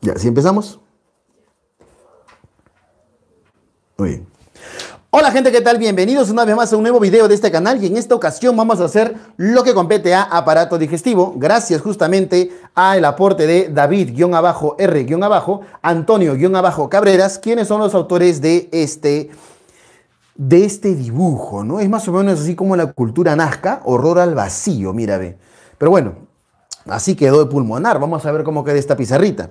Ya, si empezamos? Muy bien. Hola gente, ¿qué tal? Bienvenidos una vez más a un nuevo video de este canal y en esta ocasión vamos a hacer lo que compete a aparato digestivo gracias justamente al aporte de David-R-Antonio-Cabreras quienes son los autores de este, de este dibujo, ¿no? Es más o menos así como la cultura nazca, horror al vacío, mira ve. Pero bueno, Así quedó de pulmonar. Vamos a ver cómo queda esta pizarrita.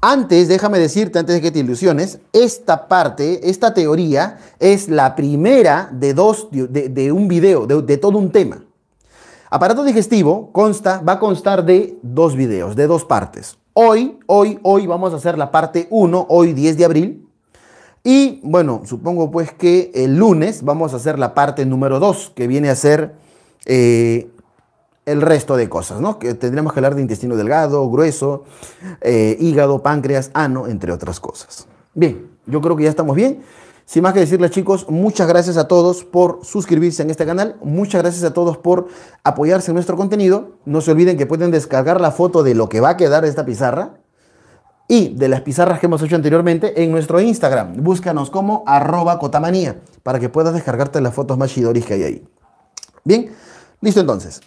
Antes, déjame decirte, antes de que te ilusiones, esta parte, esta teoría es la primera de dos, de, un video, de, todo un tema. Aparato digestivo consta, va a constar de dos videos, de dos partes. Hoy, hoy, hoy vamos a hacer la parte 1, hoy 10 de abril. Y bueno, supongo pues que el lunes vamos a hacer la parte número 2, que viene a ser eh, el resto de cosas, ¿no? Que tendríamos que hablar de intestino delgado, grueso, eh, hígado, páncreas, ano, entre otras cosas. Bien, yo creo que ya estamos bien. Sin más que decirles chicos, muchas gracias a todos por suscribirse en este canal, muchas gracias a todos por apoyarse en nuestro contenido. No se olviden que pueden descargar la foto de lo que va a quedar esta pizarra y de las pizarras que hemos hecho anteriormente en nuestro Instagram. Búscanos como arroba cotamanía para que puedas descargarte las fotos más chidoris que hay ahí. Bien, listo entonces.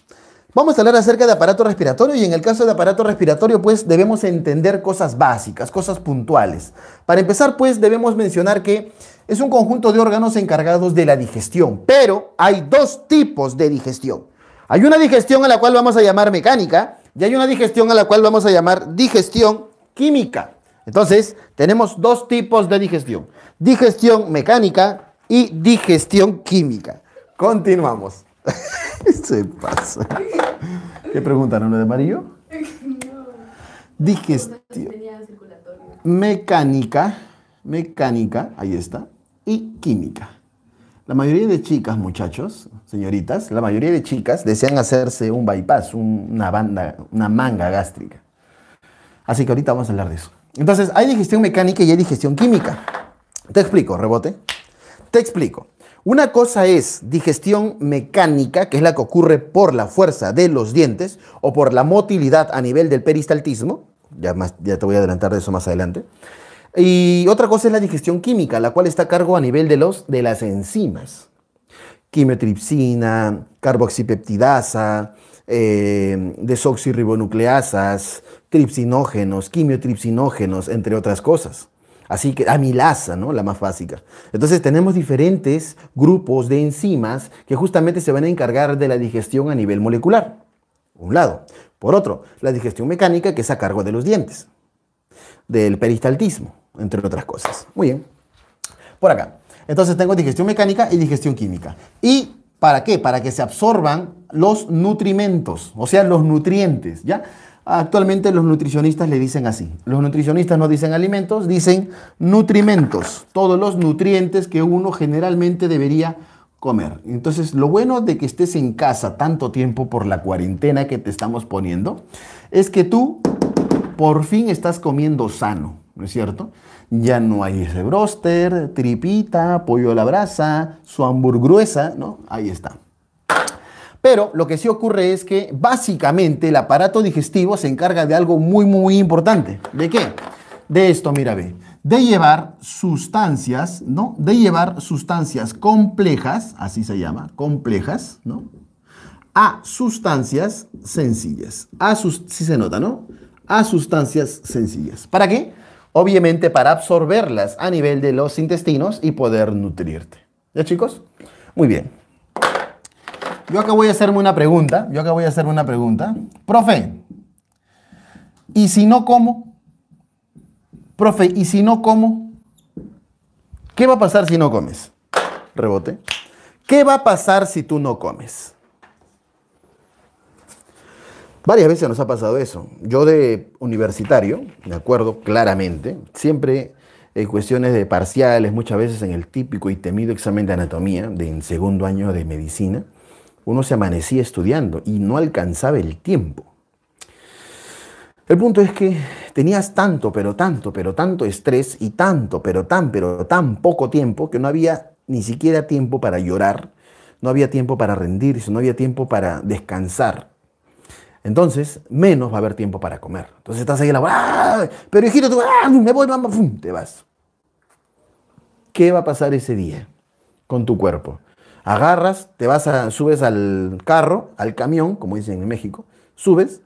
Vamos a hablar acerca de aparato respiratorio y en el caso de aparato respiratorio pues debemos entender cosas básicas, cosas puntuales. Para empezar pues debemos mencionar que es un conjunto de órganos encargados de la digestión, pero hay dos tipos de digestión. Hay una digestión a la cual vamos a llamar mecánica y hay una digestión a la cual vamos a llamar digestión química. Entonces, tenemos dos tipos de digestión. Digestión mecánica y digestión química. Continuamos. Se pasa. ¿Qué preguntaron? ¿Lo de amarillo? Digestión. Mecánica, mecánica, ahí está, y química. La mayoría de chicas, muchachos, señoritas, la mayoría de chicas desean hacerse un bypass, una banda, una manga gástrica. Así que ahorita vamos a hablar de eso. Entonces, hay digestión mecánica y hay digestión química. Te explico, rebote. Te explico. Una cosa es digestión mecánica, que es la que ocurre por la fuerza de los dientes o por la motilidad a nivel del peristaltismo. Ya, te voy a adelantar de eso más adelante. Y otra cosa es la digestión química, la cual está a cargo a nivel de, los, de las enzimas. Quimiotripsina, carboxipeptidasa, eh, desoxirribonucleasas, tripsinógenos, quimiotripsinógenos, entre otras cosas. Así que amilasa, ah, ¿no? La más básica. Entonces tenemos diferentes grupos de enzimas que justamente se van a encargar de la digestión a nivel molecular. Un lado. Por otro, la digestión mecánica que es a cargo de los dientes, del peristaltismo, entre otras cosas. Muy bien. Por acá. Entonces tengo digestión mecánica y digestión química. ¿Y para qué? Para que se absorban los nutrimentos, o sea, los nutrientes, ¿ya? Actualmente los nutricionistas le dicen así. Los nutricionistas no dicen alimentos, dicen nutrimentos, todos los nutrientes que uno generalmente debería comer. Entonces, lo bueno de que estés en casa tanto tiempo por la cuarentena que te estamos poniendo es que tú por fin estás comiendo sano, ¿no es cierto? Ya no hay ese broster, tripita, pollo a la brasa, su hamburguesa, ¿no? Ahí está. Pero lo que sí ocurre es que básicamente el aparato digestivo se encarga de algo muy, muy importante. ¿De qué? De esto, mira, ve. De llevar sustancias, ¿no? De llevar sustancias complejas, así se llama, complejas, ¿no? A sustancias sencillas. A sus, sí se nota, ¿no? A sustancias sencillas. ¿Para qué? Obviamente para absorberlas a nivel de los intestinos y poder nutrirte. ¿Ya, chicos? Muy bien. Yo acá voy a hacerme una pregunta. Yo acá voy a hacerme una pregunta. Profe, ¿y si no como? Profe, ¿y si no como? ¿Qué va a pasar si no comes? Rebote. ¿Qué va a pasar si tú no comes? Varias veces nos ha pasado eso. Yo de universitario, de acuerdo claramente, siempre en cuestiones de parciales, muchas veces en el típico y temido examen de anatomía de en segundo año de medicina, uno se amanecía estudiando y no alcanzaba el tiempo. El punto es que tenías tanto, pero tanto, pero tanto estrés y tanto, pero tan, pero tan poco tiempo que no había ni siquiera tiempo para llorar, no había tiempo para rendirse, no había tiempo para descansar. Entonces, menos va a haber tiempo para comer. Entonces estás ahí, la, ah, pero hijito, tú, ah, me voy, mamá, te vas. ¿Qué va a pasar ese día con tu cuerpo? Agarras, te vas a, subes al carro, al camión, como dicen en México, subes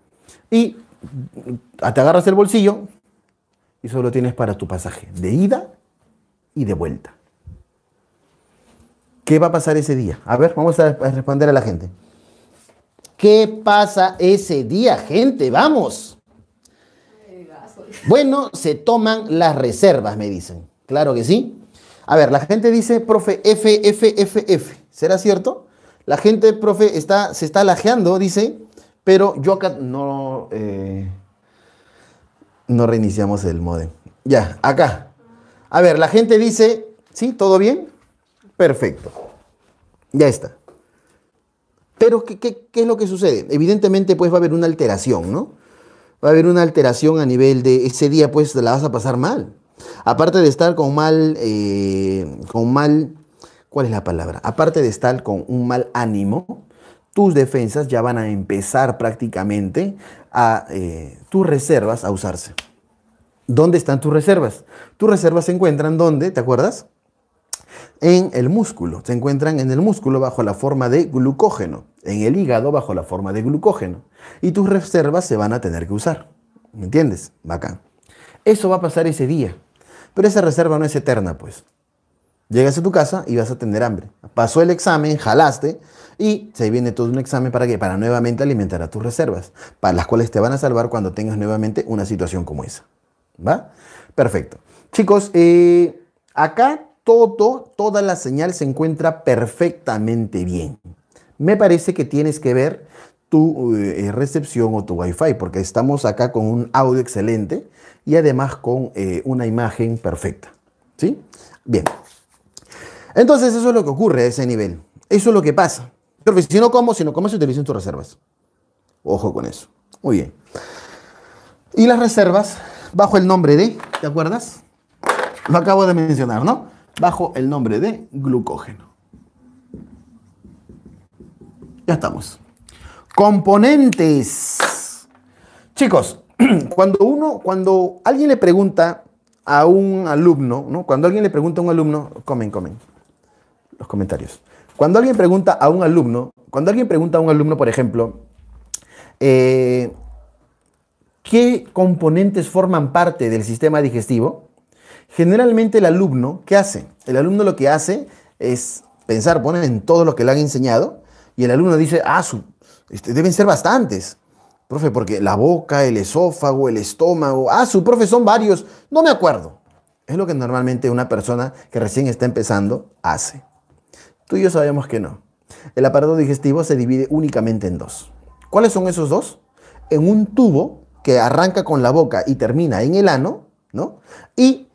y te agarras el bolsillo y solo tienes para tu pasaje de ida y de vuelta. ¿Qué va a pasar ese día? A ver, vamos a responder a la gente. ¿Qué pasa ese día, gente? Vamos. Bueno, se toman las reservas, me dicen. Claro que sí. A ver, la gente dice, profe, F, F, F, F. ¿Será cierto? La gente, profe, está, se está lajeando, dice, pero yo acá no, eh, no reiniciamos el modem. Ya, acá. A ver, la gente dice, ¿sí? ¿Todo bien? Perfecto. Ya está. Pero, ¿qué, qué, es lo que sucede? Evidentemente, pues va a haber una alteración, ¿no? Va a haber una alteración a nivel de ese día, pues la vas a pasar mal. Aparte de estar con mal, eh, con mal, ¿cuál es la palabra? Aparte de estar con un mal ánimo, tus defensas ya van a empezar prácticamente a eh, tus reservas a usarse. ¿Dónde están tus reservas? Tus reservas se encuentran ¿dónde? ¿Te acuerdas? En el músculo. Se encuentran en el músculo bajo la forma de glucógeno, en el hígado bajo la forma de glucógeno. Y tus reservas se van a tener que usar. ¿Me entiendes? Bacán. Eso va a pasar ese día. Pero esa reserva no es eterna, pues. Llegas a tu casa y vas a tener hambre. Pasó el examen, jalaste y se viene todo un examen para que para nuevamente alimentar a tus reservas, para las cuales te van a salvar cuando tengas nuevamente una situación como esa. ¿Va? Perfecto. Chicos, eh, acá todo, toda la señal se encuentra perfectamente bien. Me parece que tienes que ver tu eh, recepción o tu wifi porque estamos acá con un audio excelente y además con eh, una imagen perfecta. ¿Sí? Bien. Entonces, eso es lo que ocurre a ese nivel. Eso es lo que pasa. Pero si no como, si no se utilizan tus reservas. Ojo con eso. Muy bien. Y las reservas, bajo el nombre de, ¿te acuerdas? Lo acabo de mencionar, ¿no? Bajo el nombre de glucógeno. Ya estamos. Componentes. Chicos, cuando uno, cuando alguien le pregunta a un alumno, ¿no? Cuando alguien le pregunta a un alumno, comen, comen, los comentarios. Cuando alguien pregunta a un alumno, cuando alguien pregunta a un alumno, por ejemplo, eh, ¿qué componentes forman parte del sistema digestivo? Generalmente el alumno, ¿qué hace? El alumno lo que hace es pensar, poner en todo lo que le han enseñado, y el alumno dice, ah, su, este, deben ser bastantes. Profe, porque la boca, el esófago, el estómago. Ah, su profe son varios. No me acuerdo. Es lo que normalmente una persona que recién está empezando hace. Tú y yo sabemos que no. El aparato digestivo se divide únicamente en dos. ¿Cuáles son esos dos? En un tubo que arranca con la boca y termina en el ano, ¿no? Y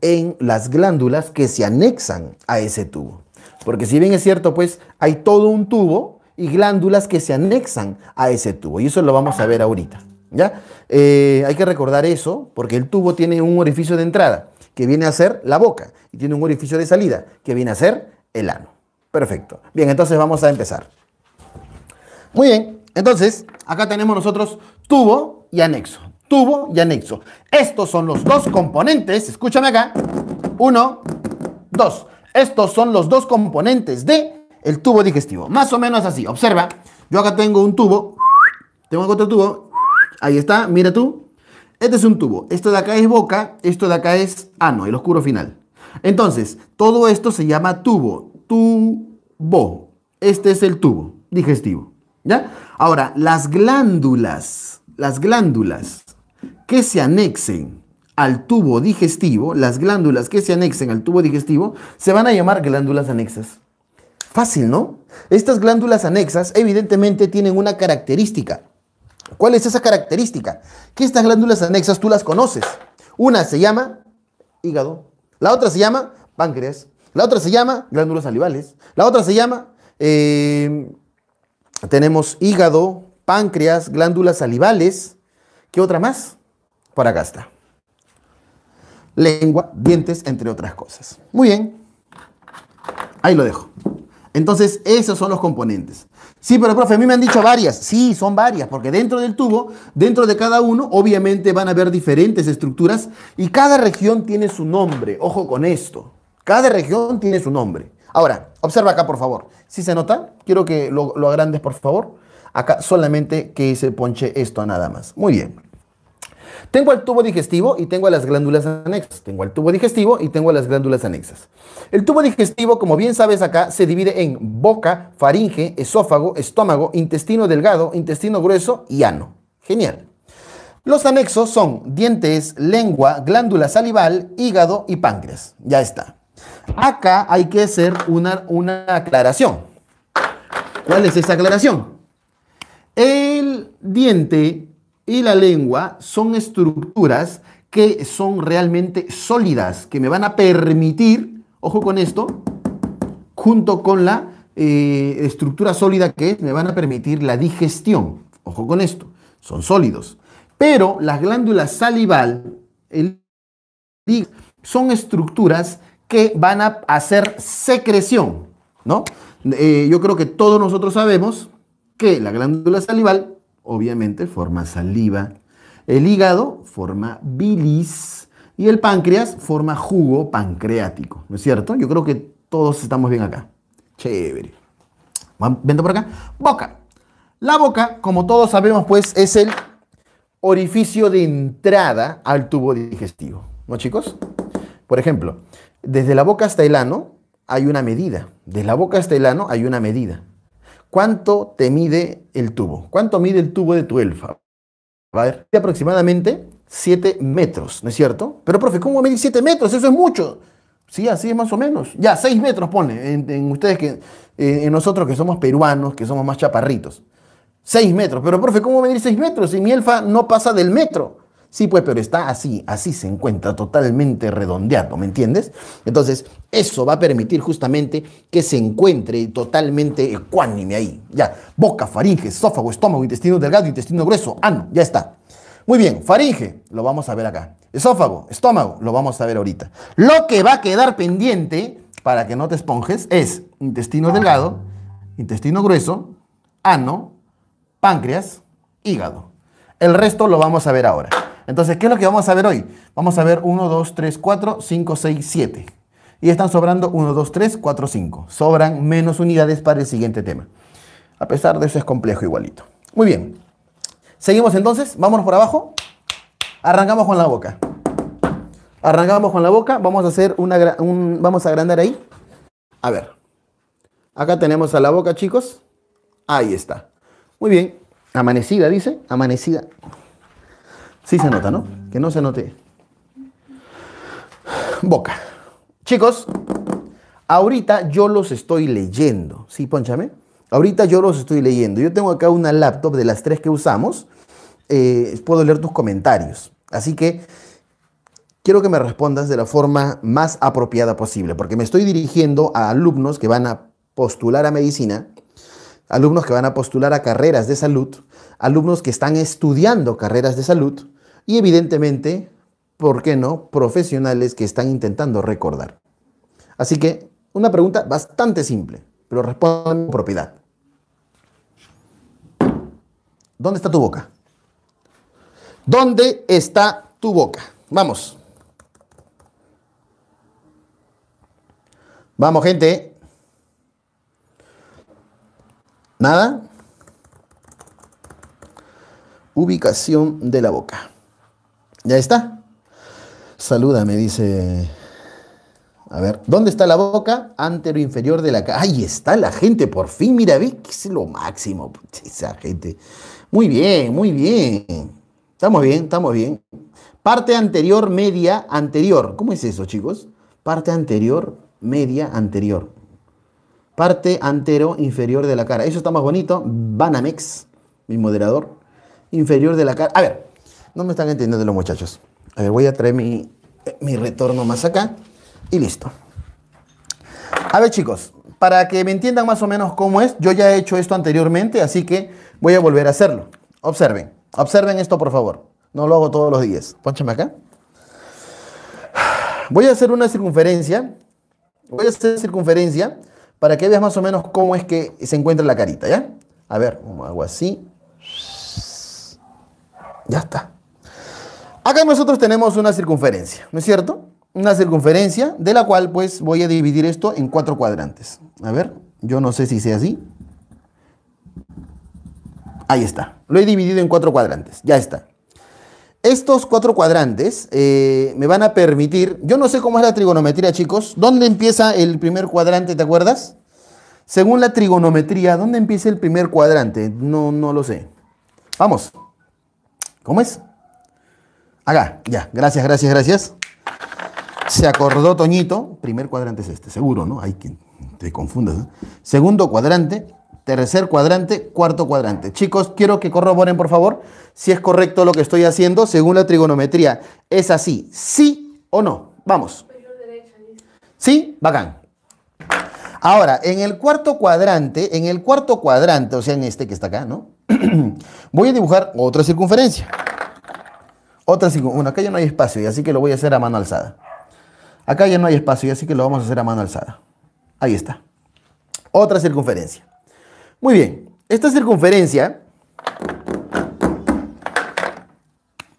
en las glándulas que se anexan a ese tubo. Porque si bien es cierto, pues hay todo un tubo y glándulas que se anexan a ese tubo. Y eso lo vamos a ver ahorita. ¿ya? Eh, hay que recordar eso porque el tubo tiene un orificio de entrada que viene a ser la boca y tiene un orificio de salida que viene a ser el ano. Perfecto. Bien, entonces vamos a empezar. Muy bien, entonces acá tenemos nosotros tubo y anexo. Tubo y anexo. Estos son los dos componentes, escúchame acá. Uno, dos. Estos son los dos componentes de el tubo digestivo. Más o menos así. Observa, yo acá tengo un tubo, tengo otro tubo, ahí está, mira tú. Este es un tubo, esto de acá es boca, esto de acá es ano, el oscuro final. Entonces, todo esto se llama tubo, tubo. Este es el tubo digestivo, ¿ya? Ahora, las glándulas, las glándulas que se anexen al tubo digestivo, las glándulas que se anexen al tubo digestivo, se van a llamar glándulas anexas. Fácil, ¿no? Estas glándulas anexas evidentemente tienen una característica. ¿Cuál es esa característica? Que estas glándulas anexas tú las conoces. Una se llama hígado, la otra se llama páncreas, la otra se llama glándulas salivales, la otra se llama... Eh, tenemos hígado, páncreas, glándulas salivales. ¿Qué otra más? Por acá está. Lengua, dientes, entre otras cosas. Muy bien. Ahí lo dejo. Entonces, esos son los componentes. Sí, pero profe, a mí me han dicho varias. Sí, son varias, porque dentro del tubo, dentro de cada uno, obviamente van a haber diferentes estructuras y cada región tiene su nombre. Ojo con esto. Cada región tiene su nombre. Ahora, observa acá, por favor. Si ¿Sí se nota, quiero que lo, lo agrandes, por favor. Acá solamente que se ponche esto nada más. Muy bien. Tengo el tubo digestivo y tengo las glándulas anexas. Tengo el tubo digestivo y tengo las glándulas anexas. El tubo digestivo, como bien sabes acá, se divide en boca, faringe, esófago, estómago, intestino delgado, intestino grueso y ano. Genial. Los anexos son dientes, lengua, glándula salival, hígado y páncreas. Ya está. Acá hay que hacer una, una aclaración. ¿Cuál es esa aclaración? El diente y la lengua son estructuras que son realmente sólidas, que me van a permitir, ojo con esto, junto con la eh, estructura sólida que es, me van a permitir la digestión. Ojo con esto, son sólidos. Pero las glándulas salival, son estructuras que van a hacer secreción, ¿no? Eh, yo creo que todos nosotros sabemos que la glándula salival obviamente, forma saliva. El hígado forma bilis. Y el páncreas forma jugo pancreático, ¿no es cierto? Yo creo que todos estamos bien acá. Chévere. Vendo por acá. Boca. La boca, como todos sabemos, pues es el orificio de entrada al tubo digestivo. ¿No, chicos? Por ejemplo, desde la boca hasta el ano hay una medida. Desde la boca hasta el ano hay una medida. ¿Cuánto te mide el tubo? ¿Cuánto mide el tubo de tu elfa? A ver, aproximadamente 7 metros, ¿no es cierto? Pero, profe, ¿cómo medir 7 metros? Eso es mucho. Sí, así es más o menos. Ya, 6 metros, pone, en, ustedes que, eh, en nosotros que somos peruanos, que somos más chaparritos. 6 metros. Pero, profe, ¿cómo medir 6 metros si mi elfa no pasa del metro? Sí, pues, pero está así, así se encuentra, totalmente redondeado, ¿me entiendes? Entonces, eso va a permitir justamente que se encuentre totalmente ecuánime ahí. Ya, boca, faringe, esófago, estómago, intestino delgado, intestino grueso, ano, ah, ya está. Muy bien, faringe, lo vamos a ver acá. Esófago, estómago, lo vamos a ver ahorita. Lo que va a quedar pendiente, para que no te esponjes, es intestino delgado, intestino grueso, ano, páncreas, hígado. El resto lo vamos a ver ahora. Entonces, ¿qué es lo que vamos a ver hoy? Vamos a ver 1, 2, 3, 4, 5, 6, 7. Y están sobrando 1, 2, 3, 4, 5. Sobran menos unidades para el siguiente tema. A pesar de eso es complejo igualito. Muy bien. Seguimos entonces. Vámonos por abajo. Arrancamos con la boca. Arrancamos con la boca. Vamos a hacer una... Un, vamos a agrandar ahí. A ver. Acá tenemos a la boca, chicos. Ahí está. Muy bien. Amanecida, dice. Amanecida. Sí se nota, ¿no? Que no se note. Boca. Chicos, ahorita yo los estoy leyendo. Sí, Pónchame? Ahorita yo los estoy leyendo. Yo tengo acá una laptop de las tres que usamos. Eh, puedo leer tus comentarios. Así que quiero que me respondas de la forma más apropiada posible, porque me estoy dirigiendo a alumnos que van a postular a medicina, alumnos que van a postular a carreras de salud, alumnos que están estudiando carreras de salud y evidentemente, ¿por qué no? Profesionales que están intentando recordar. Así que una pregunta bastante simple, pero responde con propiedad. ¿Dónde está tu boca? ¿Dónde está tu boca? Vamos. Vamos, gente. Nada. Ubicación de la boca. Ya está. Saluda, me dice. A ver, ¿dónde está la boca? Antero inferior de la cara. Ahí está la gente, por fin, mira, ve que es lo máximo, esa gente. Muy bien, muy bien. Estamos bien, estamos bien. Parte anterior, media, anterior. ¿Cómo es eso, chicos? Parte anterior, media, anterior. Parte antero, inferior de la cara. Eso está más bonito. Banamex, mi moderador. Inferior de la cara. A ver, no me están entendiendo los muchachos. A ver, voy a traer mi, retorno más acá y listo. A ver chicos, para que me entiendan más o menos cómo es, yo ya he hecho esto anteriormente, así que voy a volver a hacerlo. Observen, observen esto por favor. No lo hago todos los días. Ponchame acá. Voy a hacer una circunferencia. Voy a hacer circunferencia para que veas más o menos cómo es que se encuentra la carita, ¿ya? A ver, hago así. Ya está. Acá nosotros tenemos una circunferencia, ¿no es cierto? Una circunferencia de la cual pues voy a dividir esto en cuatro cuadrantes. A ver, yo no sé si sea así. Ahí está. Lo he dividido en cuatro cuadrantes. Ya está. Estos cuatro cuadrantes eh, me van a permitir, yo no sé cómo es la trigonometría, chicos. ¿Dónde empieza el primer cuadrante, te acuerdas? Según la trigonometría, ¿dónde empieza el primer cuadrante? No, no lo sé. Vamos. ¿Cómo es? Acá, ya. Gracias, gracias, gracias. Se acordó Toñito. Primer cuadrante es este, seguro, ¿no? Hay quien te confundas. ¿no? Segundo cuadrante, tercer cuadrante, cuarto cuadrante. Chicos, quiero que corroboren, por favor, si es correcto lo que estoy haciendo. Según la trigonometría, ¿es así? ¿Sí o no? Vamos. ¿Sí? Bacán. Ahora, en el cuarto cuadrante, en el cuarto cuadrante, o sea, en este que está acá, ¿no? Voy a dibujar otra circunferencia. Otra bueno, acá ya no hay espacio y así que lo voy a hacer a mano alzada. Acá ya no hay espacio y así que lo vamos a hacer a mano alzada. Ahí está. Otra circunferencia. Muy bien, esta circunferencia,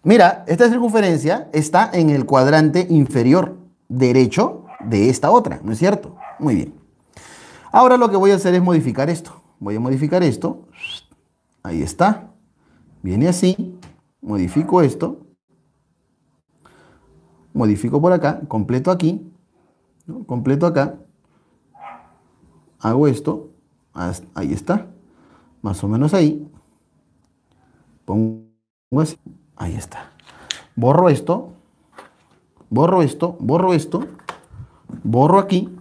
mira, esta circunferencia está en el cuadrante inferior derecho de esta otra, ¿no es cierto? Muy bien. Ahora lo que voy a hacer es modificar esto. Voy a modificar esto. Ahí está. Viene así. Modifico esto modifico por acá, completo aquí, completo acá, hago esto, ahí está, más o menos ahí, pongo así, ahí está. Borro esto, borro esto, borro esto, borro aquí,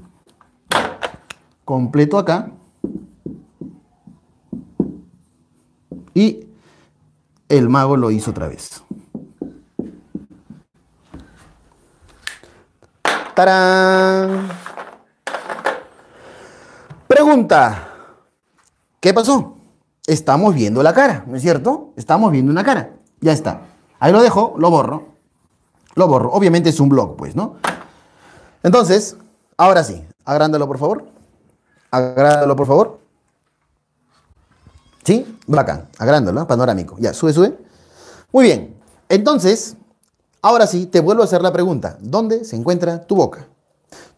completo acá, y el mago lo hizo otra vez. ¡Tarán! Pregunta. ¿Qué pasó? Estamos viendo la cara, ¿no es cierto? Estamos viendo una cara. Ya está. Ahí lo dejo, lo borro. Lo borro. Obviamente es un blog, pues, ¿no? Entonces, ahora sí. Agrándalo, por favor. Agrándalo, por favor. ¿Sí? Bacán. Agrándalo, panorámico. Ya, sube, sube. Muy bien. Entonces, Ahora sí, te vuelvo a hacer la pregunta. ¿Dónde se encuentra tu boca?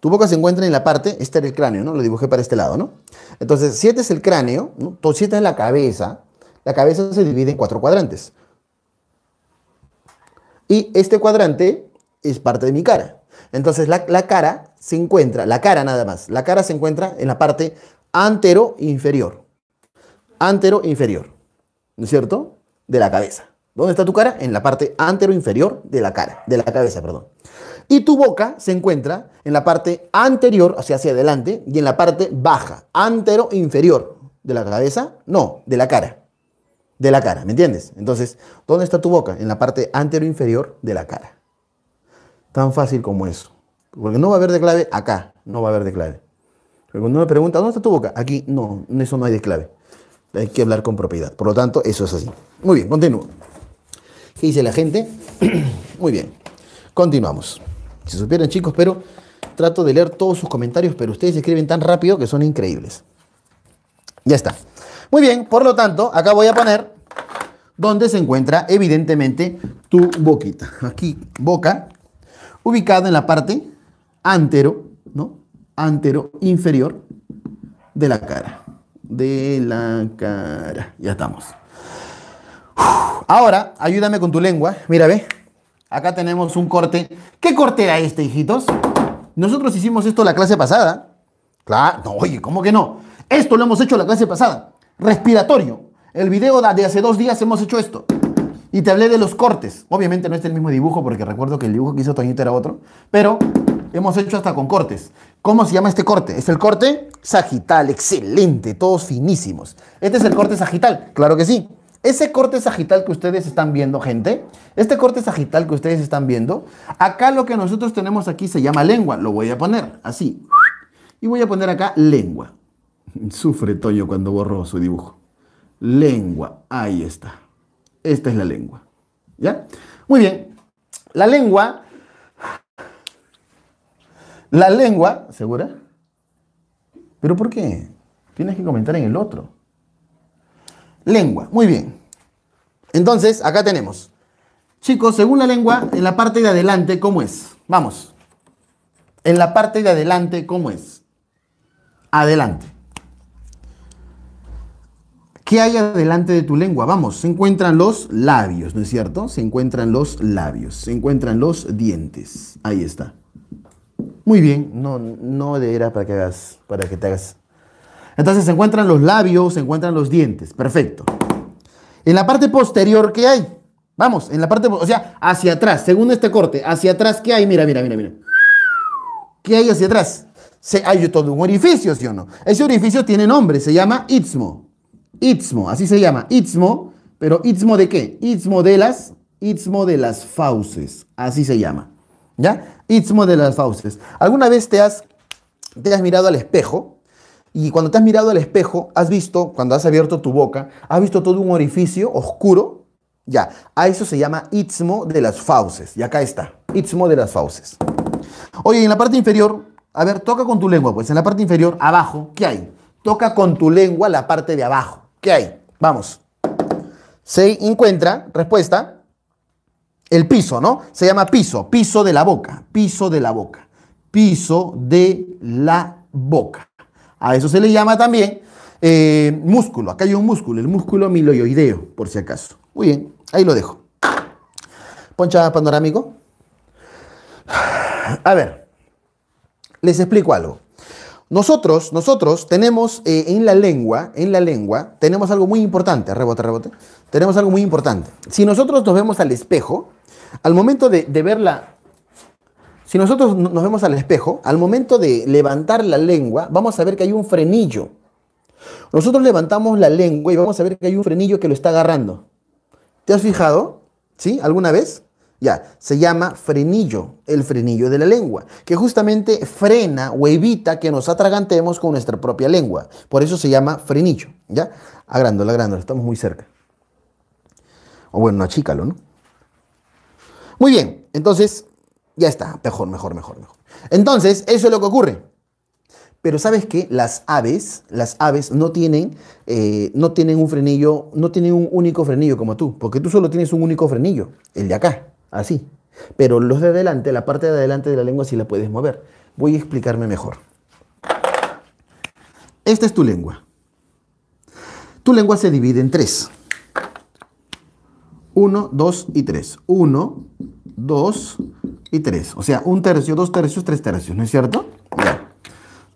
Tu boca se encuentra en la parte, este era el cráneo, ¿no? Lo dibujé para este lado, ¿no? Entonces, 7 este es el cráneo, ¿no? 7 es la cabeza. La cabeza se divide en cuatro cuadrantes. Y este cuadrante es parte de mi cara. Entonces, la, la cara se encuentra, la cara nada más, la cara se encuentra en la parte antero inferior. Antero inferior, ¿no es cierto? De la cabeza. ¿Dónde está tu cara? En la parte antero inferior de la cara, de la cabeza, perdón. Y tu boca se encuentra en la parte anterior, o sea, hacia adelante, y en la parte baja, antero inferior de la cabeza, no, de la cara. De la cara, ¿me entiendes? Entonces, ¿dónde está tu boca? En la parte antero inferior de la cara. Tan fácil como eso. Porque no va a haber de clave acá, no va a haber de clave Pero cuando uno me pregunta, ¿dónde está tu boca? Aquí no, en eso no hay de clave Hay que hablar con propiedad. Por lo tanto, eso es así. Muy bien, continúo. ¿Qué dice la gente? Muy bien, continuamos. Si supieran chicos, pero trato de leer todos sus comentarios, pero ustedes escriben tan rápido que son increíbles. Ya está. Muy bien, por lo tanto, acá voy a poner donde se encuentra evidentemente tu boquita. Aquí, boca, ubicada en la parte antero, ¿no? Antero inferior de la cara. De la cara. Ya estamos. Ahora, ayúdame con tu lengua. Mira, ve. Acá tenemos un corte. ¿Qué corte era este, hijitos? Nosotros hicimos esto la clase pasada. Claro, no, oye, ¿cómo que no? Esto lo hemos hecho la clase pasada. Respiratorio. El video de hace dos días hemos hecho esto. Y te hablé de los cortes. Obviamente no es el mismo dibujo porque recuerdo que el dibujo que hizo Toñito era otro. Pero hemos hecho hasta con cortes. ¿Cómo se llama este corte? Es el corte sagital. Excelente. Todos finísimos. Este es el corte sagital. Claro que sí. Ese corte sagital que ustedes están viendo, gente, este corte sagital que ustedes están viendo, acá lo que nosotros tenemos aquí se llama lengua. Lo voy a poner así. Y voy a poner acá lengua. Sufre Toño cuando borro su dibujo. Lengua. Ahí está. Esta es la lengua. ¿Ya? Muy bien. La lengua. La lengua. ¿Segura? ¿Pero por qué? Tienes que comentar en el otro. Lengua, muy bien. Entonces, acá tenemos. Chicos, según la lengua, en la parte de adelante, ¿cómo es? Vamos. En la parte de adelante, ¿cómo es? Adelante. ¿Qué hay adelante de tu lengua? Vamos, se encuentran los labios, ¿no es cierto? Se encuentran los labios, se encuentran los dientes. Ahí está. Muy bien, no, no era para que hagas, para que te hagas entonces se encuentran los labios, se encuentran los dientes. Perfecto. En la parte posterior, ¿qué hay? Vamos, en la parte, o sea, hacia atrás, según este corte, hacia atrás, ¿qué hay? Mira, mira, mira, mira. ¿Qué hay hacia atrás? Se, hay todo un orificio, ¿sí o no? Ese orificio tiene nombre, se llama Istmo. Istmo, así se llama, Istmo, pero Istmo de qué? Istmo de las, de las fauces, así se llama. ¿Ya? Istmo de las fauces. ¿Alguna vez te has, te has mirado al espejo? Y cuando te has mirado al espejo, has visto, cuando has abierto tu boca, has visto todo un orificio oscuro. Ya, a eso se llama istmo de las fauces. Y acá está, istmo de las fauces. Oye, en la parte inferior, a ver, toca con tu lengua, pues en la parte inferior, abajo, ¿qué hay? Toca con tu lengua la parte de abajo. ¿Qué hay? Vamos. Se encuentra, respuesta, el piso, ¿no? Se llama piso, piso de la boca, piso de la boca, piso de la boca. A eso se le llama también eh, músculo. Acá hay un músculo, el músculo miloioideo, por si acaso. Muy bien, ahí lo dejo. Poncha panorámico. A ver, les explico algo. Nosotros, nosotros tenemos eh, en la lengua, en la lengua, tenemos algo muy importante, rebote, rebote, tenemos algo muy importante. Si nosotros nos vemos al espejo, al momento de, de si nosotros nos vemos al espejo, al momento de levantar la lengua, vamos a ver que hay un frenillo. Nosotros levantamos la lengua y vamos a ver que hay un frenillo que lo está agarrando. ¿Te has fijado? ¿Sí? ¿Alguna vez? Ya, se llama frenillo, el frenillo de la lengua, que justamente frena o evita que nos atragantemos con nuestra propia lengua. Por eso se llama frenillo, ¿ya? la agrándolo, estamos muy cerca. O bueno, achícalo, ¿no? Muy bien, entonces, ya está, mejor, mejor, mejor, mejor. Entonces, eso es lo que ocurre. Pero sabes que las aves, las aves no tienen, eh, no tienen un frenillo, no tienen un único frenillo como tú, porque tú solo tienes un único frenillo, el de acá, así. Pero los de adelante, la parte de adelante de la lengua sí la puedes mover. Voy a explicarme mejor. Esta es tu lengua. Tu lengua se divide en tres. Uno, dos y tres. Uno, Dos y tres, O sea, un tercio, dos tercios, tres tercios, ¿no es cierto?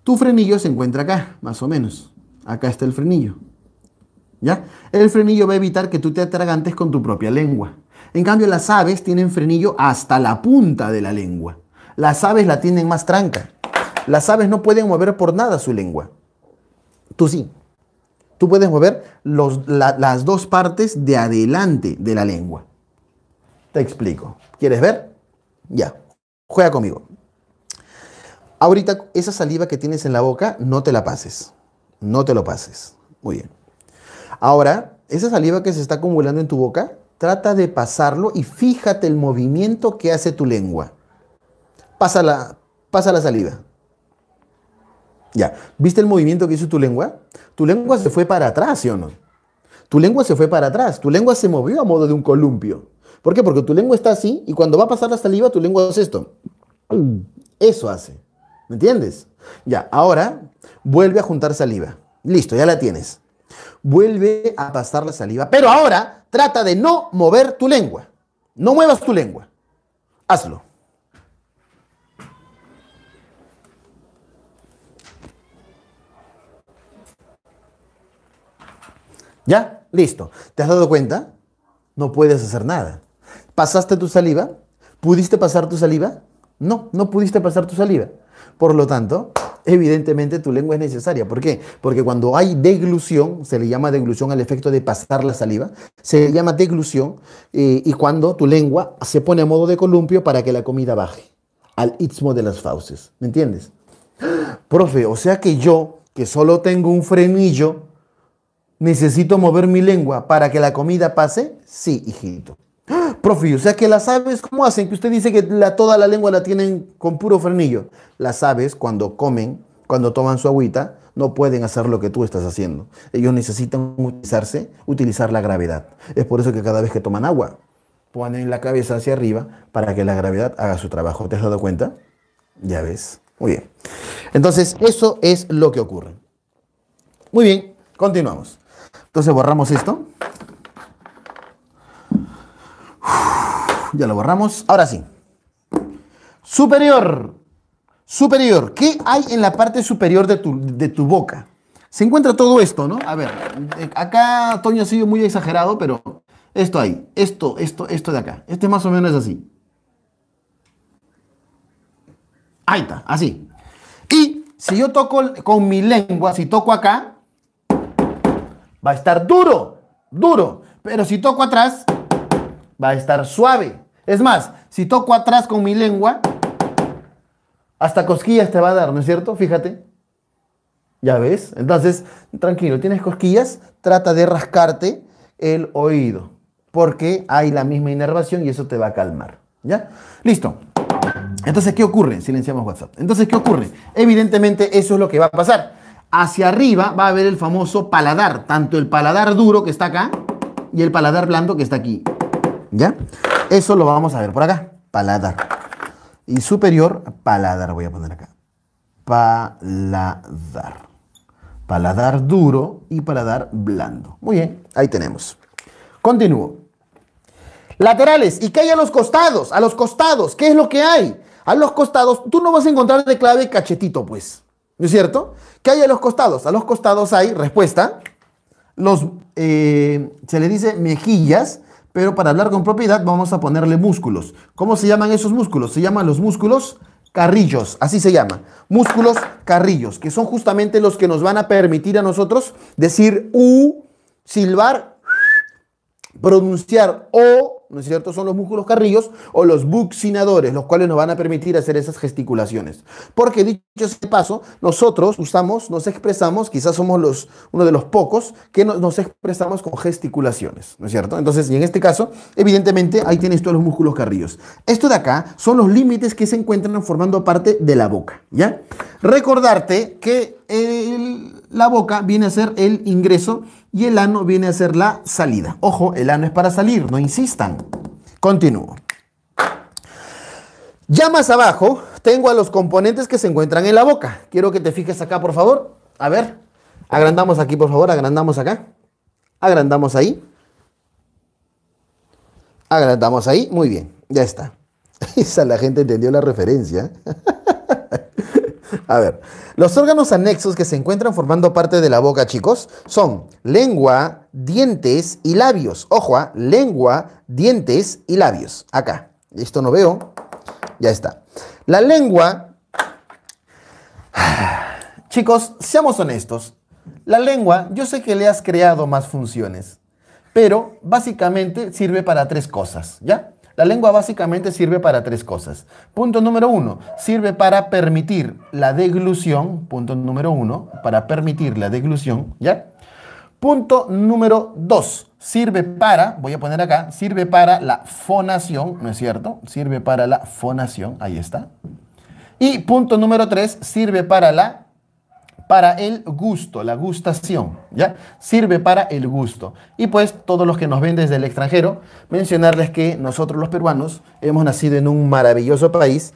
Tu frenillo se encuentra acá, más o menos. Acá está el frenillo. ¿Ya? El frenillo va a evitar que tú te atragantes con tu propia lengua. En cambio, las aves tienen frenillo hasta la punta de la lengua. Las aves la tienen más tranca. Las aves no pueden mover por nada su lengua. Tú sí. Tú puedes mover las dos partes de adelante de la lengua. Te explico. ¿Quieres ver? Ya, juega conmigo. Ahorita esa saliva que tienes en la boca, no te la pases. No te lo pases. Muy bien. Ahora, esa saliva que se está acumulando en tu boca, trata de pasarlo y fíjate el movimiento que hace tu lengua. Pasa la, pasa la saliva. Ya, ¿viste el movimiento que hizo tu lengua? Tu lengua se fue para atrás, ¿sí o no? Tu lengua se fue para atrás, tu lengua se movió a modo de un columpio. ¿Por qué? Porque tu lengua está así y cuando va a pasar la saliva, tu lengua hace esto. Eso hace. ¿Me entiendes? Ya, ahora vuelve a juntar saliva. Listo, ya la tienes. Vuelve a pasar la saliva. Pero ahora trata de no mover tu lengua. No muevas tu lengua. Hazlo. ¿Ya? Listo. ¿Te has dado cuenta? No puedes hacer nada. ¿Pasaste tu saliva? ¿Pudiste pasar tu saliva? No, no pudiste pasar tu saliva. Por lo tanto, evidentemente tu lengua es necesaria. ¿Por qué? Porque cuando hay deglución, se le llama deglución al efecto de pasar la saliva, se le llama deglución eh, y cuando tu lengua se pone a modo de columpio para que la comida baje al istmo de las fauces. ¿Me entiendes? Profe, o sea que yo, que solo tengo un frenillo, necesito mover mi lengua para que la comida pase. Sí, hijito. Profe, o sea que las aves, ¿cómo hacen? Que usted dice que la, toda la lengua la tienen con puro frenillo. Las aves, cuando comen, cuando toman su agüita, no pueden hacer lo que tú estás haciendo. Ellos necesitan utilizarse, utilizar la gravedad. Es por eso que cada vez que toman agua, ponen la cabeza hacia arriba para que la gravedad haga su trabajo. ¿Te has dado cuenta? Ya ves. Muy bien. Entonces, eso es lo que ocurre. Muy bien, continuamos. Entonces borramos esto. Ya lo borramos. Ahora sí. Superior. Superior. ¿Qué hay en la parte superior de tu, boca? Se encuentra todo esto, ¿no? A ver, eh, acá Toño ha sido muy exagerado, pero esto ahí, esto, esto, esto de acá. Este más o menos es así. Ahí está, así. Y si yo toco con mi lengua, si toco acá, va a estar duro, duro. Pero si toco atrás, va a estar suave. Es más, si toco atrás con mi lengua, hasta cosquillas te va a dar, ¿no es cierto? Fíjate. ¿Ya ves? Entonces, tranquilo, tienes cosquillas, trata de rascarte el oído, porque hay la misma inervación y eso te va a calmar. ¿Ya? Listo. Entonces, ¿qué ocurre? Silenciamos WhatsApp. Entonces, ¿qué ocurre? Evidentemente, eso es lo que va a pasar. Hacia arriba va a haber el famoso paladar, tanto el paladar duro que está acá y el paladar blando que está aquí. ¿Ya? Eso lo vamos a ver por acá. Paladar. Y superior, paladar voy a poner acá. Paladar. Paladar duro y paladar blando. Muy bien, ahí tenemos. Continúo. Laterales. ¿Y qué hay a los costados? A los costados. ¿Qué es lo que hay? A los costados, tú no vas a encontrar de clave cachetito, pues. ¿No es cierto? ¿Qué hay a los costados? A los costados hay, respuesta, los, eh, se le dice mejillas pero para hablar con propiedad vamos a ponerle músculos. ¿Cómo se llaman esos músculos? Se llaman los músculos carrillos, así se llama. Músculos carrillos, que son justamente los que nos van a permitir a nosotros decir U, silbar, pronunciar O ¿no es cierto? Son los músculos carrillos o los buccinadores, los cuales nos van a permitir hacer esas gesticulaciones. Porque dicho ese paso, nosotros usamos, nos expresamos, quizás somos los, uno de los pocos que nos expresamos con gesticulaciones, ¿no es cierto? Entonces, y en este caso, evidentemente, ahí tienes todos los músculos carrillos. Esto de acá son los límites que se encuentran formando parte de la boca, ¿ya? Recordarte que la boca viene a ser el ingreso y el ano viene a ser la salida. Ojo, el ano es para salir, no insistan. Continúo. Ya más abajo tengo a los componentes que se encuentran en la boca. Quiero que te fijes acá, por favor. A ver, agrandamos aquí, por favor, agrandamos acá. Agrandamos ahí. Agrandamos ahí. Muy bien, ya está. Esa la gente entendió la referencia. A ver, los órganos anexos que se encuentran formando parte de la boca, chicos, son lengua, dientes y labios. Ojo, ah, lengua, dientes y labios. Acá. Esto no veo. Ya está. La lengua... Chicos, seamos honestos. La lengua, yo sé que le has creado más funciones, pero básicamente sirve para tres cosas, ¿ya? La lengua básicamente sirve para tres cosas. Punto número uno, sirve para permitir la deglución. Punto número uno, para permitir la deglución, ¿ya? Punto número dos, sirve para, voy a poner acá, sirve para la fonación, ¿no es cierto? Sirve para la fonación, ahí está. Y punto número tres, sirve para la para el gusto, la gustación, ¿ya? Sirve para el gusto. Y pues todos los que nos ven desde el extranjero, mencionarles que nosotros los peruanos hemos nacido en un maravilloso país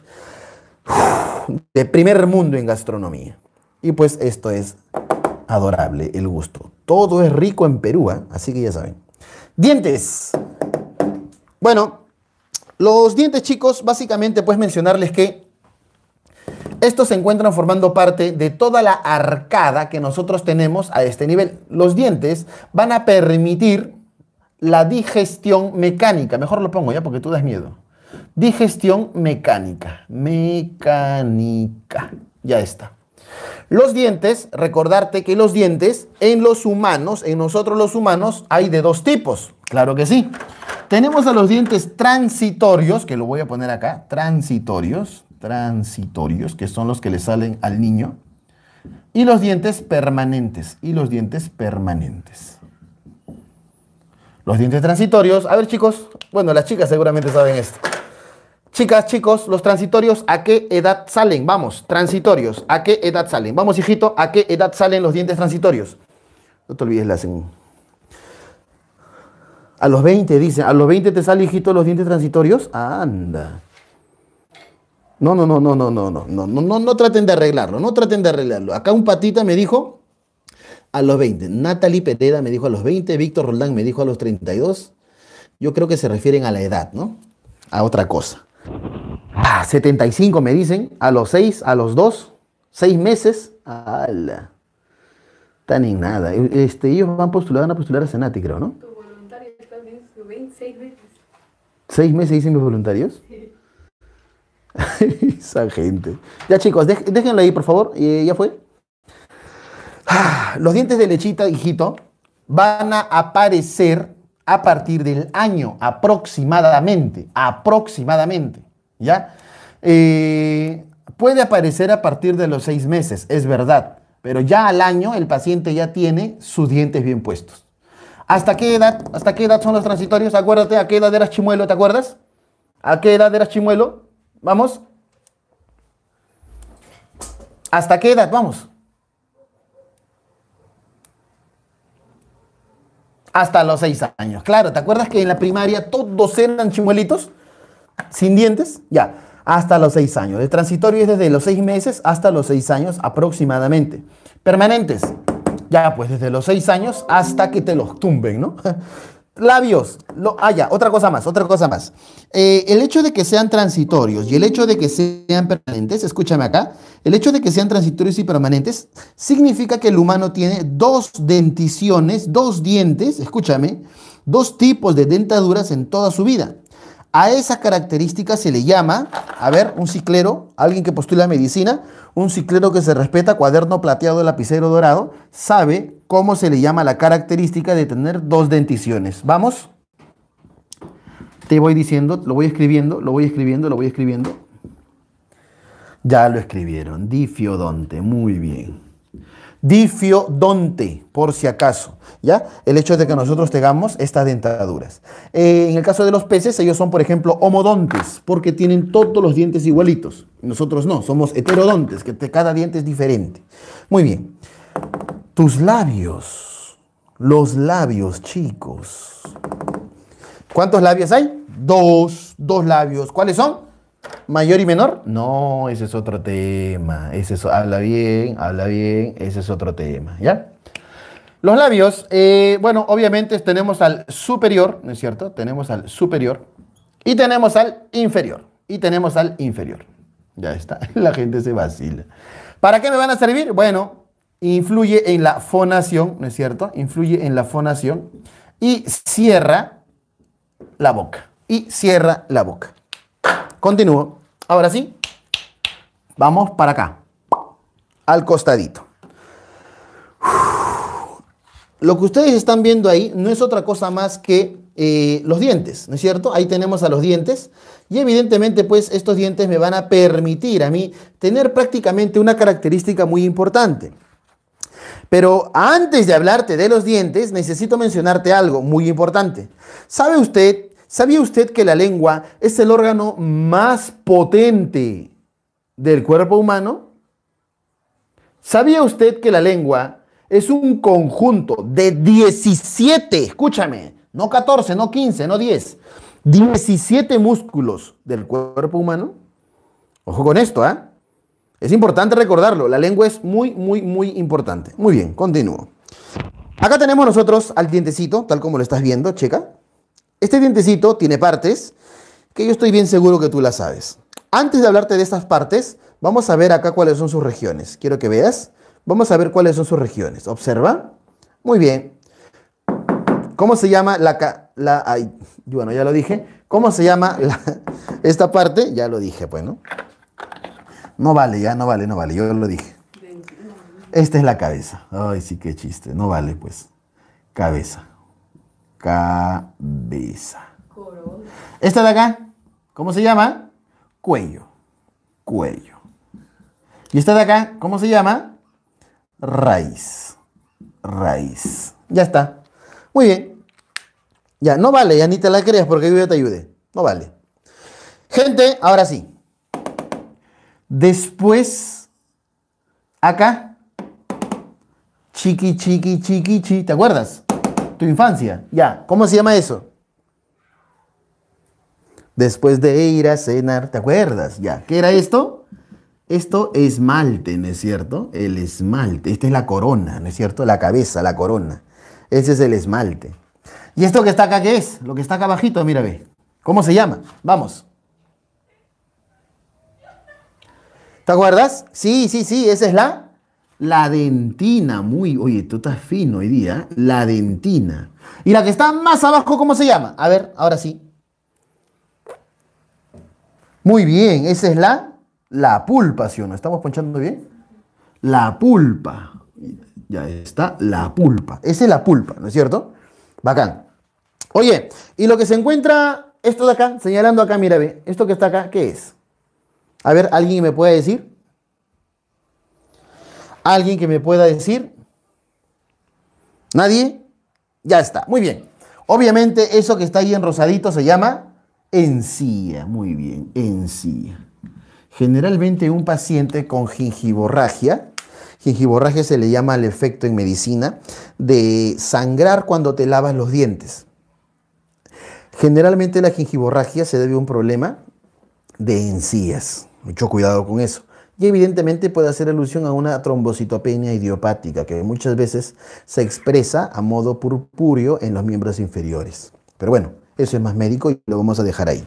de primer mundo en gastronomía. Y pues esto es adorable, el gusto. Todo es rico en Perú, ¿ah? así que ya saben. Dientes. Bueno, los dientes chicos, básicamente pues mencionarles que estos se encuentran formando parte de toda la arcada que nosotros tenemos a este nivel. Los dientes van a permitir la digestión mecánica. Mejor lo pongo ya porque tú das miedo. Digestión mecánica. Mecánica. Ya está. Los dientes, recordarte que los dientes en los humanos, en nosotros los humanos, hay de dos tipos. Claro que sí. Tenemos a los dientes transitorios, que lo voy a poner acá, transitorios transitorios, que son los que le salen al niño, y los dientes permanentes, y los dientes permanentes. Los dientes transitorios, a ver chicos, bueno, las chicas seguramente saben esto. Chicas, chicos, los transitorios, ¿a qué edad salen? Vamos, transitorios, ¿a qué edad salen? Vamos, hijito, ¿a qué edad salen los dientes transitorios? No te olvides la segunda A los 20, dicen, ¿a los 20 te salen, hijito, los dientes transitorios? Anda. No, no, no, no, no, no, no, no, no, no, no traten de arreglarlo, no traten de arreglarlo. Acá un patita me dijo a los 20, Natalie Pereda me dijo a los 20, Víctor Roldán me dijo a los 32. Yo creo que se refieren a la edad, ¿no? A otra cosa. 75 me dicen, a los 6, a los 2, 6 meses. ¡Hala! Tan en nada. Este, ellos van, postular, a postular a Senati, creo, ¿no? también, 6 meses. ¿Seis meses dicen mis voluntarios? Esa gente. Ya chicos, déjenlo ahí, por favor. Eh, ya fue. Ah, los dientes de lechita, hijito, van a aparecer a partir del año aproximadamente. Aproximadamente. ¿Ya? Eh, puede aparecer a partir de los seis meses, es verdad. Pero ya al año el paciente ya tiene sus dientes bien puestos. ¿Hasta qué edad? ¿Hasta qué edad son los transitorios? Acuérdate, ¿a qué edad eras chimuelo? ¿Te acuerdas? ¿A qué edad eras chimuelo? Vamos. ¿Hasta qué edad? Vamos. Hasta los seis años. Claro, ¿te acuerdas que en la primaria todos eran chimuelitos? Sin dientes, ya. Hasta los seis años. El transitorio es desde los seis meses hasta los seis años aproximadamente. Permanentes. Ya, pues desde los seis años hasta que te los tumben, ¿no? Labios. Lo, ah, otra cosa más, otra cosa más. Eh, el hecho de que sean transitorios y el hecho de que sean permanentes, escúchame acá, el hecho de que sean transitorios y permanentes significa que el humano tiene dos denticiones, dos dientes, escúchame, dos tipos de dentaduras en toda su vida. A esa característica se le llama, a ver, un ciclero, alguien que postula medicina, un ciclero que se respeta, cuaderno plateado, lapicero dorado, sabe cómo se le llama la característica de tener dos denticiones. ¿Vamos? Te voy diciendo, lo voy escribiendo, lo voy escribiendo, lo voy escribiendo. Ya lo escribieron. Difiodonte, muy bien. Difiodonte, por si acaso. ¿Ya? El hecho de que nosotros tengamos estas dentaduras. Eh, en el caso de los peces, ellos son, por ejemplo, homodontes, porque tienen todos los dientes igualitos. Nosotros no, somos heterodontes, que cada diente es diferente. Muy bien tus labios, los labios chicos. ¿Cuántos labios hay? Dos, dos labios. ¿Cuáles son? ¿Mayor y menor? No, ese es otro tema. Ese es, habla bien, habla bien, ese es otro tema, ¿ya? Los labios, eh, bueno, obviamente tenemos al superior, ¿no es cierto? Tenemos al superior y tenemos al inferior y tenemos al inferior. Ya está, la gente se vacila. ¿Para qué me van a servir? Bueno, influye en la fonación, ¿no es cierto? Influye en la fonación y cierra la boca. Y cierra la boca. Continúo. Ahora sí, vamos para acá, al costadito. Lo que ustedes están viendo ahí no es otra cosa más que eh, los dientes, ¿no es cierto? Ahí tenemos a los dientes y evidentemente pues estos dientes me van a permitir a mí tener prácticamente una característica muy importante. Pero antes de hablarte de los dientes, necesito mencionarte algo muy importante. ¿Sabe usted, sabía usted que la lengua es el órgano más potente del cuerpo humano? ¿Sabía usted que la lengua es un conjunto de 17, escúchame, no 14, no 15, no 10, 17 músculos del cuerpo humano? Ojo con esto, ¿eh? Es importante recordarlo, la lengua es muy, muy, muy importante. Muy bien, continúo. Acá tenemos nosotros al dientecito, tal como lo estás viendo, checa. Este dientecito tiene partes que yo estoy bien seguro que tú las sabes. Antes de hablarte de estas partes, vamos a ver acá cuáles son sus regiones. Quiero que veas. Vamos a ver cuáles son sus regiones. Observa. Muy bien. ¿Cómo se llama la... la ay, bueno, ya lo dije. ¿Cómo se llama esta parte? Ya lo dije, pues, ¿no? No vale, ya no vale, no vale, yo lo dije. Esta es la cabeza. Ay, sí, qué chiste. No vale, pues. Cabeza. Cabeza. Esta de acá, ¿cómo se llama? Cuello. Cuello. Y esta de acá, ¿cómo se llama? Raíz. Raíz. Ya está. Muy bien. Ya, no vale, ya ni te la creas porque yo ya te ayude. No vale. Gente, ahora sí. Después, acá, chiqui, chiqui, chiqui, chi. ¿Te acuerdas? Tu infancia. Ya, ¿cómo se llama eso? Después de ir a cenar, ¿te acuerdas? Ya, ¿qué era esto? Esto esmalte, ¿no es cierto? El esmalte. Esta es la corona, ¿no es cierto? La cabeza, la corona. Ese es el esmalte. ¿Y esto que está acá qué es? Lo que está acá abajito, mira, ve. ¿Cómo se llama? Vamos. ¿Te acuerdas? Sí, sí, sí, esa es la la dentina, muy, oye, tú estás fino hoy día, ¿eh? la dentina. Y la que está más abajo, ¿cómo se llama? A ver, ahora sí. Muy bien, esa es la, la pulpa, ¿sí o no? ¿Estamos ponchando bien? La pulpa. Ya está, la pulpa. Esa es la pulpa, ¿no es cierto? Bacán. Oye, y lo que se encuentra, esto de acá, señalando acá, mira, ve, esto que está acá, ¿qué es? A ver, ¿alguien me puede decir? ¿Alguien que me pueda decir? ¿Nadie? Ya está, muy bien. Obviamente eso que está ahí en rosadito se llama encía, muy bien, encía. Generalmente un paciente con gingivorragia, gingivorragia se le llama al efecto en medicina, de sangrar cuando te lavas los dientes. Generalmente la gingivorragia se debe a un problema de encías. Mucho cuidado con eso. Y evidentemente puede hacer alusión a una trombocitopenia idiopática que muchas veces se expresa a modo purpúreo en los miembros inferiores. Pero bueno, eso es más médico y lo vamos a dejar ahí.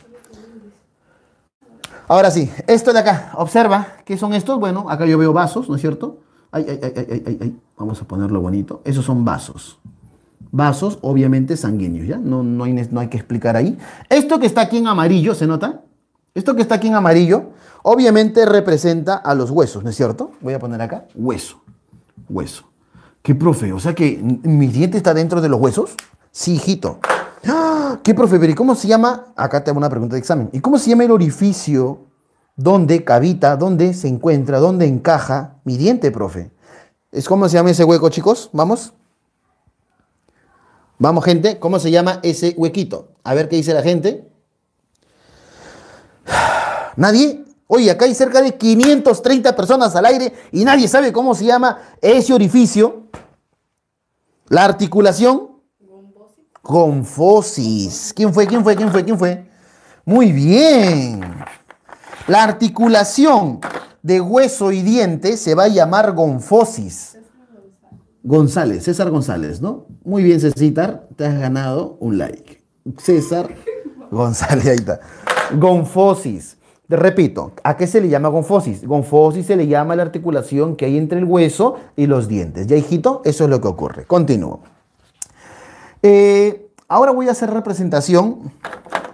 Ahora sí, esto de acá, observa, ¿qué son estos? Bueno, acá yo veo vasos, ¿no es cierto? Ay, ay, ay, ay, ay, Vamos a ponerlo bonito. Esos son vasos. Vasos, obviamente, sanguíneos, ¿ya? No, no, hay, no hay que explicar ahí. Esto que está aquí en amarillo, ¿se nota? Esto que está aquí en amarillo, obviamente representa a los huesos, ¿no es cierto? Voy a poner acá, hueso, hueso. ¿Qué profe? O sea que mi diente está dentro de los huesos. Sí, hijito. ¡Ah! ¿Qué profe? ¿y cómo se llama? Acá te hago una pregunta de examen. ¿Y cómo se llama el orificio donde cavita, donde se encuentra, donde encaja mi diente, profe? ¿Es cómo se llama ese hueco, chicos? Vamos. Vamos, gente. ¿Cómo se llama ese huequito? A ver qué dice la gente. Nadie. Oye, acá hay cerca de 530 personas al aire y nadie sabe cómo se llama ese orificio. La articulación. Gonfosis. ¿Quién fue? ¿Quién fue? ¿Quién fue? ¿Quién fue? Muy bien. La articulación de hueso y diente se va a llamar gonfosis. González, César González, ¿no? Muy bien, César, te has ganado un like. César González, ahí está. Gonfosis. repito, ¿a qué se le llama gonfosis? Gonfosis se le llama la articulación que hay entre el hueso y los dientes. Ya, hijito, eso es lo que ocurre. Continúo. Eh, ahora voy a hacer representación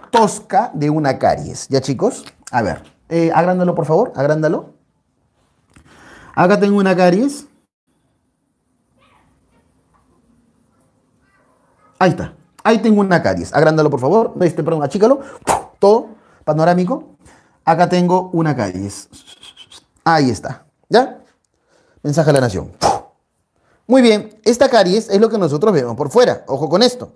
tosca de una caries. ¿Ya, chicos? A ver, eh, agrándalo, por favor, agrándalo. Acá tengo una caries. Ahí está. Ahí tengo una caries. Agrándalo, por favor. Este, perdón, achícalo. Todo panorámico, acá tengo una caries Ahí está. ¿Ya? Mensaje a la nación. Muy bien, esta caries es lo que nosotros vemos por fuera, ojo con esto.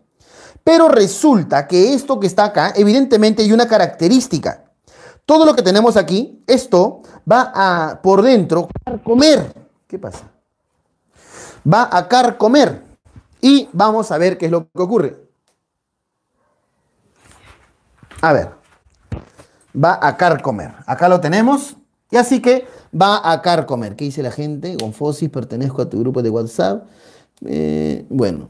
Pero resulta que esto que está acá, evidentemente hay una característica. Todo lo que tenemos aquí, esto va a, por dentro, carcomer. ¿Qué pasa? Va a carcomer. Y vamos a ver qué es lo que ocurre. A ver va a carcomer. Acá lo tenemos. Y así que va a carcomer. ¿Qué dice la gente? Gonfosis, pertenezco a tu grupo de WhatsApp. Eh, bueno.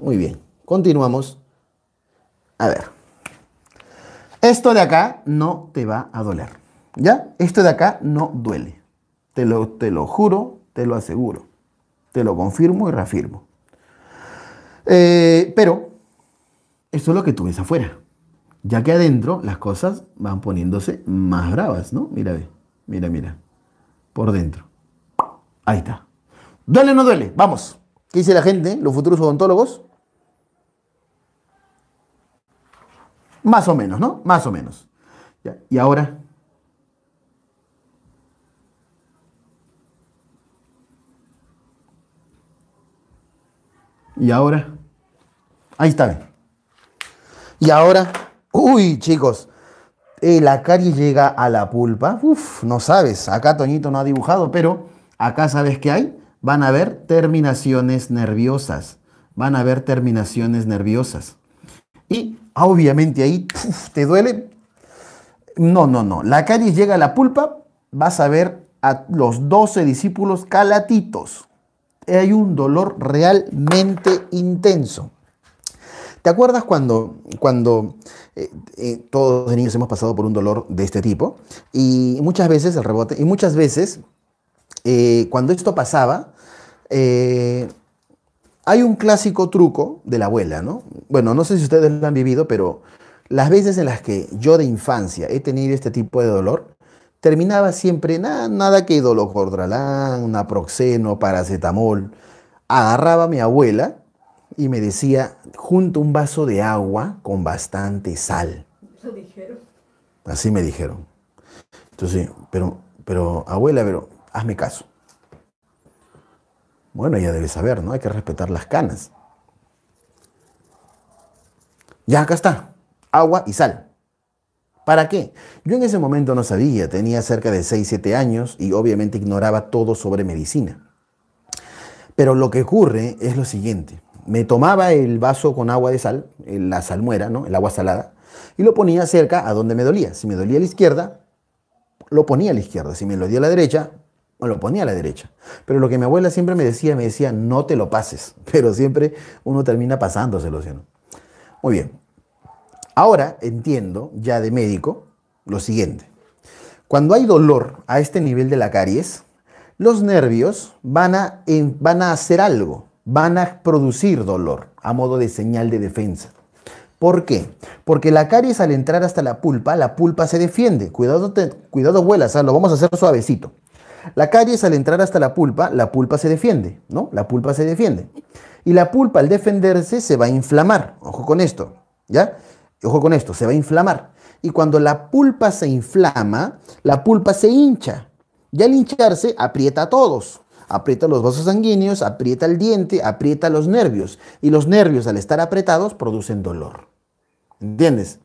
Muy bien. Continuamos. A ver. Esto de acá no te va a doler. ¿Ya? Esto de acá no duele. Te lo, te lo juro, te lo aseguro. Te lo confirmo y reafirmo. Eh, pero, esto es lo que tú ves afuera ya que adentro las cosas van poniéndose más bravas, ¿no? Mira, ve, mira, mira, por dentro. Ahí está. ¿Duele o no duele? Vamos. ¿Qué dice la gente, los futuros odontólogos? Más o menos, ¿no? Más o menos. Y ahora... Y ahora, ahí está. Y ahora Uy, chicos, eh, la caris llega a la pulpa. Uf, no sabes, acá Toñito no ha dibujado, pero acá sabes qué hay. Van a haber terminaciones nerviosas. Van a haber terminaciones nerviosas. Y obviamente ahí uf, te duele. No, no, no. La caris llega a la pulpa. Vas a ver a los 12 discípulos calatitos. Hay un dolor realmente intenso. ¿Te acuerdas cuando, cuando eh, eh, todos los niños hemos pasado por un dolor de este tipo? Y muchas veces el rebote, y muchas veces eh, cuando esto pasaba, hay un clásico truco de la abuela, ¿no? Bueno, no sé si ustedes lo han vivido, pero las veces en las que yo de infancia he tenido este tipo de dolor, terminaba siempre nada, nada que dolocordralán, proxeno, paracetamol. Agarraba a mi abuela y me decía, junto un vaso de agua con bastante sal. dijeron. Así me dijeron. Entonces, pero, pero abuela, pero hazme caso. Bueno, ella debe saber, ¿no? Hay que respetar las canas. Ya acá está, agua y sal. ¿Para qué? Yo en ese momento no sabía, tenía cerca de 6, 7 años y obviamente ignoraba todo sobre medicina. Pero lo que ocurre es lo siguiente me tomaba el vaso con agua de sal, la salmuera, ¿no? el agua salada, y lo ponía cerca a donde me dolía. Si me dolía a la izquierda, lo ponía a la izquierda. Si me lo dio a la derecha, lo ponía a la derecha. Pero lo que mi abuela siempre me decía, me decía, no te lo pases. Pero siempre uno termina pasándoselo, ¿sí? Muy bien. Ahora entiendo, ya de médico, lo siguiente. Cuando hay dolor a este nivel de la caries, los nervios van a, van a hacer algo van a producir dolor a modo de señal de defensa. ¿Por qué? Porque la caries al entrar hasta la pulpa, la pulpa se defiende. Cuidado, cuidado vuelas, lo vamos a hacer suavecito. La caries al entrar hasta la pulpa, la pulpa se defiende, ¿no? La pulpa se defiende. Y la pulpa al defenderse se va a inflamar. Ojo con esto, ¿ya? Ojo con esto, se va a inflamar. Y cuando la pulpa se inflama, la pulpa se hincha. Y al hincharse aprieta a todos aprieta los vasos sanguíneos, aprieta el diente, aprieta los nervios. Y los nervios al estar apretados producen dolor. ¿Entiendes?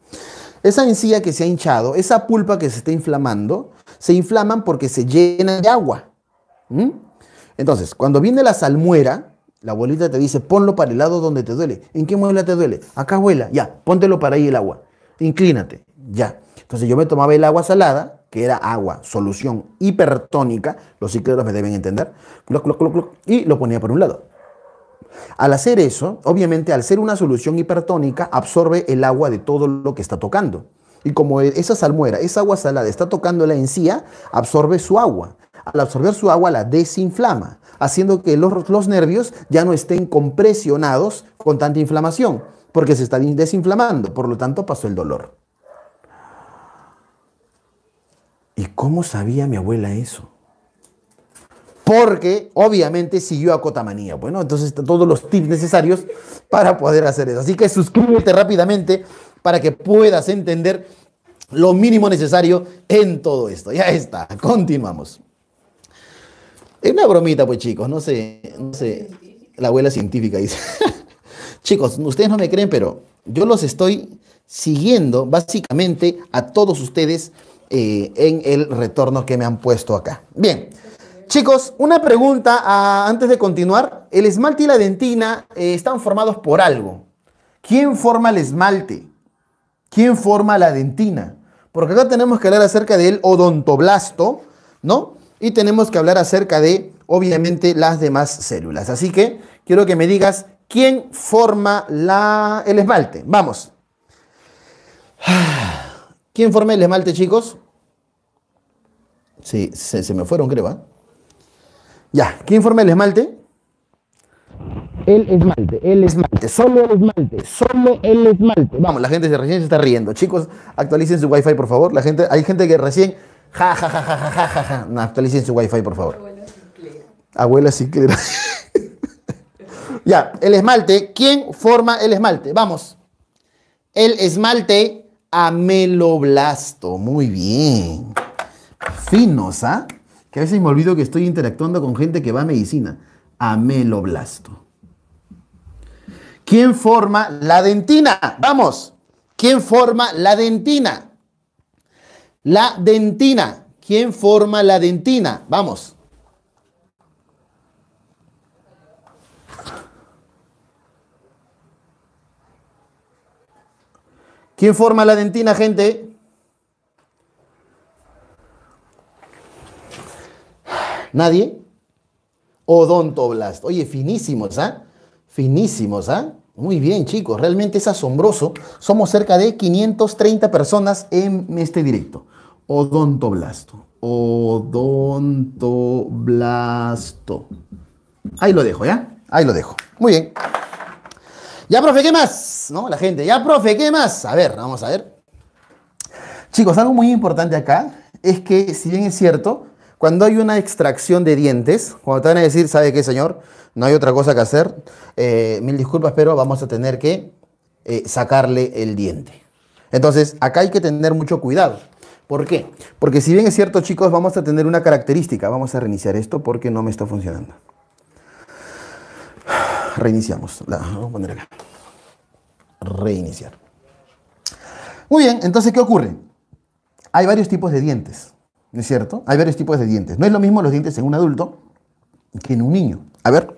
Esa encía que se ha hinchado, esa pulpa que se está inflamando, se inflaman porque se llenan de agua. ¿Mm? Entonces, cuando viene la salmuera, la abuelita te dice, ponlo para el lado donde te duele. ¿En qué muela te duele? Acá abuela, ya, póntelo para ahí el agua. Inclínate, ya. Entonces yo me tomaba el agua salada, que era agua, solución hipertónica, los cicleros me deben entender, y lo ponía por un lado. Al hacer eso, obviamente al ser una solución hipertónica, absorbe el agua de todo lo que está tocando. Y como e, esa salmuera, esa agua salada está tocando la encía, absorbe su agua. Al absorber su agua la desinflama, haciendo que los, los nervios ya no estén compresionados con tanta inflamación, porque se está desinflamando, por lo tanto pasó el dolor. ¿Y cómo sabía mi abuela eso? Porque obviamente siguió a Cotamanía. Bueno, pues, entonces todos los tips necesarios para poder hacer eso. Así que suscríbete rápidamente para que puedas entender lo mínimo necesario en todo esto. Ya está, continuamos. Es una bromita, pues chicos, no sé, no sé. La abuela científica dice. chicos, ustedes no me creen, pero yo los estoy siguiendo básicamente a todos ustedes eh, en el retorno que me han puesto acá. Bien, chicos, una pregunta ah, antes de continuar. El esmalte y la dentina eh, están formados por algo. ¿Quién forma el esmalte? ¿Quién forma la dentina? Porque acá tenemos que hablar acerca del odontoblasto, ¿no? Y tenemos que hablar acerca de, obviamente, las demás células. Así que quiero que me digas quién forma el esmalte. Vamos. Ah. ¿Quién forma el esmalte, chicos? Sí, se, me fueron, creo. ¿ah? Ya, ¿quién forma el esmalte? El esmalte, el esmalte, solo el esmalte, solo el esmalte. Vamos, la gente recién se está riendo. Chicos, actualicen su wifi, por favor. La gente, hay gente que recién, ja, ja, ja, ja, ja, ja, ja. No, actualicen su wifi, por favor. Abuela Sinclair. ya, el esmalte. ¿Quién forma el esmalte? Vamos. El esmalte ameloblasto. Muy bien. Finos, ¿ah? Que a veces me olvido que estoy interactuando con gente que va a medicina. Ameloblasto. ¿Quién forma la dentina? Vamos. ¿Quién forma la dentina? La dentina. ¿Quién forma la dentina? Vamos. ¿Quién forma la dentina, gente? ¿Nadie? Odontoblasto. Oye, finísimos, ¿ah? Finísimos, ¿ah? Muy bien, chicos, realmente es asombroso. Somos cerca de 530 personas en este directo. Odontoblasto. Odontoblasto. Ahí lo dejo, ¿ya? Ahí lo dejo. Muy bien. Ya, profe, ¿qué más? ¿No? La gente, ya, profe, ¿qué más? A ver, vamos a ver. Chicos, algo muy importante acá es que, si bien es cierto, cuando hay una extracción de dientes, cuando te van a decir, ¿sabe qué, señor? No hay otra cosa que hacer. Eh, mil disculpas, pero vamos a tener que eh, sacarle el diente. Entonces, acá hay que tener mucho cuidado. ¿Por qué? Porque si bien es cierto, chicos, vamos a tener una característica. Vamos a reiniciar esto porque no me está funcionando reiniciamos. La, vamos a poner acá. Reiniciar. Muy bien, entonces, ¿qué ocurre? Hay varios tipos de dientes, ¿no es cierto? Hay varios tipos de dientes. No es lo mismo los dientes en un adulto que en un niño. A ver,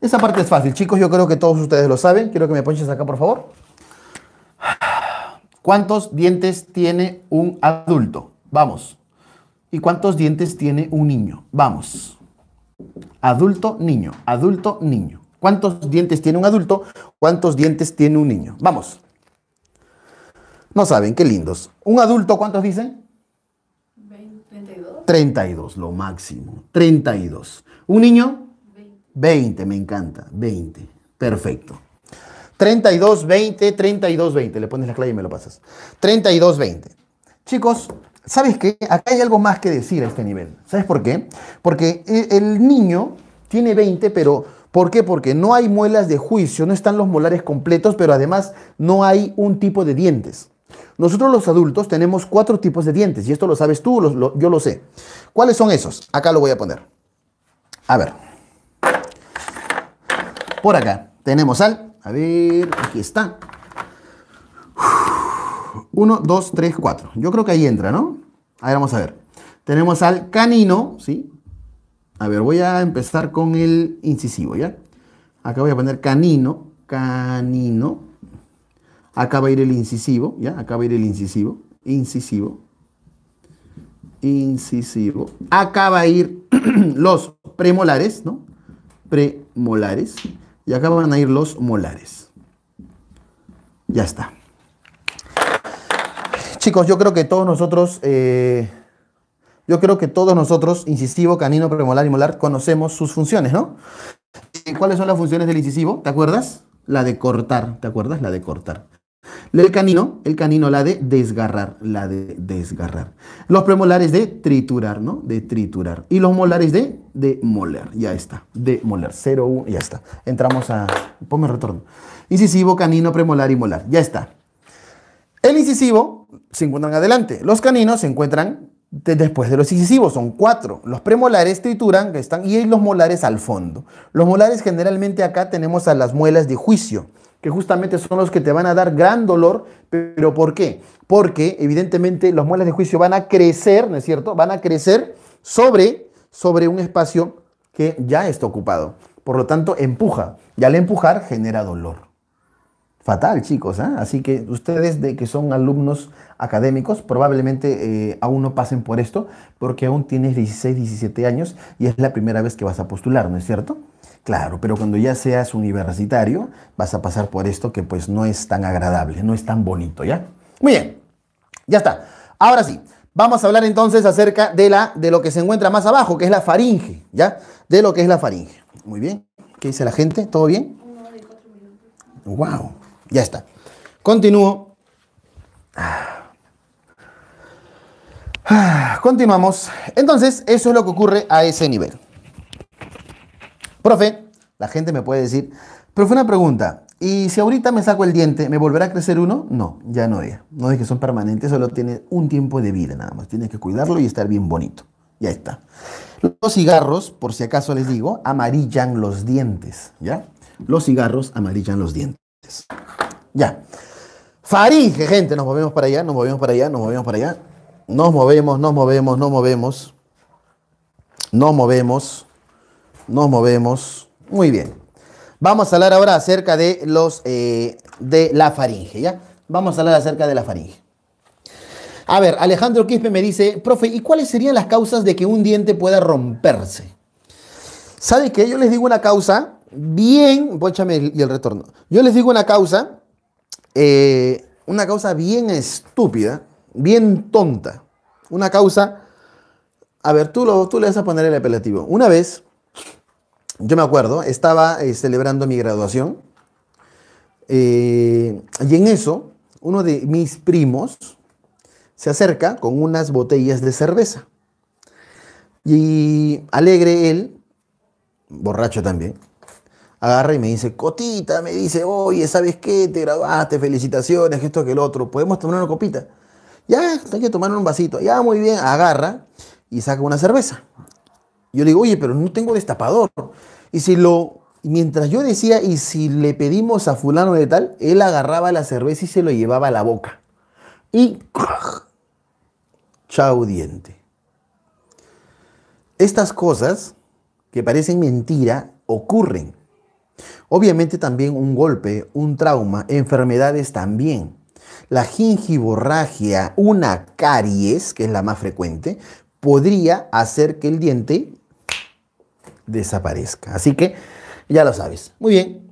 esa parte es fácil, chicos. Yo creo que todos ustedes lo saben. Quiero que me ponches acá, por favor. ¿Cuántos dientes tiene un adulto? Vamos. ¿Y cuántos dientes tiene un niño? Vamos. Adulto, niño, adulto, niño. ¿Cuántos dientes tiene un adulto? ¿Cuántos dientes tiene un niño? Vamos. No saben, qué lindos. ¿Un adulto cuántos dicen? 32. 32, lo máximo. 32. ¿Un niño? 20. 20, me encanta. 20. Perfecto. 32, 20, 32, 20. Le pones la clave y me lo pasas. 32, 20. Chicos, ¿Sabes qué? Acá hay algo más que decir a este nivel. ¿Sabes por qué? Porque e, el niño tiene 20, pero ¿por qué? Porque no hay muelas de juicio, no están los molares completos, pero además no hay un tipo de dientes. Nosotros los adultos tenemos cuatro tipos de dientes, y esto lo sabes tú, yo lo sé. ¿Cuáles son esos? Acá lo voy a poner. A ver. Por acá tenemos al... A ver, aquí está. 1, 2, 3, 4. Yo creo que ahí entra, ¿no? A ver, vamos a ver. Tenemos al canino, ¿sí? A ver, voy a empezar con el incisivo, ¿ya? Acá voy a poner canino, canino. Acá va a ir el incisivo, ¿ya? Acá va a ir el incisivo, incisivo, incisivo. Acá va a ir los premolares, ¿no? Premolares. Y acá van a ir los molares. Ya está. Chicos, yo creo que todos nosotros, eh, yo creo que todos nosotros, incisivo, canino, premolar y molar, conocemos sus funciones, ¿no? Eh, ¿Cuáles son las funciones del incisivo? ¿Te acuerdas? La de cortar, ¿te acuerdas? La de cortar. El canino, el canino la de desgarrar, la de desgarrar. Los premolares de triturar, ¿no? De triturar. Y los molares de, de moler, ya está. De moler, 0, 1, ya está. Entramos a, ponme retorno. Incisivo, canino, premolar y molar, ya está. El incisivo se encuentran adelante. Los caninos se encuentran después de los incisivos, son cuatro. Los premolares trituran que están, y hay los molares al fondo. Los molares generalmente acá tenemos a las muelas de juicio, que justamente son los que te van a dar gran dolor, pero ¿por qué? Porque evidentemente los muelas de juicio van a crecer, ¿no es cierto? Van a crecer sobre, sobre un espacio que ya está ocupado. Por lo tanto, empuja. Y al empujar genera dolor fatal, chicos. ¿eh? Así que ustedes de que son alumnos académicos probablemente eh, aún no pasen por esto porque aún tienes 16, 17 años y es la primera vez que vas a postular, ¿no es cierto? Claro, pero cuando ya seas universitario vas a pasar por esto que pues no es tan agradable, no es tan bonito, ¿ya? Muy bien, ya está. Ahora sí, vamos a hablar entonces acerca de, la, de lo que se encuentra más abajo, que es la faringe, ¿ya? De lo que es la faringe. Muy bien, ¿qué dice la gente? ¿Todo bien? Wow, ya está. Continúo. Continuamos. Entonces, eso es lo que ocurre a ese nivel. Profe, la gente me puede decir, profe, una pregunta, ¿y si ahorita me saco el diente, me volverá a crecer uno? No, ya no es. No es que son permanentes, solo tiene un tiempo de vida nada más. Tienes que cuidarlo y estar bien bonito. Ya está. Los cigarros, por si acaso les digo, amarillan los dientes, ¿ya? Los cigarros amarillan los dientes. Ya. Faringe, gente, nos movemos para allá, nos movemos para allá, nos movemos para allá. Nos movemos, nos movemos, nos movemos. Nos movemos, nos movemos. Muy bien. Vamos a hablar ahora acerca de los eh, de la faringe, ¿ya? Vamos a hablar acerca de la faringe. A ver, Alejandro Quispe me dice, profe, ¿y cuáles serían las causas de que un diente pueda romperse? ¿Sabe qué? Yo les digo una causa bien, póchame y el retorno. Yo les digo una causa eh, una causa bien estúpida, bien tonta. Una causa... A ver, tú, tú le vas a poner el apelativo. Una vez, yo me acuerdo, estaba eh, celebrando mi graduación eh, y en eso uno de mis primos se acerca con unas botellas de cerveza. Y alegre él, borracho también, agarra y me dice, Cotita, me dice, oye, ¿sabes qué? Te grabaste, felicitaciones, esto, que el otro, podemos tomar una copita. Ya, tengo que tomar un vasito. Ya, muy bien, agarra y saca una cerveza. Yo le digo, oye, pero no tengo destapador. Y si lo, mientras yo decía, y si le pedimos a fulano de tal, él agarraba la cerveza y se lo llevaba a la boca. Y, chau diente. Estas cosas que parecen mentira ocurren. Obviamente también un golpe, un trauma, enfermedades también. La gingivorragia, una caries, que es la más frecuente, podría hacer que el diente desaparezca. Así que ya lo sabes. Muy bien.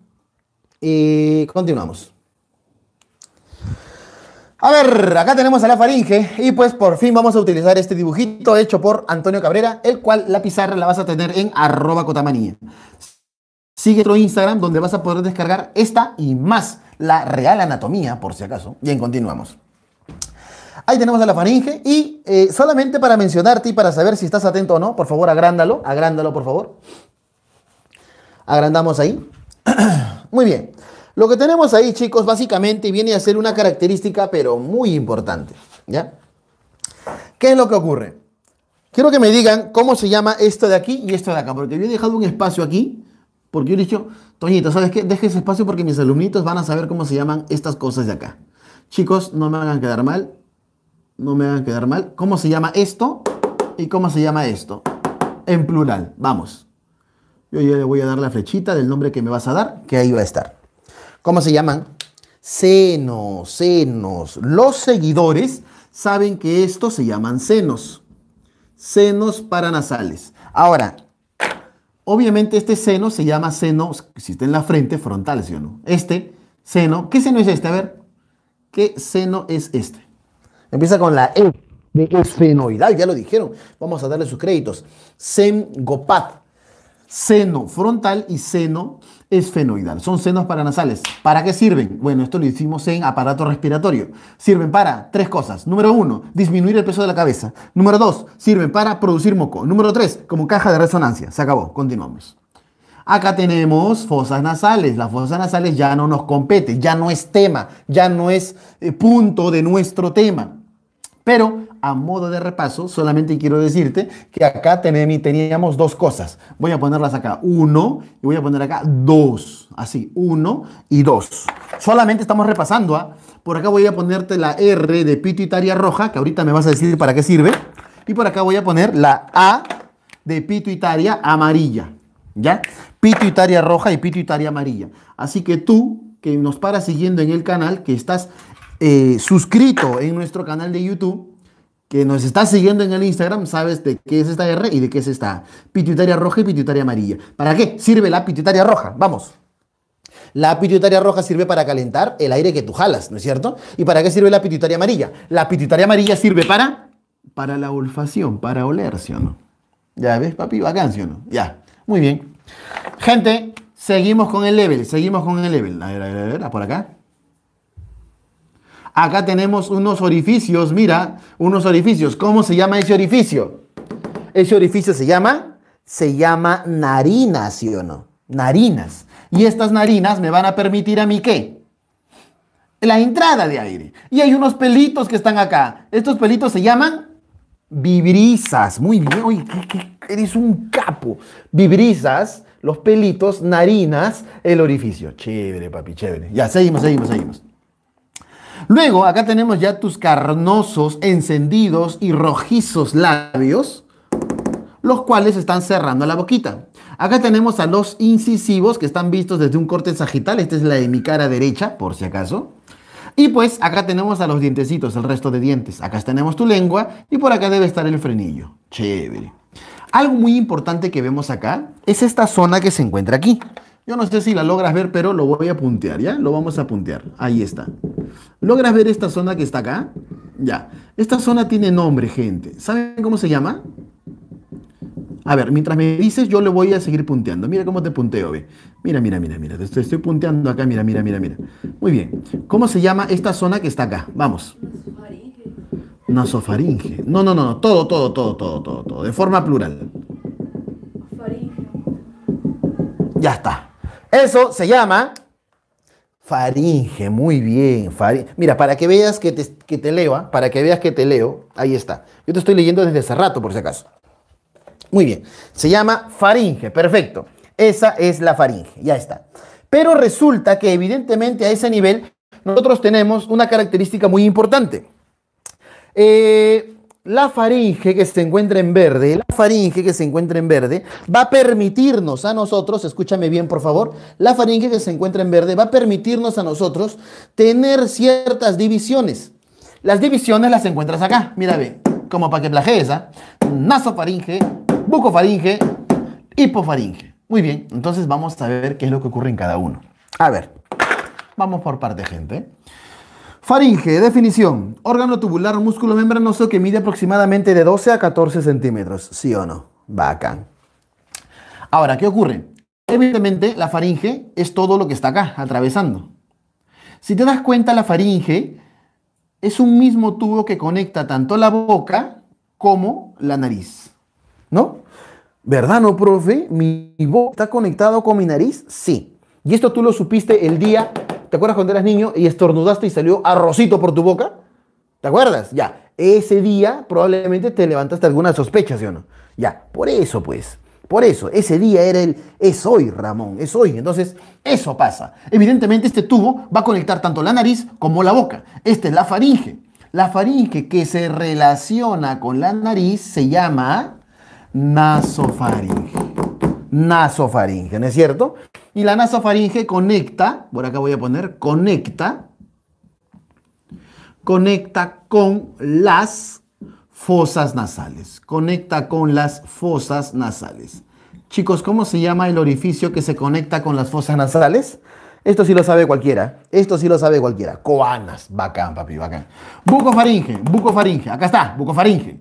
Y continuamos. A ver, acá tenemos a la faringe y pues por fin vamos a utilizar este dibujito hecho por Antonio Cabrera, el cual la pizarra la vas a tener en arroba cotamanía. Sigue otro Instagram donde vas a poder descargar esta y más, la real anatomía, por si acaso. Bien, continuamos. Ahí tenemos a la faringe y eh, solamente para mencionarte y para saber si estás atento o no, por favor, agrándalo, agrándalo, por favor. Agrandamos ahí. Muy bien. Lo que tenemos ahí, chicos, básicamente viene a ser una característica, pero muy importante. ¿Ya? ¿Qué es lo que ocurre? Quiero que me digan cómo se llama esto de aquí y esto de acá, porque yo he dejado un espacio aquí porque yo he dicho, Toñito, ¿sabes qué? Deje ese espacio porque mis alumnitos van a saber cómo se llaman estas cosas de acá. Chicos, no me hagan quedar mal. No me hagan quedar mal. ¿Cómo se llama esto? ¿Y cómo se llama esto? En plural. Vamos. Yo ya le voy a dar la flechita del nombre que me vas a dar, que ahí va a estar. ¿Cómo se llaman? Senos, senos. Los seguidores saben que estos se llaman senos. Senos paranasales. Ahora, Obviamente este seno se llama seno, si está en la frente, frontal, ¿sí o no? Este seno, ¿qué seno es este? A ver, ¿qué seno es este? Empieza con la E de esfenoidal, ya lo dijeron. Vamos a darle sus créditos. Sen Gopat, seno frontal y seno esfenoidal. Son senos paranasales. ¿Para qué sirven? Bueno, esto lo hicimos en aparato respiratorio. Sirven para tres cosas. Número uno, disminuir el peso de la cabeza. Número dos, sirven para producir moco. Número tres, como caja de resonancia. Se acabó. Continuamos. Acá tenemos fosas nasales. Las fosas nasales ya no nos compete, ya no es tema, ya no es eh, punto de nuestro tema. Pero a modo de repaso, solamente quiero decirte que acá teníamos dos cosas. Voy a ponerlas acá, uno, y voy a poner acá dos. Así, uno y dos. Solamente estamos repasando, ¿ah? Por acá voy a ponerte la R de pituitaria roja, que ahorita me vas a decir para qué sirve. Y por acá voy a poner la A de pituitaria amarilla, ¿ya? Pituitaria roja y pituitaria amarilla. Así que tú, que nos paras siguiendo en el canal, que estás eh, suscrito en nuestro canal de YouTube, que nos está siguiendo en el Instagram, sabes de qué es esta R y de qué es esta Pituitaria roja y pituitaria amarilla. ¿Para qué sirve la pituitaria roja? Vamos. La pituitaria roja sirve para calentar el aire que tú jalas, ¿no es cierto? ¿Y para qué sirve la pituitaria amarilla? La pituitaria amarilla sirve para... Para la olfacción, para oler, ¿sí o no? Ya ves, papi, bacán, ¿sí no? Ya, muy bien. Gente, seguimos con el level, seguimos con el level. A ver, a ver, a ver, por acá. Acá tenemos unos orificios, mira, unos orificios. ¿Cómo se llama ese orificio? Ese orificio se llama, se llama narinas, ¿sí o no? Narinas. Y estas narinas me van a permitir a mí qué? La entrada de aire. Y hay unos pelitos que están acá. Estos pelitos se llaman vibrisas. Muy bien, Oye, eres un capo. Vibrisas, los pelitos, narinas, el orificio. Chévere, papi, chévere. Ya, seguimos, seguimos, seguimos. Luego, acá tenemos ya tus carnosos, encendidos y rojizos labios, los cuales están cerrando la boquita. Acá tenemos a los incisivos que están vistos desde un corte sagital. Esta es la de mi cara derecha, por si acaso. Y pues acá tenemos a los dientecitos, el resto de dientes. Acá tenemos tu lengua y por acá debe estar el frenillo. Chévere. Algo muy importante que vemos acá es esta zona que se encuentra aquí. Yo no sé si la logras ver, pero lo voy a puntear, ¿ya? Lo vamos a puntear. Ahí está. ¿Logras ver esta zona que está acá? Ya. Esta zona tiene nombre, gente. ¿Saben cómo se llama? A ver, mientras me dices, yo le voy a seguir punteando. Mira cómo te punteo, ve. Mira, mira, mira, mira. Te estoy, punteando acá, mira, mira, mira, mira. Muy bien. ¿Cómo se llama esta zona que está acá? Vamos. Nasofaringe. No, no, no, no. Todo, todo, todo, todo, todo, todo. De forma plural. Faringe. Ya está. Eso se llama faringe. Muy bien. Mira, para que veas que te, que leo, ¿ah? para que veas que te leo, ahí está. Yo te estoy leyendo desde hace rato, por si acaso. Muy bien. Se llama faringe. Perfecto. Esa es la faringe. Ya está. Pero resulta que evidentemente a ese nivel nosotros tenemos una característica muy importante. Eh, la faringe que se encuentra en verde, la faringe que se encuentra en verde, va a permitirnos a nosotros, escúchame bien por favor, la faringe que se encuentra en verde va a permitirnos a nosotros tener ciertas divisiones. Las divisiones las encuentras acá, mira bien, como para que plaje esa, ¿ah? Nasofaringe, bucofaringe, hipofaringe. Muy bien, entonces vamos a ver qué es lo que ocurre en cada uno. A ver, vamos por parte, gente. Faringe, definición. Órgano tubular, músculo membranoso que mide aproximadamente de 12 a 14 centímetros. ¿Sí o no? Bacán. Ahora, ¿qué ocurre? Evidentemente, la faringe es todo lo que está acá, atravesando. Si te das cuenta, la faringe es un mismo tubo que conecta tanto la boca como la nariz. ¿No? ¿Verdad, no, profe? ¿Mi boca está conectada con mi nariz? Sí. Y esto tú lo supiste el día ¿Te acuerdas cuando eras niño y estornudaste y salió arrocito por tu boca? ¿Te acuerdas? Ya. Ese día probablemente te levantaste alguna sospecha, ¿sí o no? Ya. Por eso, pues. Por eso, ese día era el es hoy, Ramón, es hoy. Entonces, eso pasa. Evidentemente, este tubo va a conectar tanto la nariz como la boca. Esta es la faringe. La faringe que se relaciona con la nariz se llama nasofaringe nasofaringe, ¿no es cierto? Y la nasofaringe conecta, por acá voy a poner, conecta, conecta con las fosas nasales, conecta con las fosas nasales. Chicos, ¿cómo se llama el orificio que se conecta con las fosas nasales? Esto sí lo sabe cualquiera. Esto sí lo sabe cualquiera. Coanas. Bacán, papi, bacán. Bucofaringe, bucofaringe. Acá está, bucofaringe.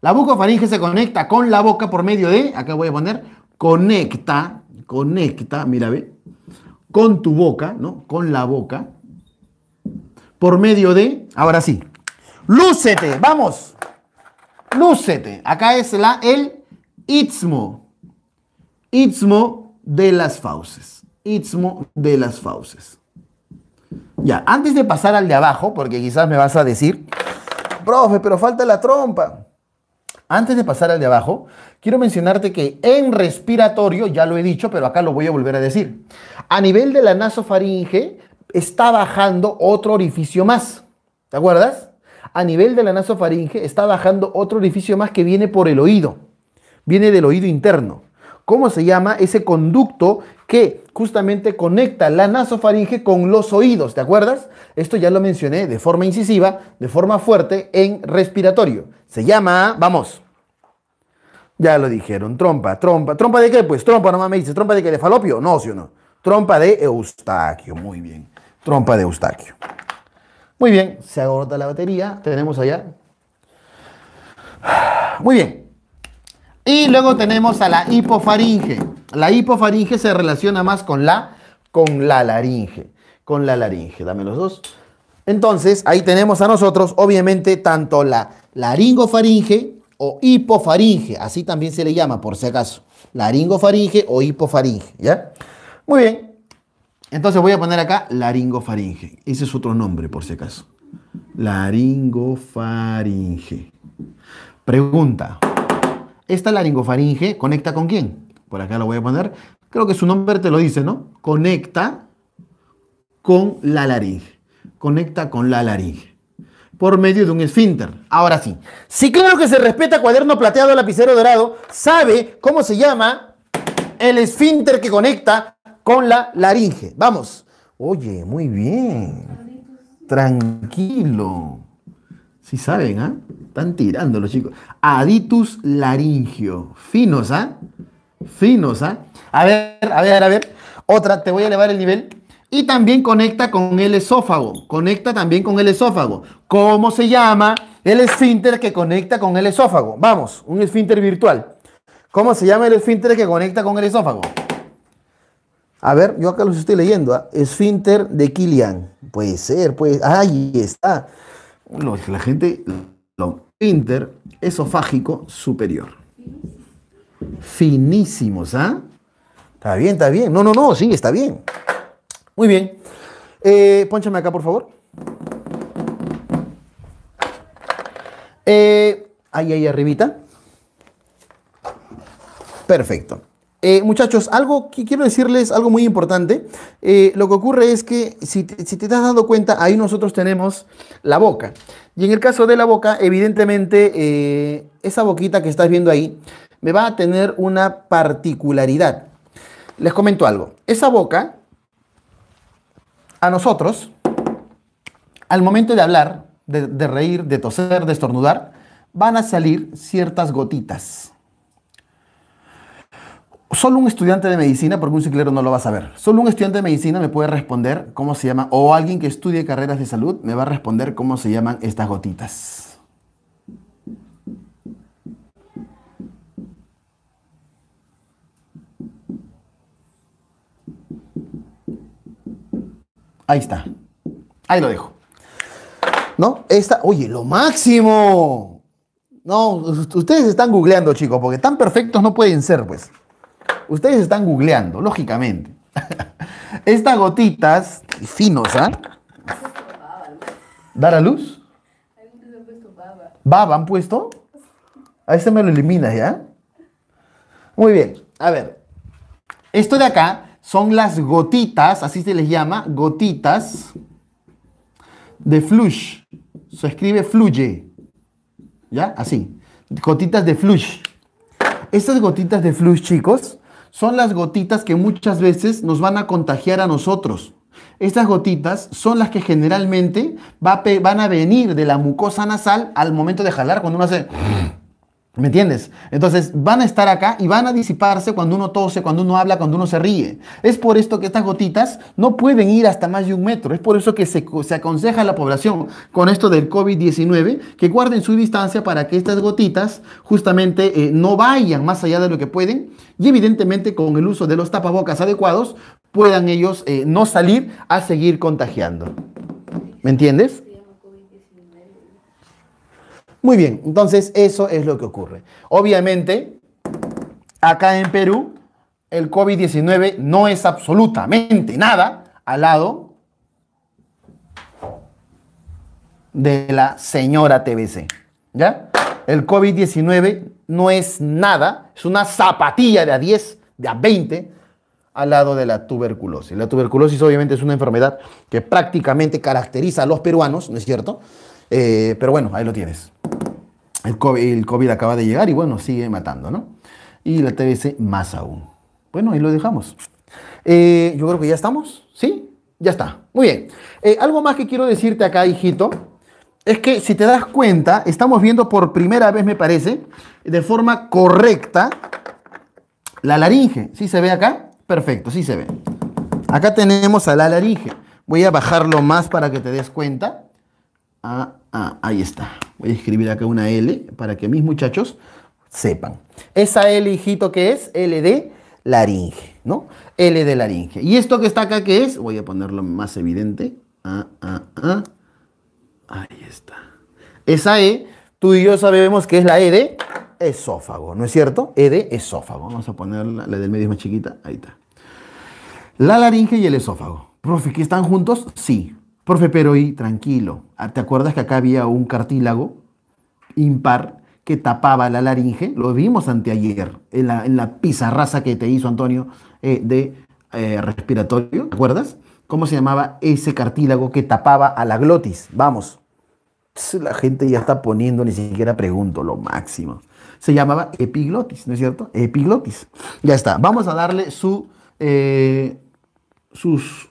La bucofaringe se conecta con la boca por medio de, acá voy a poner, conecta, conecta, mira, ve, con tu boca, ¿no? Con la boca, por medio de, ahora sí, lúcete, vamos, lúcete. Acá es la, el istmo, istmo de las fauces, istmo de las fauces. Ya, antes de pasar al de abajo, porque quizás me vas a decir, profe, pero falta la trompa. Antes de pasar al de abajo, quiero mencionarte que en respiratorio, ya lo he dicho, pero acá lo voy a volver a decir, a nivel de la nasofaringe está bajando otro orificio más. ¿Te acuerdas? A nivel de la nasofaringe está bajando otro orificio más que viene por el oído. Viene del oído interno. ¿Cómo se llama ese conducto que justamente conecta la nasofaringe con los oídos? ¿Te acuerdas? Esto ya lo mencioné de forma incisiva, de forma fuerte en respiratorio. Se llama, vamos, ya lo dijeron, trompa, trompa. ¿Trompa de qué? Pues trompa, nomás me dice, ¿trompa de qué? No, sí o no. Trompa de Eustaquio, muy bien. Trompa de Eustaquio. Muy bien, se agota la batería, tenemos allá. Muy bien. Y luego tenemos a la hipofaringe. La hipofaringe se relaciona más con la, con la laringe. Con la laringe, dame los dos. Entonces, ahí tenemos a nosotros, obviamente, tanto la laringofaringe o hipofaringe, así también se le llama por si acaso, laringofaringe o hipofaringe, ¿ya? Muy bien, entonces voy a poner acá laringofaringe, ese es otro nombre por si acaso, laringofaringe. Pregunta, ¿esta laringofaringe conecta con quién? Por acá lo voy a poner, creo que su nombre te lo dice, ¿no? Conecta con la laringe, conecta con la laringe por medio de un esfínter. Ahora sí, si claro que se respeta cuaderno plateado, lapicero dorado, sabe cómo se llama el esfínter que conecta con la laringe. Vamos. Oye, muy bien. Tranquilo. si saben, ¿ah? Están tirando los chicos. Aditus laringio. Finos, ¿ah? Finos, ¿ah? A ver, a ver, a ver. Otra, te voy a elevar el nivel y también conecta con el esófago, conecta también con el esófago. ¿Cómo se llama el esfínter que conecta con el esófago? Vamos, un esfínter virtual. ¿Cómo se llama el esfínter que conecta con el esófago? A ver, yo acá los estoy leyendo. ¿ah? Esfínter de Kilian. Puede ser, pues. Ahí está. la gente. Lo, esfínter esofágico superior. Finísimos, ¿ah? Está bien, está bien. No, no, no, sí, está bien. Muy bien. Eh, pónchame acá, por favor. Eh, ahí, ahí arribita. Perfecto. Eh, muchachos, algo que quiero decirles, algo muy importante. Eh, lo que ocurre es que si te, si estás dando cuenta, ahí nosotros tenemos la boca. Y en el caso de la boca, evidentemente, esa boquita que estás viendo ahí me va a tener una particularidad. Les comento algo. Esa boca a nosotros, al momento de hablar, de, reír, de toser, de estornudar, van a salir ciertas gotitas. Solo un estudiante de medicina, porque un ciclero no lo va a saber, solo un estudiante de medicina me puede responder cómo se llama, o alguien que estudie carreras de salud me va a responder cómo se llaman estas gotitas. Ahí está. Ahí lo dejo. ¿No? Esta, oye, lo máximo. No, ustedes están googleando, chicos, porque tan perfectos no pueden ser, pues. Ustedes están googleando, lógicamente. Estas gotitas, finos, ¿ah? ¿eh? ¿Dar a luz? ¿Baba han puesto? A este me lo elimina ¿ya? Muy bien, a ver. Esto de acá son las gotitas, así se les llama, gotitas de flush. Se escribe fluye. ¿Ya? Así. Gotitas de flush. Estas gotitas de flush, chicos, son las gotitas que muchas veces nos van a contagiar a nosotros. Estas gotitas son las que generalmente van a venir de la mucosa nasal al momento de jalar, cuando uno hace ¿Me entiendes? Entonces van a estar acá y van a disiparse cuando uno tose, cuando uno habla, cuando uno se ríe. Es por esto que estas gotitas no pueden ir hasta más de un metro. Es por eso que se, aconseja a la población con esto del COVID-19 que guarden su distancia para que estas gotitas justamente eh, no vayan más allá de lo que pueden y evidentemente con el uso de los tapabocas adecuados puedan ellos eh, no salir a seguir contagiando. ¿Me entiendes? Muy bien, entonces eso es lo que ocurre. Obviamente, acá en Perú, el COVID-19 no es absolutamente nada al lado de la señora TBC. ¿Ya? El COVID-19 no es nada, es una zapatilla de a 10, de a 20 al lado de la tuberculosis. La tuberculosis obviamente es una enfermedad que prácticamente caracteriza a los peruanos, ¿no es cierto? Eh, pero bueno, ahí lo tienes. El COVID, acaba de llegar y bueno, sigue matando, ¿no? Y la TBC más aún. Bueno, ahí lo dejamos. Eh, yo creo que ya estamos, ¿sí? Ya está. Muy bien. Eh, algo más que quiero decirte acá, hijito, es que si te das cuenta, estamos viendo por primera vez, me parece, de forma correcta la laringe. ¿Sí se ve acá? Perfecto, sí se ve. Acá tenemos a la laringe. Voy a bajarlo más para que te des cuenta. Ah, Ah, ahí está. Voy a escribir acá una L para que mis muchachos sepan. Esa L, hijito, que es? L de laringe, ¿no? L de laringe. Y esto que está acá, que es? Voy a ponerlo más evidente. Ah, ah, ah. Ahí está. Esa E, tú y yo sabemos que es la E de esófago, ¿no es cierto? E de esófago. Vamos a poner la del medio más chiquita. Ahí está. La laringe y el esófago. Profe, ¿que están juntos? Sí. Profe, pero y tranquilo, ah, ¿te acuerdas que acá había un cartílago impar que tapaba la laringe? Lo vimos anteayer en la, en la pizarraza que te hizo Antonio eh, de eh, respiratorio, ¿te acuerdas? ¿Cómo se llamaba ese cartílago que tapaba a la glotis? Vamos, la gente ya está poniendo, ni siquiera pregunto, lo máximo. Se llamaba epiglotis, ¿no es cierto? Epiglotis. Ya está, vamos a darle su, eh, sus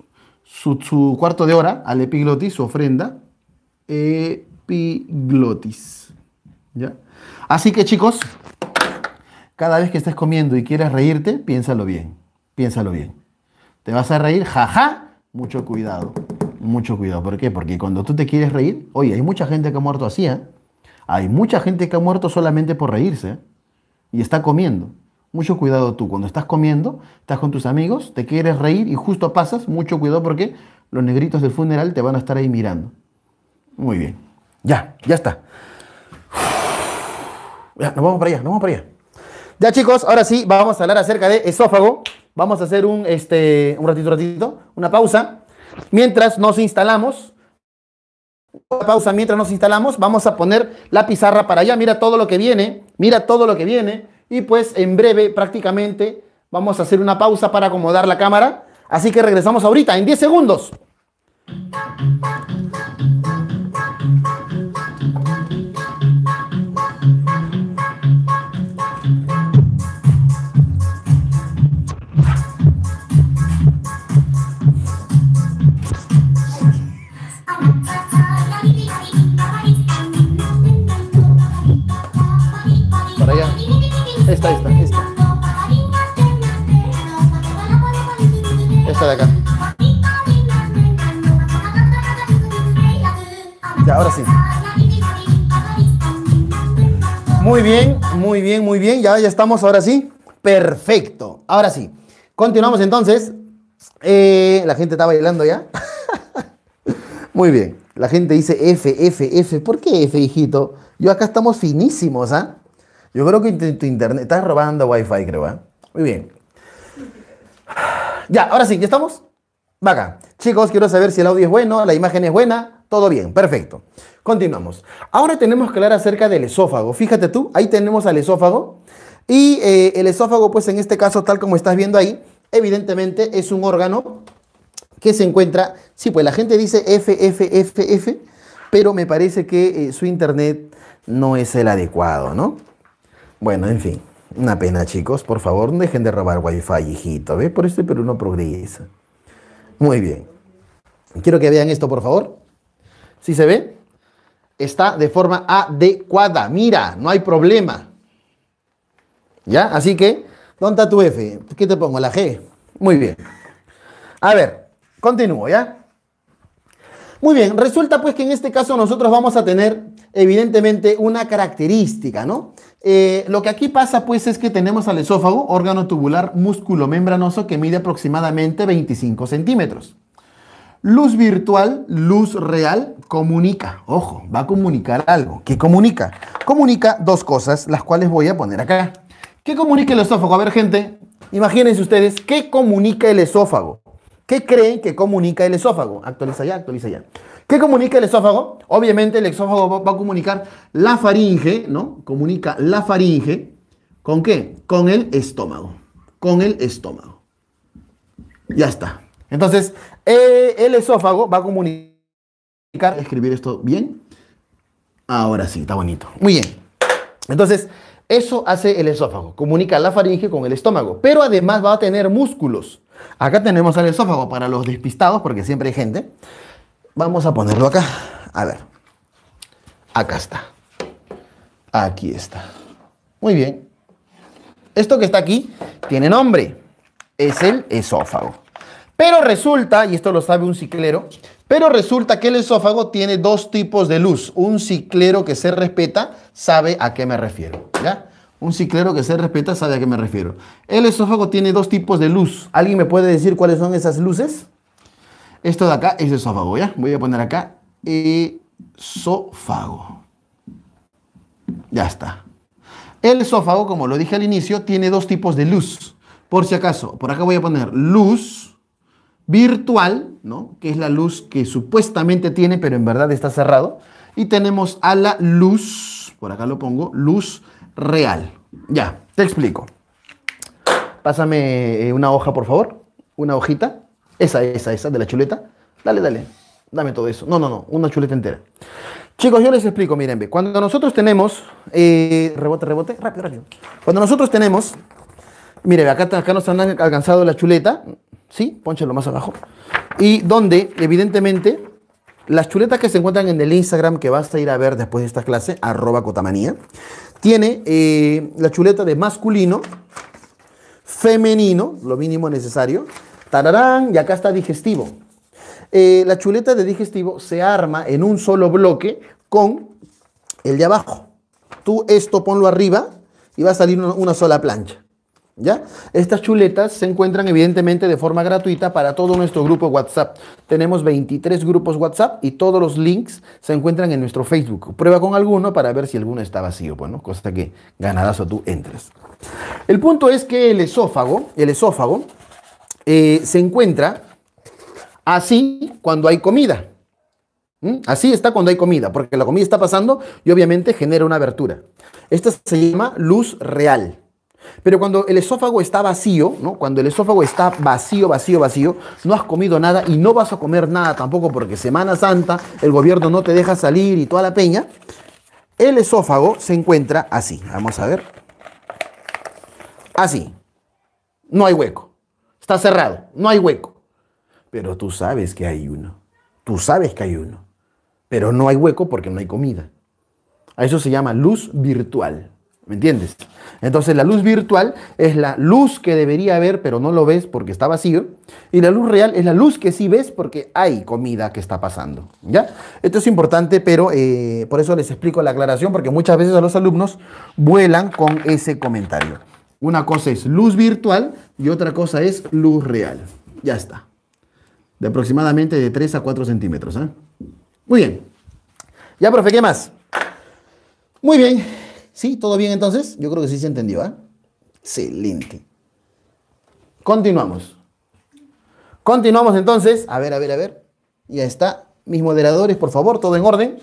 su, cuarto de hora al epiglotis, su ofrenda. Epiglotis. ¿Ya? Así que chicos, cada vez que estés comiendo y quieras reírte, piénsalo bien. Piénsalo bien. ¿Te vas a reír? Jaja, mucho cuidado. Mucho cuidado. ¿Por qué? Porque cuando tú te quieres reír, oye, hay mucha gente que ha muerto así, ¿eh? Hay mucha gente que ha muerto solamente por reírse y está comiendo. Mucho cuidado tú, cuando estás comiendo, estás con tus amigos, te quieres reír y justo pasas, mucho cuidado porque los negritos del funeral te van a estar ahí mirando. Muy bien, ya, ya está. Ya, nos vamos para allá, nos vamos para allá. Ya chicos, ahora sí, vamos a hablar acerca de esófago. Vamos a hacer un, este, un ratito, ratito, una pausa. Mientras nos instalamos, pausa mientras nos instalamos, vamos a poner la pizarra para allá. Mira todo lo que viene, mira todo lo que viene. Y pues en breve prácticamente vamos a hacer una pausa para acomodar la cámara. Así que regresamos ahorita, en 10 segundos. Esta, de acá. Ya, ahora sí. Muy bien, muy bien, muy bien. Ya, ya estamos, ahora sí. Perfecto. Ahora sí. Continuamos entonces. Eh, la gente está bailando ya. muy bien. La gente dice F, F, F. ¿Por qué F, hijito? Yo acá estamos finísimos, ¿ah? Yo creo que tu internet. Estás robando Wi-Fi, creo, ¿eh? Muy bien. Ya, ahora sí, ¿ya estamos? Vaca. Chicos, quiero saber si el audio es bueno, la imagen es buena, todo bien, perfecto. Continuamos. Ahora tenemos que hablar acerca del esófago. Fíjate tú, ahí tenemos al esófago. Y eh, el esófago, pues en este caso, tal como estás viendo ahí, evidentemente es un órgano que se encuentra. Sí, pues la gente dice FFFF, pero me parece que eh, su internet no es el adecuado, ¿no? Bueno, en fin. Una pena, chicos. Por favor, no dejen de robar wifi, hijito. ¿Ve? Por este pero no progresa. Muy bien. Quiero que vean esto, por favor. ¿Sí se ve? Está de forma adecuada. Mira, no hay problema. ¿Ya? Así que, ¿dónde está tu F? ¿Qué te pongo? La G. Muy bien. A ver, continúo, ¿ya? Muy bien, resulta pues que en este caso nosotros vamos a tener evidentemente una característica, ¿no? Eh, lo que aquí pasa pues es que tenemos al esófago, órgano tubular músculo membranoso que mide aproximadamente 25 centímetros. Luz virtual, luz real, comunica. Ojo, va a comunicar algo. ¿Qué comunica? Comunica dos cosas, las cuales voy a poner acá. ¿Qué comunica el esófago? A ver gente, imagínense ustedes, ¿qué comunica el esófago? ¿Qué creen que comunica el esófago? Actualiza ya, actualiza ya. ¿Qué comunica el esófago? Obviamente el esófago va a comunicar la faringe, ¿no? Comunica la faringe. ¿Con qué? Con el estómago. Con el estómago. Ya está. Entonces, eh, el esófago va a comunicar. Escribir esto bien. Ahora sí, está bonito. Muy bien. Entonces, eso hace el esófago. Comunica la faringe con el estómago. Pero además va a tener músculos. Acá tenemos el esófago para los despistados, porque siempre hay gente. Vamos a ponerlo acá. A ver. Acá está. Aquí está. Muy bien. Esto que está aquí tiene nombre. Es el esófago. Pero resulta, y esto lo sabe un ciclero, pero resulta que el esófago tiene dos tipos de luz. Un ciclero que se respeta sabe a qué me refiero. ¿ya? Un ciclero que se respeta sabe a qué me refiero. El esófago tiene dos tipos de luz. ¿Alguien me puede decir cuáles son esas luces? Esto de acá es esófago, ¿ya? Voy a poner acá esófago. Ya está. El esófago, como lo dije al inicio, tiene dos tipos de luz. Por si acaso, por acá voy a poner luz virtual, ¿no? Que es la luz que supuestamente tiene, pero en verdad está cerrado. Y tenemos a la luz, por acá lo pongo, luz real. Ya, te explico. Pásame eh, una hoja, por favor. Una hojita. Esa, esa, esa, de la chuleta. Dale, dale. Dame todo eso. No, no, no. Una chuleta entera. Chicos, yo les explico, miren, cuando nosotros tenemos, eh, rebote, rebote, rápido, rápido. Cuando nosotros tenemos, miren, acá, acá nos han alcanzado la chuleta, ¿sí? ponchelo más abajo. Y donde, evidentemente, las chuletas que se encuentran en el Instagram que vas a ir a ver después de esta clase, arroba cotamanía, tiene eh, la chuleta de masculino, femenino, lo mínimo necesario. Tararán, y acá está digestivo. Eh, la chuleta de digestivo se arma en un solo bloque con el de abajo. Tú esto ponlo arriba y va a salir una sola plancha. Estas chuletas se encuentran evidentemente de forma gratuita para todo nuestro grupo WhatsApp. Tenemos 23 grupos WhatsApp y todos los links se encuentran en nuestro Facebook. Prueba con alguno para ver si alguno está vacío, bueno, pues, cosa que ganadazo tú entras El punto es que el esófago, el esófago eh, se encuentra así cuando hay comida. ¿Mm? Así está cuando hay comida, porque la comida está pasando y obviamente genera una abertura. Esta se llama luz real. Pero cuando el esófago está vacío, ¿no? cuando el esófago está vacío, vacío, vacío, no has comido nada y no vas a comer nada tampoco porque Semana Santa, el gobierno no te deja salir y toda la peña, el esófago se encuentra así. Vamos a ver. Así. No hay hueco. Está cerrado. No hay hueco. Pero tú sabes que hay uno. Tú sabes que hay uno. Pero no hay hueco porque no hay comida. A eso se llama luz virtual. ¿Me entiendes? Entonces la luz virtual es la luz que debería haber, pero no lo ves porque está vacío. Y la luz real es la luz que sí ves porque hay comida que está pasando. ¿Ya? Esto es importante, pero eh, por eso les explico la aclaración, porque muchas veces a los alumnos vuelan con ese comentario. Una cosa es luz virtual y otra cosa es luz real. Ya está. De aproximadamente de 3 a 4 centímetros. ¿eh? Muy bien. Ya, profe, ¿qué más? Muy bien. ¿Sí? ¿Todo bien entonces? Yo creo que sí se entendió, ¿eh? Excelente. Continuamos. Continuamos entonces. A ver, a ver, a ver. Ya está. Mis moderadores, por favor, todo en orden.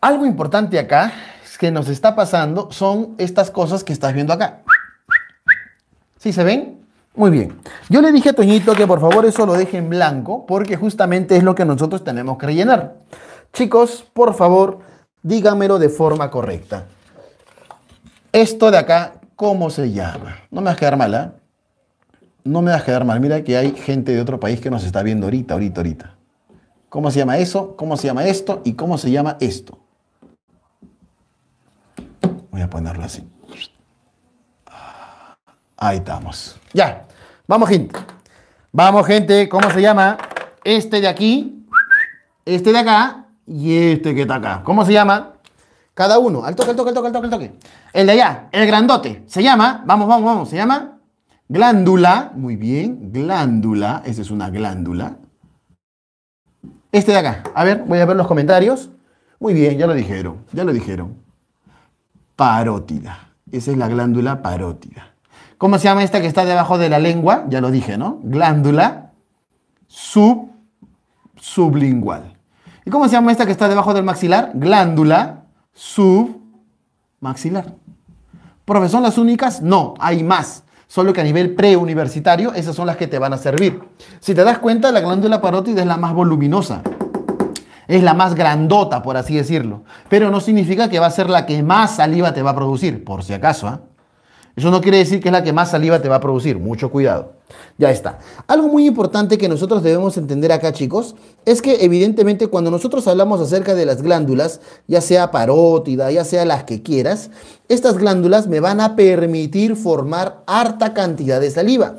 Algo importante acá es que nos está pasando son estas cosas que estás viendo acá. ¿Sí se ven? Muy bien. Yo le dije a Toñito que por favor eso lo deje en blanco porque justamente es lo que nosotros tenemos que rellenar. Chicos, por favor, Dígamelo de forma correcta. Esto de acá, ¿cómo se llama? No me vas a quedar mal, ¿eh? No me vas a quedar mal. Mira que hay gente de otro país que nos está viendo ahorita, ahorita, ahorita. ¿Cómo se llama eso? ¿Cómo se llama esto? ¿Y cómo se llama esto? Voy a ponerlo así. Ah, ahí estamos. Ya. Vamos, gente. Vamos, gente. ¿Cómo se llama? Este de aquí. Este de acá y este que está acá. ¿Cómo se llama? Cada uno. Al toque, al toque, al toque, al toque, El de allá, el grandote, se llama, vamos, vamos, vamos, se llama glándula. Muy bien, glándula. Esa es una glándula. Este de acá. A ver, voy a ver los comentarios. Muy bien, ya lo dijeron, ya lo dijeron. Parótida. Esa es la glándula parótida. ¿Cómo se llama esta que está debajo de la lengua? Ya lo dije, ¿no? Glándula sub, sublingual. ¿Y cómo se llama esta que está debajo del maxilar? Glándula submaxilar. Profe, ¿son las únicas? No, hay más. Solo que a nivel preuniversitario, esas son las que te van a servir. Si te das cuenta, la glándula parótida es la más voluminosa. Es la más grandota, por así decirlo. Pero no significa que va a ser la que más saliva te va a producir, por si acaso. ¿ah? Eso no quiere decir que es la que más saliva te va a producir. Mucho cuidado. Ya está. Algo muy importante que nosotros debemos entender acá, chicos, es que evidentemente cuando nosotros hablamos acerca de las glándulas, ya sea parótida, ya sea las que quieras, estas glándulas me van a permitir formar harta cantidad de saliva.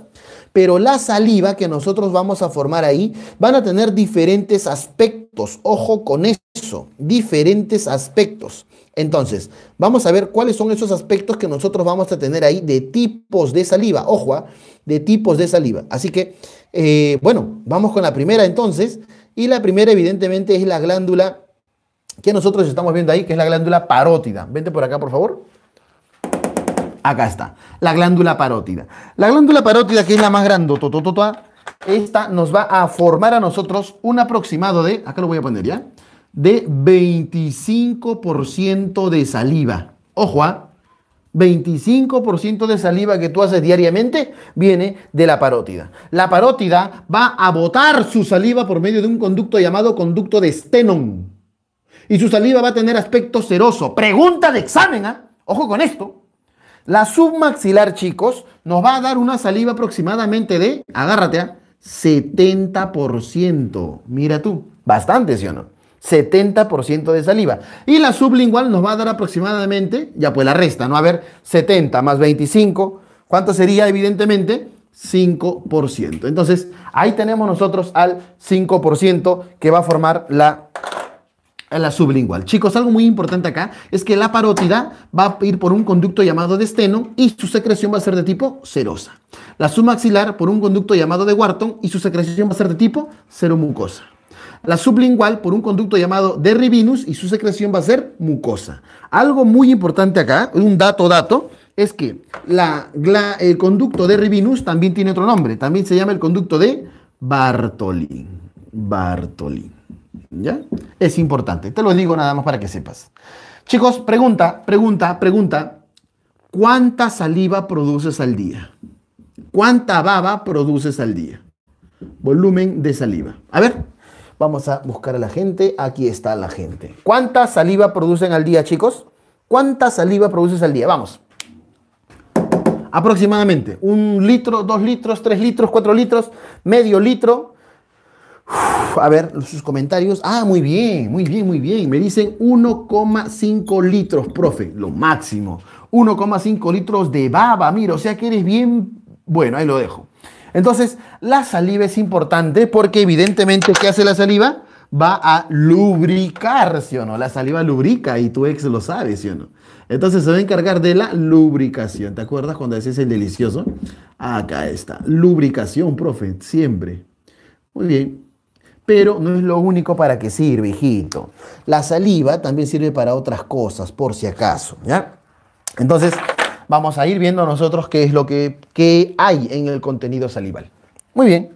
Pero la saliva que nosotros vamos a formar ahí van a tener diferentes aspectos. Ojo con eso, diferentes aspectos. Entonces, vamos a ver cuáles son esos aspectos que nosotros vamos a tener ahí de tipos de saliva. Ojo, ¿ah? de tipos de saliva. Así que, eh, bueno, vamos con la primera entonces. Y la primera, evidentemente, es la glándula que nosotros estamos viendo ahí, que es la glándula parótida. Vente por acá, por favor. Acá está, la glándula parótida. La glándula parótida, que es la más grande, esta nos va a formar a nosotros un aproximado de, acá lo voy a poner ya, de 25% de saliva. Ojo, 25% ¿ah? de saliva que tú haces diariamente viene de la parótida. La parótida va a botar su saliva por medio de un conducto llamado conducto de Stenon. Y su saliva va a tener aspecto seroso. Pregunta de examen, ¿ah? ojo con esto. La submaxilar, chicos, nos va a dar una saliva aproximadamente de, agárrate, ¿ah? a 70%. Mira tú, bastante, ¿sí o no? 70% de saliva. Y la sublingual nos va a dar aproximadamente, ya pues la resta, ¿no? A ver, 70 más 25, ¿cuánto sería evidentemente? 5%. Entonces, ahí tenemos nosotros al 5% que va a formar la, la sublingual. Chicos, algo muy importante acá es que la parótida va a ir por un conducto llamado de esteno y su secreción va a ser de tipo serosa. La submaxilar por un conducto llamado de Wharton y su secreción va a ser de tipo seromucosa la sublingual por un conducto llamado de Ribinus y su secreción va a ser mucosa. Algo muy importante acá, un dato dato, es que la, el conducto de Ribinus también tiene otro nombre, también se llama el conducto de bartolín bartolín ¿Ya? Es importante, te lo digo nada más para que sepas. Chicos, pregunta, pregunta, pregunta. ¿Cuánta saliva produces al día? ¿Cuánta baba produces al día? Volumen de saliva. A ver, Vamos a buscar a la gente. Aquí está la gente. ¿Cuánta saliva producen al día, chicos? ¿Cuánta saliva produces al día? Vamos. Aproximadamente. Un litro, dos litros, tres litros, cuatro litros, medio litro. a ver sus comentarios. Ah, muy bien, muy bien, muy bien. Me dicen 1,5 litros, profe, lo máximo. 1,5 litros de baba, mira, o sea que eres bien... Bueno, ahí lo dejo. Entonces, la saliva es importante porque evidentemente, ¿qué hace la saliva? Va a lubricar, ¿sí o no? La saliva lubrica y tu ex lo sabe, ¿sí o no? Entonces se va a encargar de la lubricación. ¿Te acuerdas cuando decías el delicioso? Acá está. Lubricación, profe, siempre. Muy bien. Pero no es lo único para que sirve, hijito. La saliva también sirve para otras cosas, por si acaso, ¿ya? Entonces, vamos a ir viendo nosotros qué es lo que, hay en el contenido salival. Muy bien.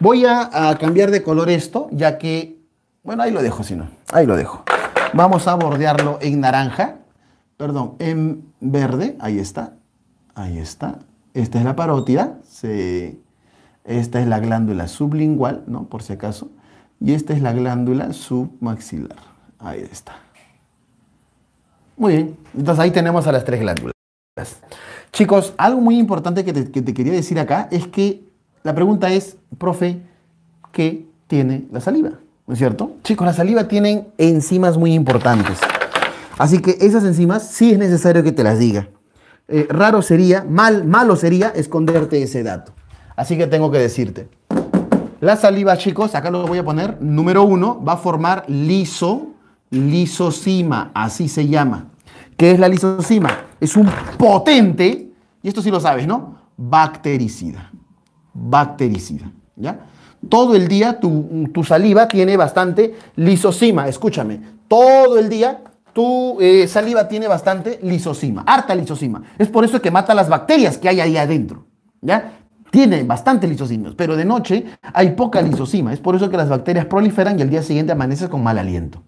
Voy a, cambiar de color esto, ya que... Bueno, ahí lo dejo, si no. Ahí lo dejo. Vamos a bordearlo en naranja. Perdón, en verde. Ahí está. Ahí está. Esta es la parótida. Esta es la glándula sublingual, ¿no? Por si acaso. Y esta es la glándula submaxilar. Ahí está. Muy bien. Entonces ahí tenemos a las tres glándulas. Chicos, algo muy importante que te, quería decir acá es que la pregunta es, profe, ¿qué tiene la saliva? ¿No es cierto? Chicos, la saliva tiene enzimas muy importantes. Así que esas enzimas sí es necesario que te las diga. Eh, raro sería, mal, malo sería esconderte ese dato. Así que tengo que decirte. La saliva, chicos, acá lo voy a poner, número uno, va a formar liso, lisocima, así se llama. ¿Qué es la lisocima? Es un potente, y esto sí lo sabes, ¿no? Bactericida. Bactericida. ¿Ya? Todo el día tu, saliva tiene bastante lisocima. Escúchame, todo el día tu eh, saliva tiene bastante lisocima. harta lisocima. Es por eso que mata las bacterias que hay ahí adentro. ¿Ya? Tiene bastante lisosima, pero de noche hay poca lisocima. Es por eso que las bacterias proliferan y al día siguiente amaneces con mal aliento.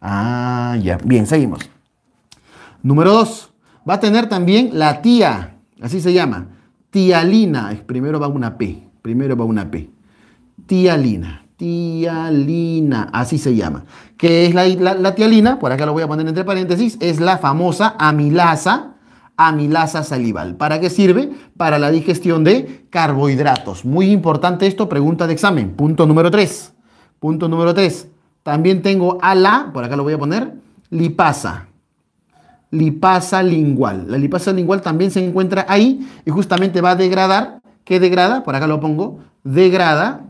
Ah, ya. Bien, seguimos. Número dos, va a tener también la tía, así se llama, tialina. Primero va una P, primero va una P. Tialina, tialina, así se llama. ¿Qué es la, la, tialina? Por acá lo voy a poner entre paréntesis, es la famosa amilasa, amilasa salival. ¿Para qué sirve? Para la digestión de carbohidratos. Muy importante esto, pregunta de examen. Punto número 3. Punto número 3. También tengo a la, por acá lo voy a poner, lipasa lipasa lingual. La lipasa lingual también se encuentra ahí y justamente va a degradar. ¿Qué degrada? Por acá lo pongo. Degrada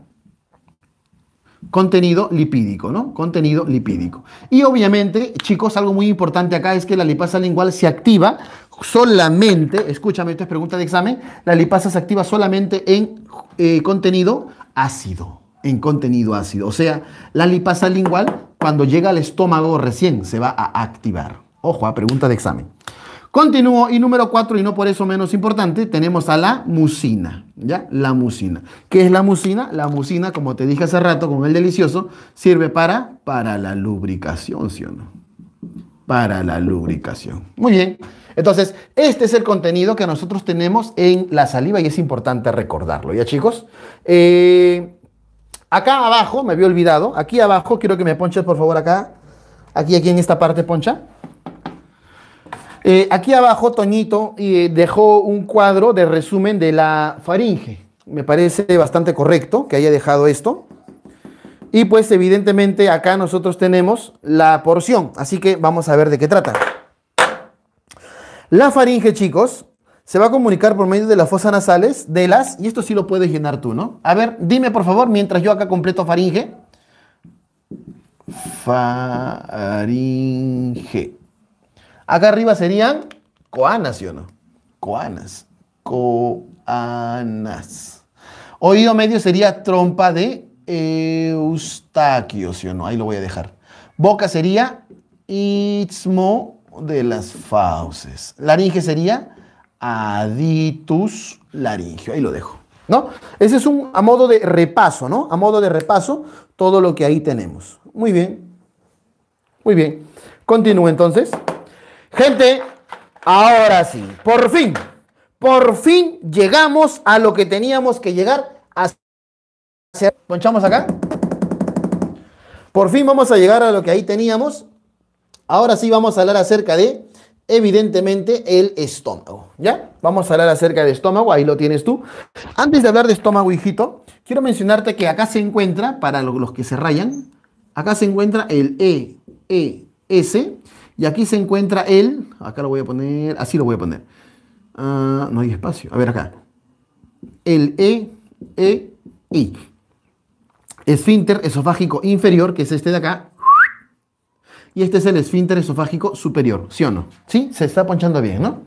contenido lipídico, ¿no? Contenido lipídico. Y obviamente, chicos, algo muy importante acá es que la lipasa lingual se activa solamente, escúchame, esto es pregunta de examen, la lipasa se activa solamente en eh, contenido ácido, en contenido ácido. O sea, la lipasa lingual cuando llega al estómago recién se va a activar. Ojo, a ah, pregunta de examen. Continúo y número cuatro, y no por eso menos importante, tenemos a la mucina, ¿ya? La mucina. ¿Qué es la mucina? La mucina, como te dije hace rato con el delicioso, sirve para, para la lubricación, ¿sí o no? Para la lubricación. Muy bien. Entonces, este es el contenido que nosotros tenemos en la saliva y es importante recordarlo, ¿ya chicos? Eh, acá abajo, me había olvidado, aquí abajo, quiero que me ponches por favor acá, aquí, aquí en esta parte, poncha. Eh, aquí abajo Toñito eh, dejó un cuadro de resumen de la faringe. Me parece bastante correcto que haya dejado esto. Y pues evidentemente acá nosotros tenemos la porción, así que vamos a ver de qué trata. La faringe, chicos, se va a comunicar por medio de las fosas nasales, de las, y esto sí lo puedes llenar tú, ¿no? A ver, dime por favor, mientras yo acá completo faringe. Faringe. Acá arriba serían coanas, ¿sí o no? Coanas. Coanas. Oído medio sería trompa de Eustaquio, ¿sí o no? Ahí lo voy a dejar. Boca sería istmo de las fauces. Laringe sería aditus laringio. Ahí lo dejo. ¿No? Ese es un a modo de repaso, ¿no? A modo de repaso, todo lo que ahí tenemos. Muy bien. Muy bien. Continúo entonces. Gente, ahora sí, por fin, por fin llegamos a lo que teníamos que llegar a Ponchamos acá. Por fin vamos a llegar a lo que ahí teníamos. Ahora sí vamos a hablar acerca de, evidentemente, el estómago. ¿Ya? Vamos a hablar acerca del estómago, ahí lo tienes tú. Antes de hablar de estómago, hijito, quiero mencionarte que acá se encuentra, para los que se rayan, acá se encuentra el EES y aquí se encuentra el, acá lo voy a poner, así lo voy a poner. Ah, no hay espacio. A ver acá. El E, E, I. Esfínter esofágico inferior, que es este de acá. Y este es el esfínter esofágico superior, ¿sí o no? ¿Sí? Se está ponchando bien, ¿no?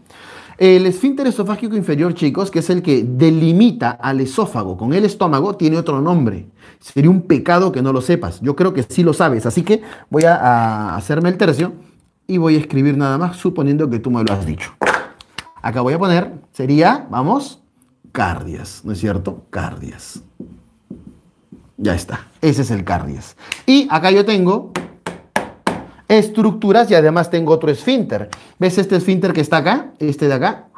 El esfínter esofágico inferior, chicos, que es el que delimita al esófago con el estómago, tiene otro nombre. Sería un pecado que no lo sepas. Yo creo que sí lo sabes, así que voy a hacerme el tercio y voy a escribir nada más suponiendo que tú me lo has dicho. Acá voy a poner, sería, vamos, cardias, ¿no es cierto? Cardias. Ya está, ese es el cardias. Y acá yo tengo estructuras y además tengo otro esfínter. ¿Ves este esfínter que está acá? Este de acá.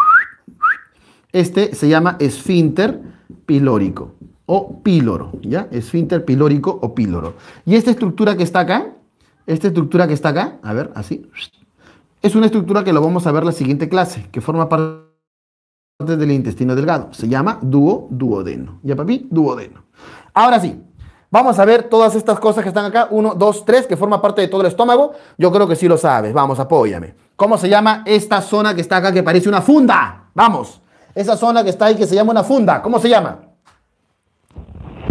Este se llama esfínter pilórico o píloro, ¿ya? Esfínter pilórico o píloro. Y esta estructura que está acá esta estructura que está acá, a ver, así, es una estructura que lo vamos a ver la siguiente clase, que forma parte del intestino delgado. Se llama duodeno. ¿Ya papi? Duodeno. Ahora sí, Vamos a ver todas estas cosas que están acá. Uno, dos, tres, que forma parte de todo el estómago. Yo creo que sí lo sabes. Vamos, apóyame. ¿Cómo se llama esta zona que está acá que parece una funda? Vamos. Esa zona que está ahí que se llama una funda. ¿Cómo se llama?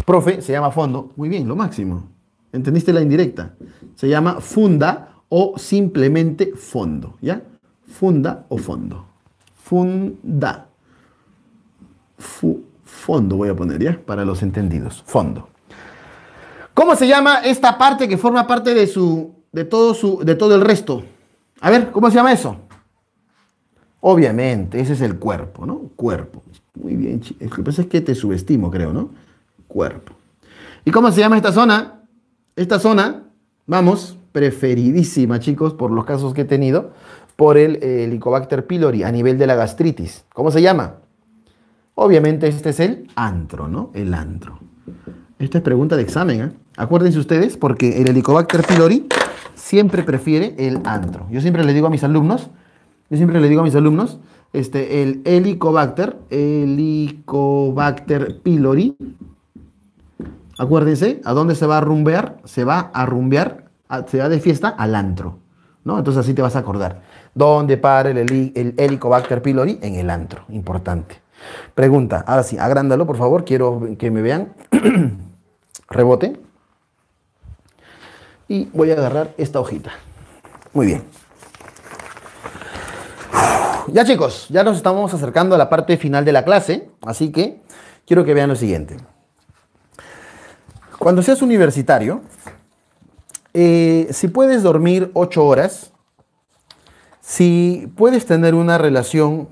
Profe, se llama fondo. Muy bien, lo máximo. ¿Entendiste la indirecta? Se llama funda o simplemente fondo, ¿ya? Funda o fondo. Funda. fondo voy a poner, ¿ya? Para los entendidos. Fondo. ¿Cómo se llama esta parte que forma parte de su de todo su de todo el resto? A ver, ¿cómo se llama eso? Obviamente, ese es el cuerpo, ¿no? Cuerpo. Muy bien, lo pues es que te subestimo, creo, ¿no? Cuerpo. ¿Y cómo se llama esta zona? Esta zona, vamos, preferidísima, chicos, por los casos que he tenido, por el eh, Helicobacter pylori a nivel de la gastritis. ¿Cómo se llama? Obviamente este es el antro, ¿no? El antro. Esta es pregunta de examen, ¿eh? Acuérdense ustedes, porque el Helicobacter pylori siempre prefiere el antro. Yo siempre le digo a mis alumnos, yo siempre le digo a mis alumnos, este, el Helicobacter, Helicobacter pylori, Acuérdense, ¿a dónde se va a rumbear? Se va a rumbear, se va de fiesta al antro, ¿no? Entonces así te vas a acordar. ¿Dónde para el, el Helicobacter pylori? En el antro, importante. Pregunta, ahora sí, agrándalo por favor, quiero que me vean. Rebote. Y voy a agarrar esta hojita. Muy bien. Ya chicos, ya nos estamos acercando a la parte final de la clase, así que quiero que vean lo siguiente. Cuando seas universitario, eh, si puedes dormir ocho horas, si puedes tener una relación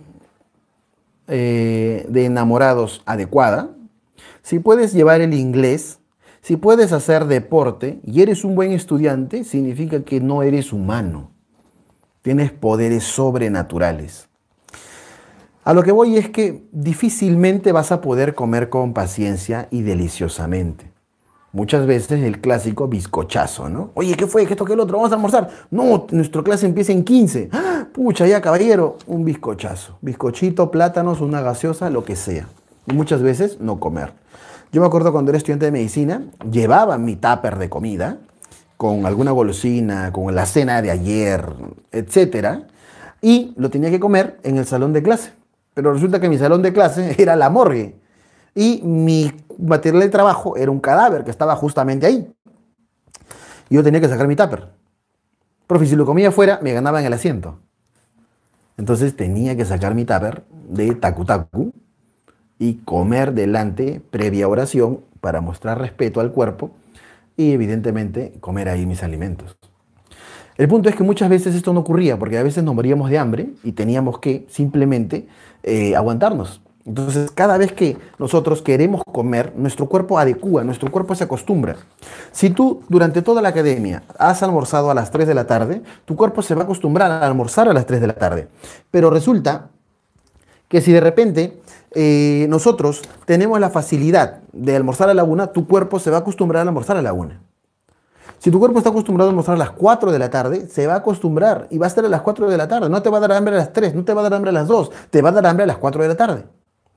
eh, de enamorados adecuada, si puedes llevar el inglés, si puedes hacer deporte y eres un buen estudiante, significa que no eres humano. Tienes poderes sobrenaturales. A lo que voy es que difícilmente vas a poder comer con paciencia y deliciosamente muchas veces el clásico bizcochazo, ¿no? Oye, ¿qué fue? ¿Qué esto, qué el otro? Vamos a almorzar. No, nuestro clase empieza en 15. ¡Ah! Pucha, ya, caballero, un bizcochazo. Bizcochito, plátanos, una gaseosa, lo que sea. muchas veces no comer. Yo me acuerdo cuando era estudiante de medicina, llevaba mi tupper de comida con alguna golosina, con la cena de ayer, etcétera, y lo tenía que comer en el salón de clase. Pero resulta que mi salón de clase era la morgue y mi material de trabajo era un cadáver que estaba justamente ahí. Yo tenía que sacar mi tupper. Profe, si lo comía afuera, me ganaba en el asiento. Entonces tenía que sacar mi tupper de tacu tacu y comer delante, previa oración, para mostrar respeto al cuerpo y evidentemente comer ahí mis alimentos. El punto es que muchas veces esto no ocurría porque a veces nos moríamos de hambre y teníamos que simplemente eh, aguantarnos. Entonces, cada vez que nosotros queremos comer, nuestro cuerpo adecua, nuestro cuerpo se acostumbra. Si tú durante toda la academia has almorzado a las 3 de la tarde, tu cuerpo se va a acostumbrar a almorzar a las 3 de la tarde. Pero resulta que si de repente eh, nosotros tenemos la facilidad de almorzar a la 1, tu cuerpo se va a acostumbrar a almorzar a la una. Si tu cuerpo está acostumbrado a almorzar a las 4 de la tarde, se va a acostumbrar y va a estar a las 4 de la tarde. No te va a dar hambre a las 3, no te va a dar hambre a las 2, te va a dar hambre a las 4 de la tarde.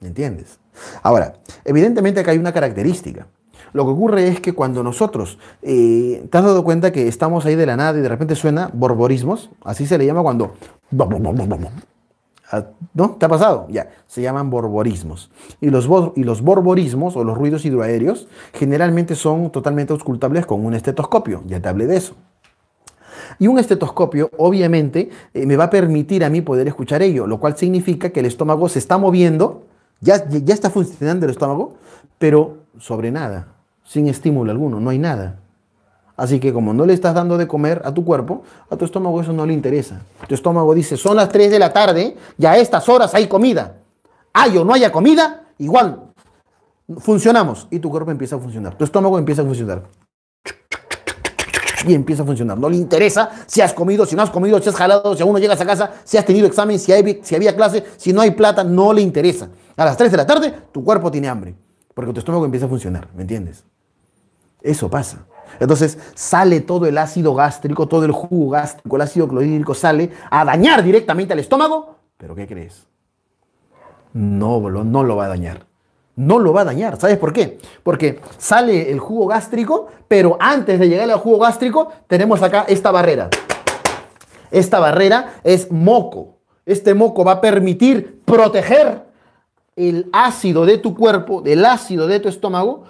¿Me entiendes? Ahora, evidentemente acá hay una característica. Lo que ocurre es que cuando nosotros, eh, ¿te has dado cuenta que estamos ahí de la nada y de repente suena borborismos? Así se le llama cuando... Ah, ¿No? ¿Te ha pasado? Ya, se llaman borborismos. Y los, y los borborismos o los ruidos hidroaéreos generalmente son totalmente auscultables con un estetoscopio. Ya te hablé de eso. Y un estetoscopio, obviamente, eh, me va a permitir a mí poder escuchar ello, lo cual significa que el estómago se está moviendo ya, está funcionando el estómago, pero sobre nada, sin estímulo alguno, no hay nada. Así que como no le estás dando de comer a tu cuerpo, a tu estómago eso no le interesa. Tu estómago dice, son las 3 de la tarde y a estas horas hay comida. Hay o no haya comida, igual funcionamos. Y tu cuerpo empieza a funcionar, tu estómago empieza a funcionar. Y empieza a funcionar. No le interesa si has comido, si no has comido, si has jalado, si aún no llegas a casa, si has tenido examen, si, si había clase, si no hay plata, no le interesa. A las 3 de la tarde, tu cuerpo tiene hambre, porque tu estómago empieza a funcionar, ¿me entiendes? Eso pasa. Entonces sale todo el ácido gástrico, todo el jugo gástrico, el ácido clorhídrico sale a dañar directamente al estómago, pero ¿qué crees? No, no lo va a dañar. No lo va a dañar. ¿Sabes por qué? Porque sale el jugo gástrico, pero antes de llegar al jugo gástrico tenemos acá esta barrera. Esta barrera es moco. Este moco va a permitir proteger el ácido de tu cuerpo, del ácido de tu estómago,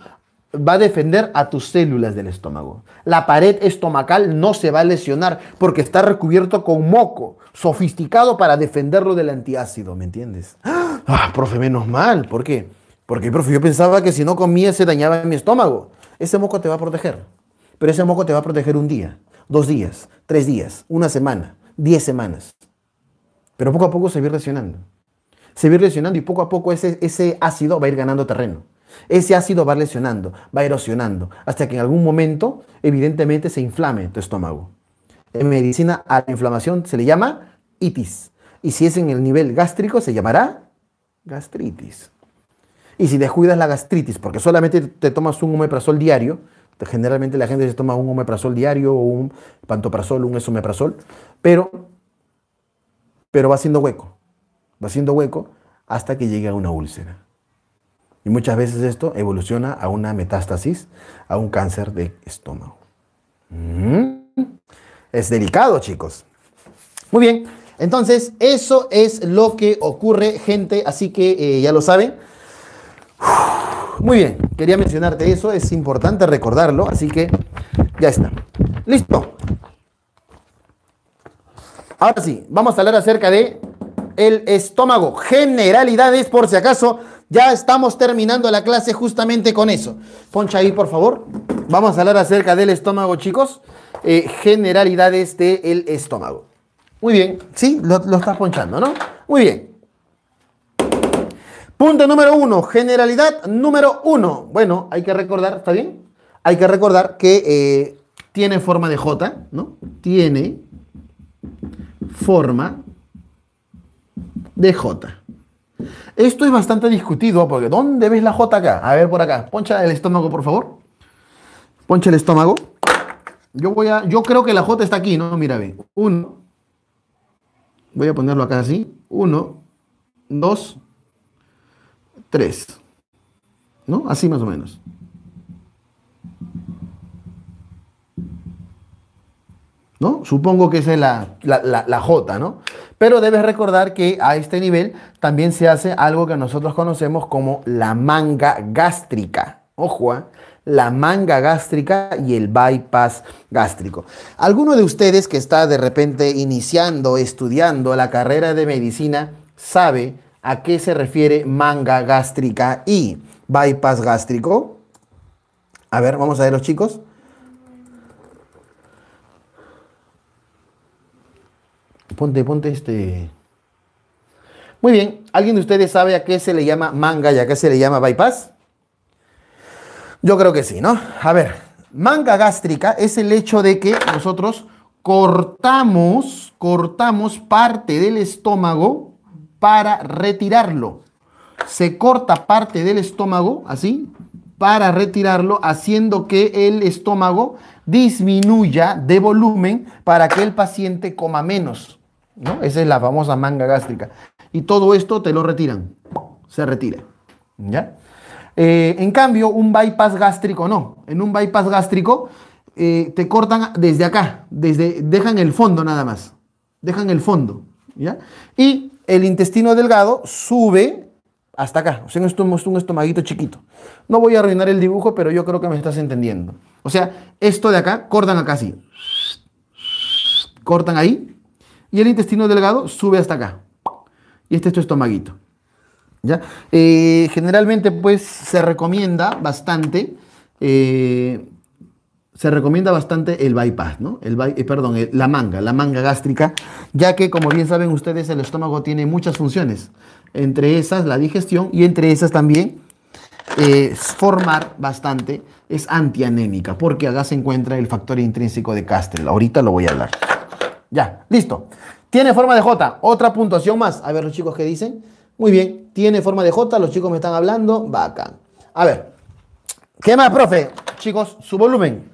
va a defender a tus células del estómago. La pared estomacal no se va a lesionar porque está recubierto con moco, sofisticado para defenderlo del antiácido, ¿me entiendes? Ah, profe, menos mal, ¿por qué? Porque, profe, yo pensaba que si no comía se dañaba mi estómago. Ese moco te va a proteger, pero ese moco te va a proteger un día, dos días, tres días, una semana, diez semanas. Pero poco a poco se va a ir lesionando se va ir lesionando y poco a poco ese, ese ácido va a ir ganando terreno. Ese ácido va lesionando, va erosionando, hasta que en algún momento, evidentemente, se inflame tu estómago. En medicina, a la inflamación se le llama itis. Y si es en el nivel gástrico, se llamará gastritis. Y si descuidas la gastritis, porque solamente te tomas un omeprazol diario, generalmente la gente se toma un omeprazol diario o un pantoprazol, un esomeprazol, pero, pero va siendo hueco va haciendo hueco hasta que llega a una úlcera. Y muchas veces esto evoluciona a una metástasis, a un cáncer de estómago. Mm. Es delicado, chicos. Muy bien, entonces eso es lo que ocurre, gente, así que eh, ya lo saben. Muy bien, quería mencionarte eso, es importante recordarlo, así que ya está. Listo. Ahora sí, vamos a hablar acerca de el estómago. Generalidades, por si acaso, ya estamos terminando la clase justamente con eso. Poncha ahí, por favor. Vamos a hablar acerca del estómago, chicos. Eh, generalidades del el estómago. Muy bien, sí, lo, estás ponchando, ¿no? Muy bien. Punto número uno, generalidad número uno. Bueno, hay que recordar, ¿está bien? Hay que recordar que eh, tiene forma de J, ¿no? Tiene forma de J. Esto es bastante discutido porque ¿dónde ves la J acá? A ver por acá. Poncha el estómago, por favor. Poncha el estómago. Yo voy a. Yo creo que la J está aquí, ¿no? Mira, bien, Uno. Voy a ponerlo acá así. Uno, dos, tres. ¿No? Así más o menos. Supongo que es la, J, ¿no? Pero debes recordar que a este nivel también se hace algo que nosotros conocemos como la manga gástrica. Ojo, ¿ah? la manga gástrica y el bypass gástrico. Alguno de ustedes que está de repente iniciando, estudiando la carrera de medicina, sabe a qué se refiere manga gástrica y bypass gástrico. A ver, vamos a ver los chicos. ponte, ponte este. Muy bien, ¿alguien de ustedes sabe a qué se le llama manga y a qué se le llama bypass? Yo creo que sí, ¿no? A ver, manga gástrica es el hecho de que nosotros cortamos, cortamos parte del estómago para retirarlo. Se corta parte del estómago, así, para retirarlo, haciendo que el estómago disminuya de volumen para que el paciente coma menos. Esa es la famosa manga gástrica. Y todo esto te lo retiran, se retira, ¿ya? Eh, en cambio, un bypass gástrico no. En un bypass gástrico eh, te cortan desde acá, desde, dejan el fondo nada más, dejan el fondo, ¿ya? Y el intestino delgado sube hasta acá, o sea, es un estomaguito chiquito. No voy a arruinar el dibujo, pero yo creo que me estás entendiendo. O sea, esto de acá, cortan acá así. Cortan ahí y el intestino delgado sube hasta acá. Y este es tu estomaguito. ¿Ya? Eh, generalmente, pues, se recomienda bastante. Eh, se recomienda bastante el bypass, ¿no? El eh, perdón, la manga, la manga gástrica, ya que como bien saben ustedes, el estómago tiene muchas funciones. Entre esas, la digestión y entre esas también formar bastante es antianémica, porque acá se encuentra el factor intrínseco de Castle. Ahorita lo voy a hablar. Ya, listo. Tiene forma de J. Otra puntuación más. A ver, los chicos, que dicen? Muy bien. Tiene forma de J. Los chicos me están hablando. Bacán. A ver. ¿Qué más, profe? Chicos, su volumen.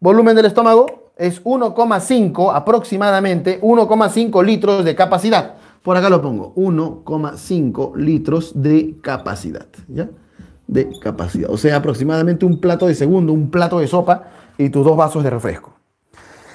Volumen del estómago es 1,5 aproximadamente. 1,5 litros de capacidad. Por acá lo pongo. 1,5 litros de capacidad. ¿Ya? De capacidad. O sea, aproximadamente un plato de segundo, un plato de sopa y tus dos vasos de refresco.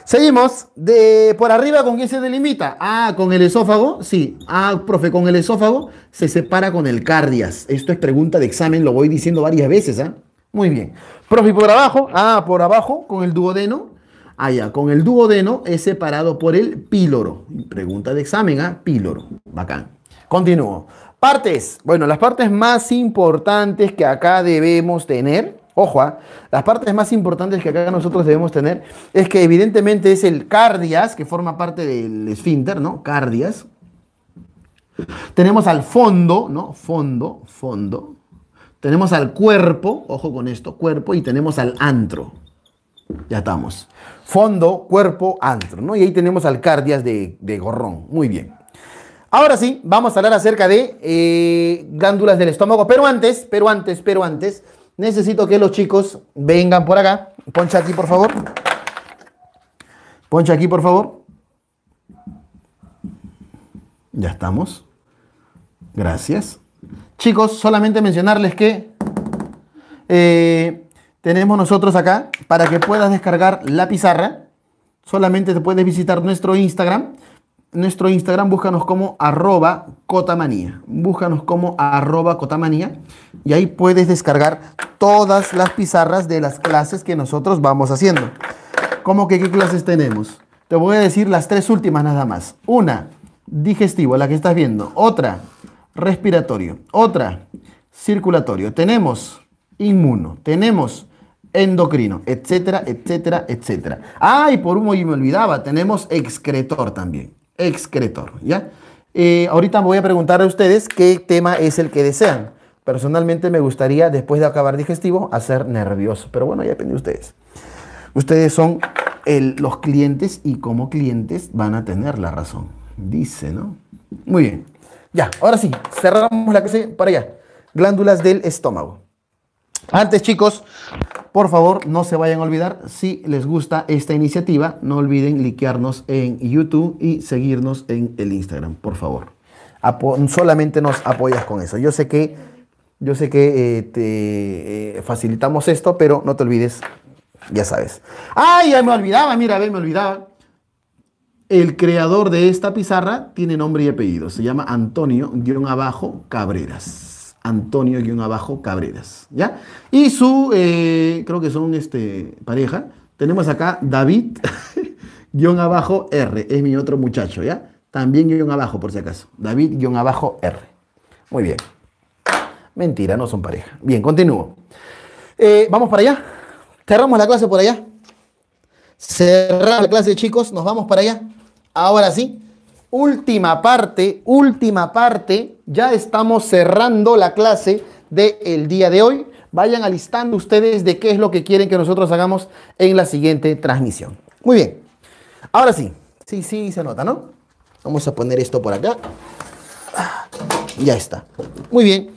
Seguimos. De por arriba, ¿con quién se delimita? Ah, con el esófago. Sí. Ah, profe, con el esófago se separa con el cardias. Esto es pregunta de examen, lo voy diciendo varias veces. ¿ah? Muy bien. Profe, por abajo. Ah, por abajo, con el duodeno. Ah, ya, con el duodeno es separado por el píloro. Pregunta de examen, ¿ah? Píloro. Bacán. Continúo. Partes. Bueno, las partes más importantes que acá debemos tener Ojo, ¿ah? las partes más importantes que acá nosotros debemos tener es que evidentemente es el cardias, que forma parte del esfínter, ¿no? Cardias. Tenemos al fondo, ¿no? Fondo, fondo. Tenemos al cuerpo, ojo con esto, cuerpo, y tenemos al antro. Ya estamos. Fondo, cuerpo, antro, ¿no? Y ahí tenemos al cardias de, gorrón. Muy bien. Ahora sí, vamos a hablar acerca de eh, glándulas del estómago, pero antes, pero antes, pero antes, Necesito que los chicos vengan por acá. Poncha aquí, por favor. Poncha aquí, por favor. Ya estamos. Gracias. Chicos, solamente mencionarles que eh, tenemos nosotros acá, para que puedas descargar la pizarra, solamente te puedes visitar nuestro Instagram nuestro Instagram búscanos como arroba cotamanía. Búscanos como arroba cotamanía y ahí puedes descargar todas las pizarras de las clases que nosotros vamos haciendo. ¿Cómo que qué clases tenemos? Te voy a decir las tres últimas nada más. Una, digestivo, la que estás viendo. Otra, respiratorio. Otra, circulatorio. Tenemos inmuno. Tenemos endocrino, etcétera, etcétera, etcétera. Ah, y por humo y me olvidaba, tenemos excretor también excretor, ¿ya? Eh, ahorita voy a preguntar a ustedes qué tema es el que desean. Personalmente me gustaría, después de acabar digestivo, hacer nervioso. Pero bueno, ya depende de ustedes. Ustedes son los clientes y como clientes van a tener la razón. Dice, ¿no? Muy bien. Ya, ahora sí, cerramos la clase para allá. Glándulas del estómago. Antes, chicos, por favor, no se vayan a olvidar, si les gusta esta iniciativa, no olviden liquearnos en YouTube y seguirnos en el Instagram, por favor. solamente nos apoyas con eso. Yo sé que, yo sé que eh, te eh, facilitamos esto, pero no te olvides, ya sabes. ¡Ay, ya me olvidaba! Mira, a ver, me olvidaba. El creador de esta pizarra tiene nombre y apellido. Se llama Antonio-Cabreras. abajo, Antonio-Abajo Cabreras, ¿ya? Y su, eh, creo que son este, pareja, tenemos acá David, abajo R, es mi otro muchacho, ¿ya? También guión abajo, por si acaso. David, abajo R. Muy bien. Mentira, no son pareja. Bien, continúo. Eh, vamos para allá. Cerramos la clase por allá. Cerramos la clase, chicos. Nos vamos para allá. Ahora sí última parte, última parte, ya estamos cerrando la clase del día de hoy. Vayan alistando ustedes de qué es lo que quieren que nosotros hagamos en la siguiente transmisión. Muy bien, ahora sí, sí, sí, se nota, ¿no? Vamos a poner esto por acá. Ya está. Muy bien,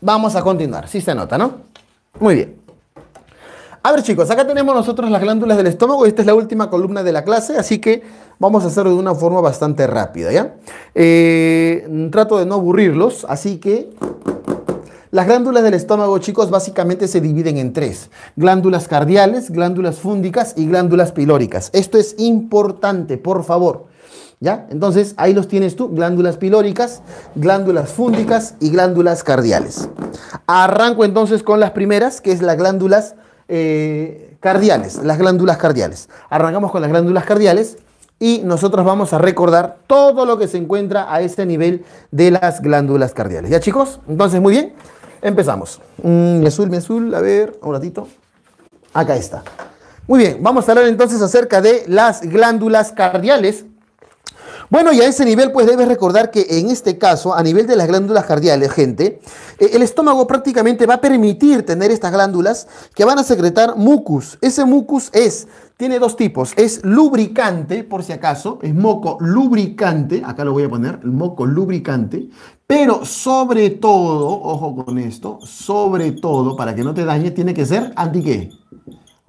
vamos a continuar, sí se nota, ¿no? Muy bien. A ver chicos, acá tenemos nosotros las glándulas del estómago, esta es la última columna de la clase, así que Vamos a hacerlo de una forma bastante rápida, ¿ya? Eh, trato de no aburrirlos, así que las glándulas del estómago, chicos, básicamente se dividen en tres. Glándulas cardiales, glándulas fúndicas y glándulas pilóricas. Esto es importante, por favor. ¿Ya? Entonces, ahí los tienes tú, glándulas pilóricas, glándulas fúndicas y glándulas cardiales. Arranco entonces con las primeras, que es las glándulas eh, cardiales, las glándulas cardiales. Arrancamos con las glándulas cardiales y nosotros vamos a recordar todo lo que se encuentra a este nivel de las glándulas cardiales. ¿Ya chicos? Entonces, muy bien, empezamos. Mm, mi azul, mi azul, a ver, un ratito. Acá está. Muy bien, vamos a hablar entonces acerca de las glándulas cardiales bueno, y a ese nivel, pues debes recordar que en este caso, a nivel de las glándulas cardiales, gente, eh, el estómago prácticamente va a permitir tener estas glándulas que van a secretar mucus. Ese mucus es, tiene dos tipos, es lubricante, por si acaso, es moco lubricante, acá lo voy a poner, el moco lubricante, pero sobre todo, ojo con esto, sobre todo, para que no te dañe, tiene que ser anti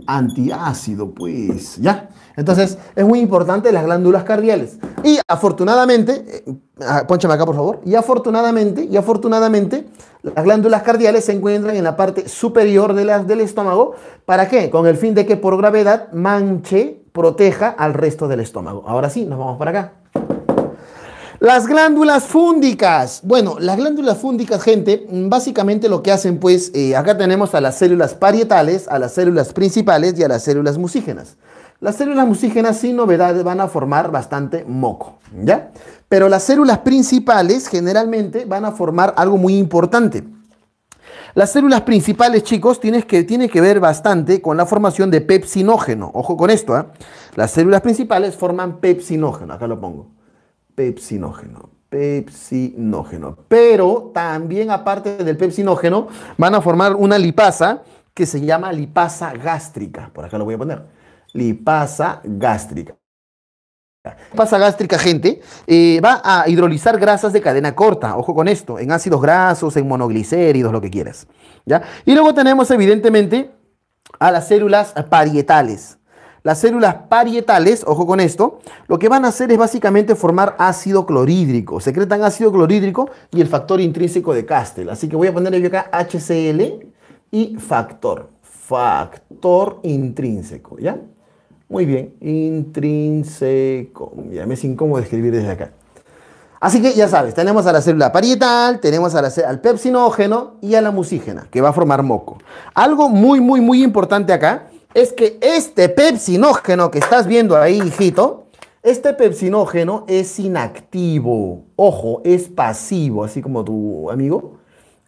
antiácido, pues, ¿ya? Entonces, es muy importante las glándulas cardiales. Y afortunadamente, eh, ah, ponchame acá por favor, y afortunadamente, y afortunadamente, las glándulas cardiales se encuentran en la parte superior de del estómago. ¿Para qué? Con el fin de que por gravedad manche, proteja al resto del estómago. Ahora sí, nos vamos para acá. Las glándulas fúndicas. Bueno, las glándulas fúndicas, gente, mm, básicamente lo que hacen, pues, eh, acá tenemos a las células parietales, a las células principales y a las células musígenas. Las células musígenas, sin novedades, van a formar bastante moco, ¿ya? Pero las células principales generalmente van a formar algo muy importante. Las células principales, chicos, tienen que, que ver bastante con la formación de pepsinógeno. Ojo con esto, ¿ah? Las células principales forman pepsinógeno, acá lo pongo pepsinógeno. Pepsinógeno. Pero también, aparte del pepsinógeno, van a formar una lipasa que se llama lipasa gástrica. Por acá lo voy a poner. Lipasa gástrica. lipasa gástrica, gente, eh, va a hidrolizar grasas de cadena corta, ojo con esto, en ácidos grasos, en monoglicéridos, lo que quieras. ¿ya? Y luego tenemos evidentemente a las células parietales. Las células parietales, ojo con esto, lo que van a hacer es básicamente formar ácido clorhídrico. Secretan ácido clorhídrico y el factor intrínseco de Castel. Así que voy a poner yo acá HCl y factor. Factor intrínseco, ¿ya? Muy bien, intrínseco. Ya me es incómodo escribir desde acá. Así que ya sabes, tenemos a la célula parietal, tenemos al pepsinógeno y a la musígena, que va a formar moco. Algo muy, muy, muy importante acá es que este pepsinógeno que estás viendo ahí, hijito, este pepsinógeno es inactivo. Ojo, es pasivo, así como tu amigo.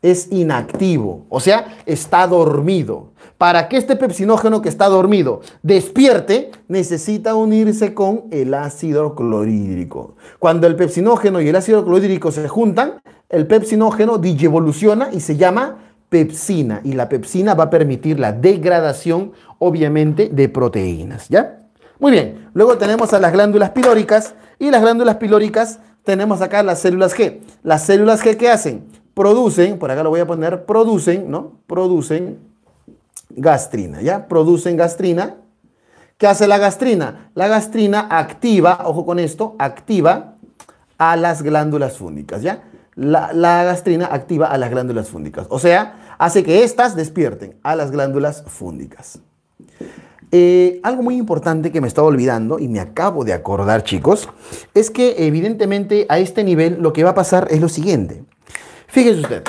Es inactivo, o sea, está dormido. Para que este pepsinógeno que está dormido despierte, necesita unirse con el ácido clorhídrico. Cuando el pepsinógeno y el ácido clorhídrico se juntan, el pepsinógeno digievoluciona y se llama pepsina y la pepsina va a permitir la degradación, obviamente, de proteínas, ¿ya? Muy bien, luego tenemos a las glándulas pilóricas y las glándulas pilóricas tenemos acá las células G. Las células G, ¿qué hacen? Producen, por acá lo voy a poner, producen, ¿no? Producen gastrina, ¿ya? Producen gastrina. ¿Qué hace la gastrina? La gastrina activa, ojo con esto, activa a las glándulas fúnicas, ¿ya? la, gastrina activa a las glándulas fúndicas. O sea, hace que éstas despierten a las glándulas fúndicas. Eh, algo muy importante que me estaba olvidando y me acabo de acordar, chicos, es que evidentemente a este nivel lo que va a pasar es lo siguiente. Fíjese usted,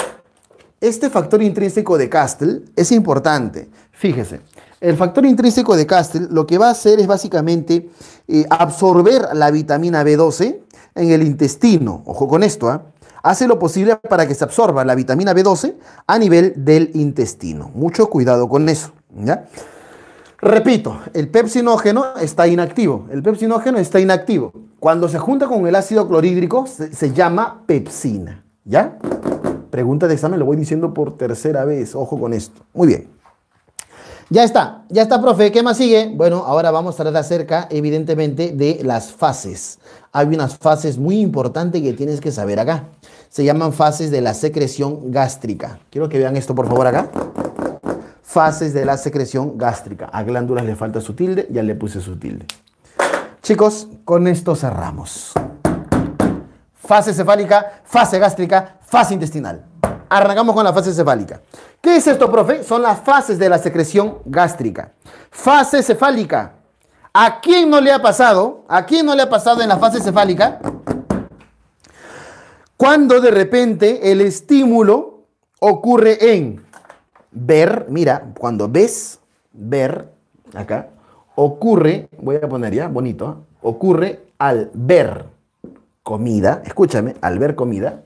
este factor intrínseco de Castle es importante. Fíjese, el factor intrínseco de Castle lo que va a hacer es básicamente eh, absorber la vitamina B12 en el intestino. Ojo con esto, ¿ah? hace lo posible para que se absorba la vitamina B12 a nivel del intestino. Mucho cuidado con eso. Repito, el pepsinógeno está inactivo. El pepsinógeno está inactivo. Cuando se junta con el ácido clorhídrico se, llama pepsina. ¿Ya? Pregunta de examen, lo voy diciendo por tercera vez. Ojo con esto. Muy bien. Ya está, ya está, profe. ¿Qué más sigue? Bueno, ahora vamos a hablar acerca, evidentemente, de las fases. Hay unas fases muy importantes que tienes que saber acá se llaman fases de la secreción gástrica. Quiero que vean esto por favor acá. Fases de la secreción gástrica. A glándulas le falta su tilde, ya le puse su tilde. Chicos, con esto cerramos. Fase cefálica, fase gástrica, fase intestinal. Arrancamos con la fase cefálica. ¿Qué es esto, profe? Son las fases de la secreción gástrica. Fase cefálica. ¿A quién no le ha pasado? ¿A quién no le ha pasado en la fase cefálica? Cuando de repente el estímulo ocurre en ver, mira, cuando ves, ver, acá, ocurre, voy a poner ya, bonito, ocurre al ver comida, escúchame, al ver comida,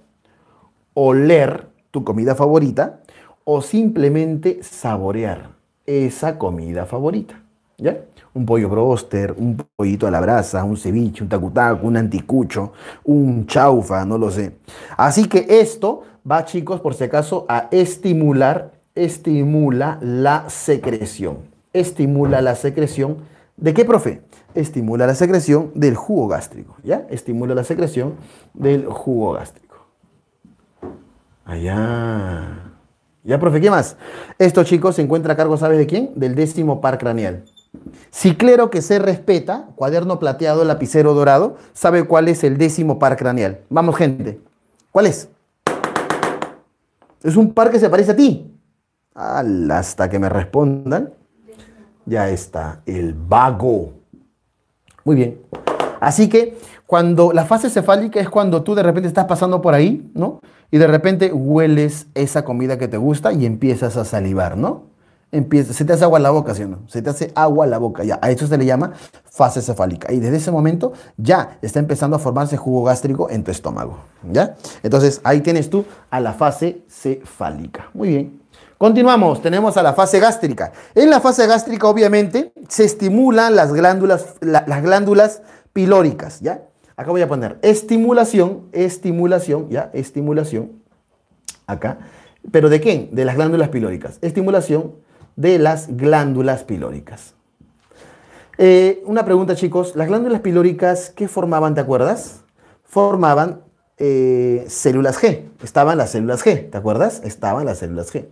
oler tu comida favorita o simplemente saborear esa comida favorita. ¿Ya? un pollo broster, un pollito a la brasa, un ceviche, un tacutaco, un anticucho, un chaufa, no lo sé. Así que esto va, chicos, por si acaso, a estimular, estimula la secreción. Estimula la secreción. ¿De qué, profe? Estimula la secreción del jugo gástrico, ¿ya? Estimula la secreción del jugo gástrico. Allá. Ya, profe, ¿qué más? Esto, chicos, se encuentra a cargo, ¿sabes de quién? Del décimo par craneal. Ciclero que se respeta, cuaderno plateado, lapicero dorado, sabe cuál es el décimo par craneal. Vamos, gente. ¿Cuál es? Es un par que se parece a ti. hasta que me respondan. Ya está, el vago. Muy bien. Así que cuando la fase cefálica es cuando tú de repente estás pasando por ahí, ¿no? Y de repente hueles esa comida que te gusta y empiezas a salivar, ¿no? empieza, se te hace agua en la boca, ¿sí o no? Se te hace agua la boca, ya. A eso se le llama fase cefálica. Y desde ese momento ya está empezando a formarse jugo gástrico en tu estómago, ¿ya? Entonces ahí tienes tú a la fase cefálica. Muy bien. Continuamos, tenemos a la fase gástrica. En la fase gástrica, obviamente, se estimulan las glándulas, las glándulas pilóricas, ¿ya? Acá voy a poner estimulación, estimulación, ¿ya? Estimulación, acá. ¿Pero de quién? De las glándulas pilóricas. Estimulación de las glándulas pilóricas. Eh, una pregunta, chicos. Las glándulas pilóricas, ¿qué formaban, te acuerdas? Formaban eh, células G. Estaban las células G, ¿te acuerdas? Estaban las células G.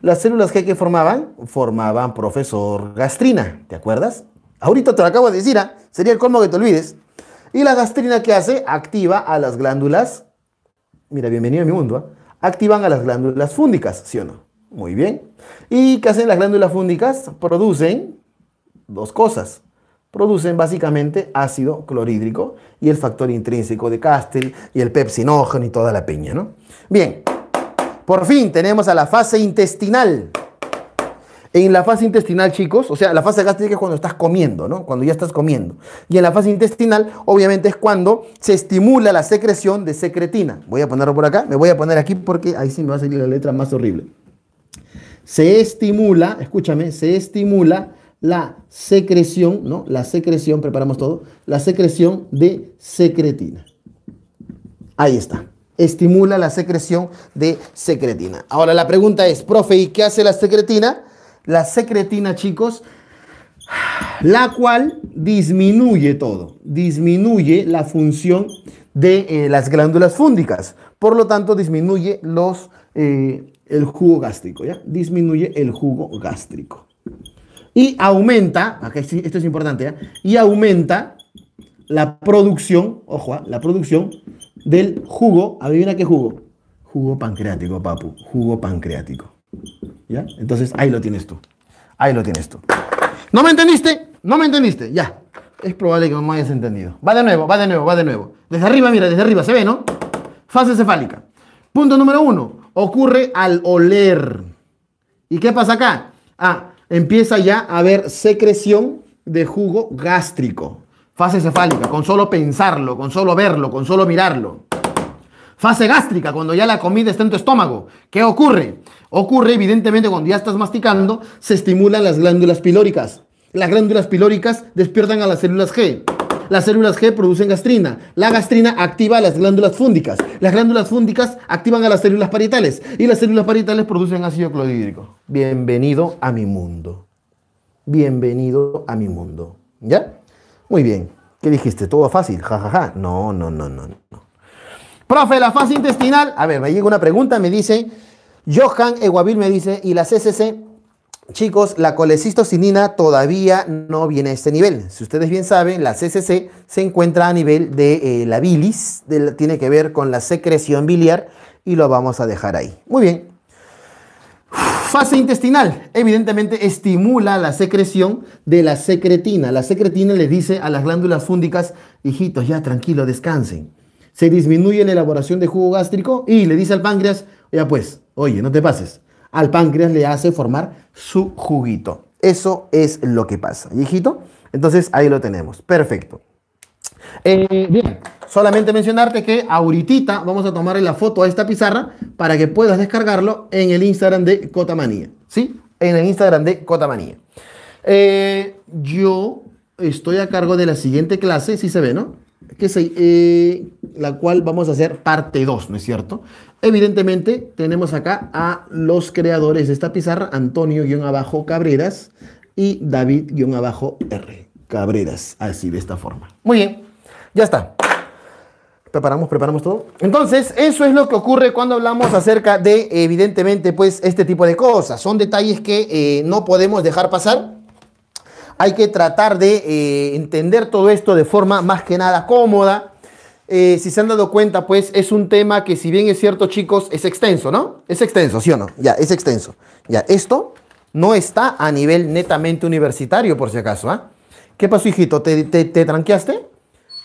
Las células G que formaban, formaban profesor gastrina, ¿te acuerdas? Ahorita te lo acabo de decir, ¿ah? sería el colmo que te olvides. Y la gastrina que hace, activa a las glándulas. Mira, bienvenido a mi mundo. ¿ah? Activan a las glándulas fúndicas, ¿sí o no? Muy bien. ¿Y qué hacen las glándulas fúndicas? Producen dos cosas. Producen básicamente ácido clorhídrico y el factor intrínseco de Castel y el pepsinógeno y toda la peña, Bien, por fin tenemos a la fase intestinal. En la fase intestinal, chicos, o sea, la fase gástrica es cuando estás comiendo, ¿no? Cuando ya estás comiendo. Y en la fase intestinal, obviamente, es cuando se estimula la secreción de secretina. Voy a ponerlo por acá, me voy a poner aquí porque ahí sí me va a salir la letra más horrible se estimula, escúchame, se estimula la secreción, ¿no? La secreción, preparamos todo, la secreción de secretina. Ahí está. Estimula la secreción de secretina. Ahora la pregunta es, profe, ¿y qué hace la secretina? La secretina, chicos, la cual disminuye todo, disminuye la función de eh, las glándulas fúndicas, por lo tanto disminuye los, eh, el jugo gástrico, ¿ya? Disminuye el jugo gástrico. Y aumenta, acá sí, esto es importante, ¿ya? Y aumenta la producción, ojo, ¿ah? la producción del jugo, adivina qué jugo, jugo pancreático, papu, jugo pancreático. ¿Ya? Entonces ahí lo tienes tú. Ahí lo tienes tú. ¿No me entendiste? ¿No me entendiste? Ya. Es probable que no me hayas entendido. Va de nuevo, va de nuevo, va de nuevo. Desde arriba, mira, desde arriba, se ve, ¿no? Fase cefálica. Punto número uno ocurre al oler. ¿Y qué pasa acá? Ah, empieza ya a haber secreción de jugo gástrico. Fase cefálica, con solo pensarlo, con solo verlo, con solo mirarlo. Fase gástrica, cuando ya la comida está en tu estómago. ¿Qué ocurre? Ocurre, evidentemente, cuando ya estás masticando, se estimulan las glándulas pilóricas. Las glándulas pilóricas despiertan a las células G las células G producen gastrina. La gastrina activa las glándulas fúndicas. Las glándulas fúndicas activan a las células parietales. Y las células parietales producen ácido clorhídrico. Bienvenido a mi mundo. Bienvenido a mi mundo. ¿Ya? Muy bien. ¿Qué dijiste? Todo fácil. Ja, Ja, ja. No, no, no, no, no. Profe, la fase intestinal. A ver, me llega una pregunta, me dice. Johan Eguavil me dice, ¿y la CCC? Chicos, la colecistocinina todavía no viene a este nivel. Si ustedes bien saben, la CCC se encuentra a nivel de eh, la bilis, tiene que ver con la secreción biliar y lo vamos a dejar ahí. Muy bien. Fase intestinal, evidentemente estimula la secreción de la secretina. La secretina le dice a las glándulas fúndicas, hijitos, ya tranquilo, descansen. Se disminuye la elaboración de jugo gástrico y le dice al páncreas, ya pues, oye, no te pases al páncreas le hace formar su juguito. Eso es lo que pasa. hijito? Entonces ahí lo tenemos. Perfecto. Eh, bien, solamente mencionarte que ahorita vamos a tomarle la foto a esta pizarra para que puedas descargarlo en el Instagram de Cotamanía. ¿Sí? En el Instagram de Cotamanía. Eh, yo estoy a cargo de la siguiente clase, si se ve, ¿no? que se, eh, la cual vamos a hacer parte 2, ¿no es cierto? Evidentemente tenemos acá a los creadores de esta pizarra, antonio Cabreras y david R. Cabreras, así de esta forma. Muy bien, ya está. Preparamos, preparamos todo. Entonces, eso es lo que ocurre cuando hablamos acerca de, evidentemente, pues este tipo de cosas. Son detalles que eh, no podemos dejar pasar hay que tratar de eh, entender todo esto de forma más que nada cómoda. Eh, si se han dado cuenta, pues es un tema que si bien es cierto, chicos, es extenso, ¿no? Es extenso, ¿sí o no? Ya, es extenso. Ya, esto no está a nivel netamente universitario, por si acaso, ¿ah? ¿Qué pasó, hijito? ¿Te, te, te tranqueaste?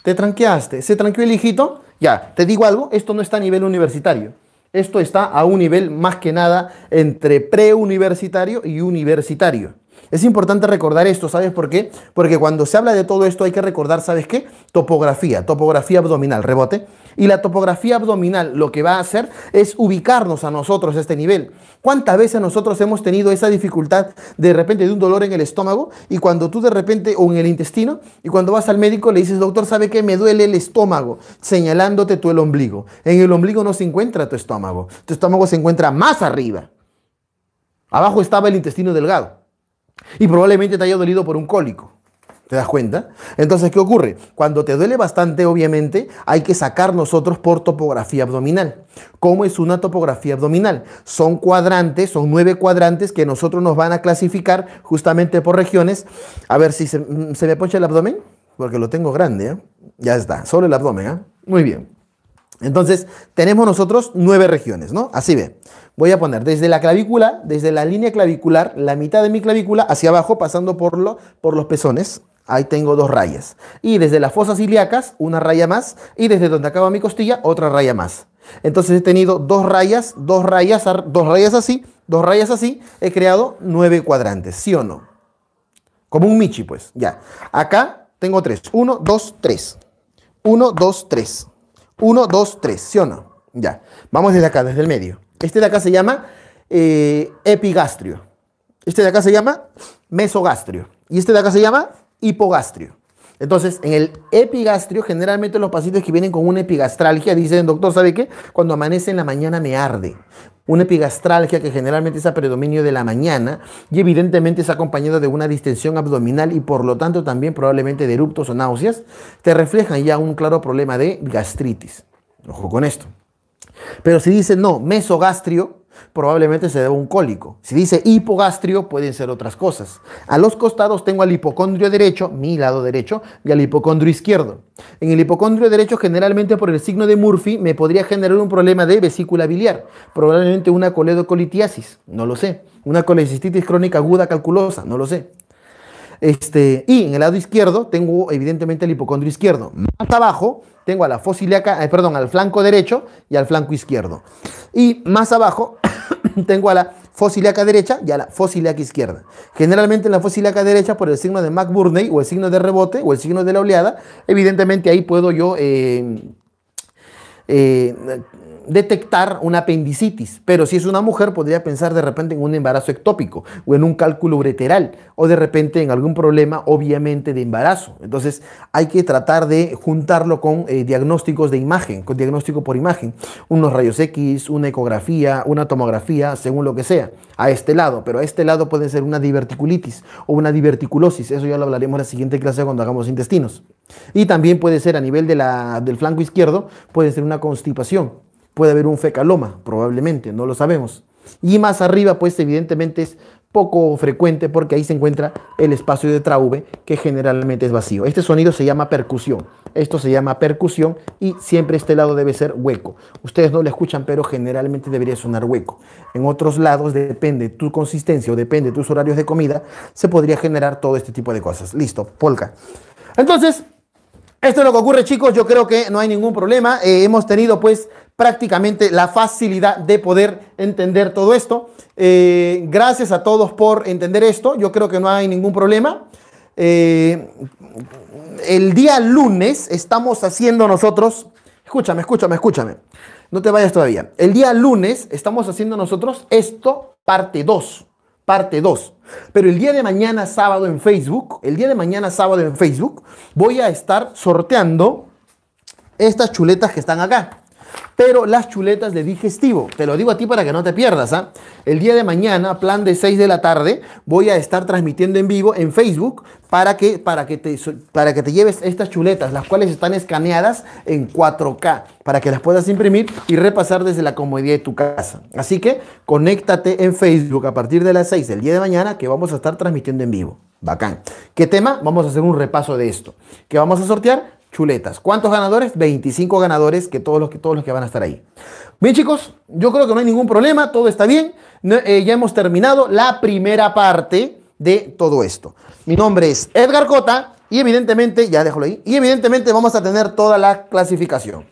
¿Te tranqueaste? ¿Se tranqueó el hijito? Ya, te digo algo, esto no está a nivel universitario. Esto está a un nivel más que nada entre preuniversitario y universitario. Es importante recordar esto, ¿sabes por qué? Porque cuando se habla de todo esto hay que recordar, ¿sabes qué? Topografía, topografía abdominal, rebote. Y la topografía abdominal lo que va a hacer es ubicarnos a nosotros a este nivel. ¿Cuántas veces nosotros hemos tenido esa dificultad de repente de un dolor en el estómago y cuando tú de repente o en el intestino y cuando vas al médico le dices, doctor, ¿sabe qué? Me duele el estómago, señalándote tú el ombligo. En el ombligo no se encuentra tu estómago, tu estómago se encuentra más arriba. Abajo estaba el intestino delgado. Y probablemente te haya dolido por un cólico. ¿Te das cuenta? Entonces, ¿qué ocurre? Cuando te duele bastante, obviamente, hay que sacar nosotros por topografía abdominal. ¿Cómo es una topografía abdominal? Son cuadrantes, son nueve cuadrantes que nosotros nos van a clasificar justamente por regiones. A ver si se, mm, me poncha el abdomen, porque lo tengo grande. ¿eh? Ya está, solo el abdomen. ¿ah? Muy bien. Entonces, tenemos nosotros nueve regiones, ¿no? Así ve. Voy a poner desde la clavícula, desde la línea clavicular, la mitad de mi clavícula hacia abajo, pasando por, por los pezones. Ahí tengo dos rayas. Y desde las fosas ilíacas, una raya más. Y desde donde acaba mi costilla, otra raya más. Entonces he tenido dos rayas, dos rayas, dos rayas así, dos rayas así. He creado nueve cuadrantes, ¿sí o no? Como un michi, pues, ya. Acá tengo tres. Uno, dos, tres. Uno, dos, tres. 1, 2, 3, ¿sí o no? Ya, vamos desde acá, desde el medio. Este de acá se llama eh, epigastrio. Este de acá se llama mesogastrio. Y este de acá se llama hipogastrio. Entonces, en el epigastrio, generalmente los pacientes que vienen con una epigastralgia dicen, doctor, ¿sabe qué? Cuando amanece en la mañana me arde. Una epigastralgia que generalmente es a predominio de la mañana y evidentemente es acompañada de una distensión abdominal y por lo tanto también probablemente de eruptos o náuseas, te reflejan ya un claro problema de gastritis. Ojo con esto. Pero si dicen, no, mesogastrio, probablemente se deba a un cólico. Si dice hipogastrio, pueden ser otras cosas. A los costados tengo al hipocondrio derecho, mi lado derecho, y al hipocondrio izquierdo. En el hipocondrio derecho, generalmente por el signo de Murphy, me podría generar un problema de vesícula biliar, probablemente una coledocolitiasis, no lo sé. Una colecistitis crónica aguda calculosa, no lo sé. Este, y en el lado izquierdo tengo evidentemente el hipocondrio izquierdo. Más abajo tengo a la fosiliaca, eh, perdón, al flanco derecho y al flanco izquierdo. Y más abajo tengo a la fosilaca derecha y a la fosilaca izquierda. Generalmente en la fosilaca derecha, por el signo de McBurney o el signo de rebote o el signo de la oleada, evidentemente ahí puedo yo eh, eh, detectar una apendicitis, pero si es una mujer podría pensar de repente en un embarazo ectópico o en un cálculo ureteral o de repente en algún problema obviamente de embarazo. Entonces hay que tratar de juntarlo con eh, diagnósticos de imagen, con diagnóstico por imagen, unos rayos X, una ecografía, una tomografía, según lo que sea, a este lado, pero a este lado puede ser una diverticulitis o una diverticulosis, eso ya lo hablaremos en la siguiente clase cuando hagamos intestinos. Y también puede ser a nivel del flanco izquierdo, puede ser una constipación puede haber un fecaloma, probablemente, no lo sabemos. Y más arriba, pues evidentemente es poco frecuente porque ahí se encuentra el espacio de traube que generalmente es vacío. Este sonido se llama percusión. Esto se llama percusión y siempre este lado debe ser hueco. Ustedes no lo escuchan, pero generalmente debería sonar hueco. En otros lados, depende tu consistencia o depende tus horarios de comida, se podría generar todo este tipo de cosas. Listo, polka. Entonces, esto es lo que ocurre, chicos. Yo creo que no hay ningún problema. Eh, hemos tenido, pues, prácticamente la facilidad de poder entender todo esto. Eh, gracias a todos por entender esto. Yo creo que no hay ningún problema. Eh, el día lunes estamos haciendo nosotros, escúchame, escúchame, escúchame, no te vayas todavía. El día lunes estamos haciendo nosotros esto, parte 2, parte 2. Pero el día de mañana sábado en Facebook, el día de mañana sábado en Facebook, voy a estar sorteando estas chuletas que están acá pero las chuletas de digestivo. Te lo digo a ti para que no te pierdas. ¿ah? El día de mañana, plan de 6 de la tarde, voy a estar transmitiendo en vivo en Facebook para que, para que, te, para que te lleves estas chuletas, las cuales están escaneadas en 4K, para que las puedas imprimir y repasar desde la comodidad de tu casa. Así que conéctate en Facebook a partir de las 6 del día de mañana que vamos a estar transmitiendo en vivo. Bacán. ¿Qué tema? Vamos a hacer un repaso de esto. ¿Qué vamos a sortear? chuletas. ¿Cuántos ganadores? 25 ganadores, que todos los que, todos los que van a estar ahí. Bien chicos, yo creo que no hay ningún problema, todo está bien. Eh, ya hemos terminado la primera parte de todo esto. Mi nombre es Edgar Cota y evidentemente, ya déjalo ahí, y evidentemente vamos a tener toda la clasificación.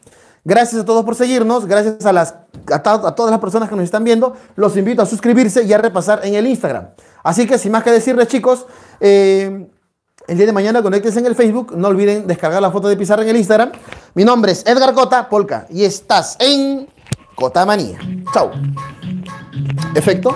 Gracias a todos por seguirnos, gracias a, las, todas las personas que nos están viendo. Los invito a suscribirse y a repasar en el Instagram. Así que sin más que decirles, chicos, eh, el día de mañana conéctense en el Facebook. No olviden descargar la foto de Pizarra en el Instagram. Mi nombre es Edgar Cota Polka y estás en Cotamanía. Chau. Efecto.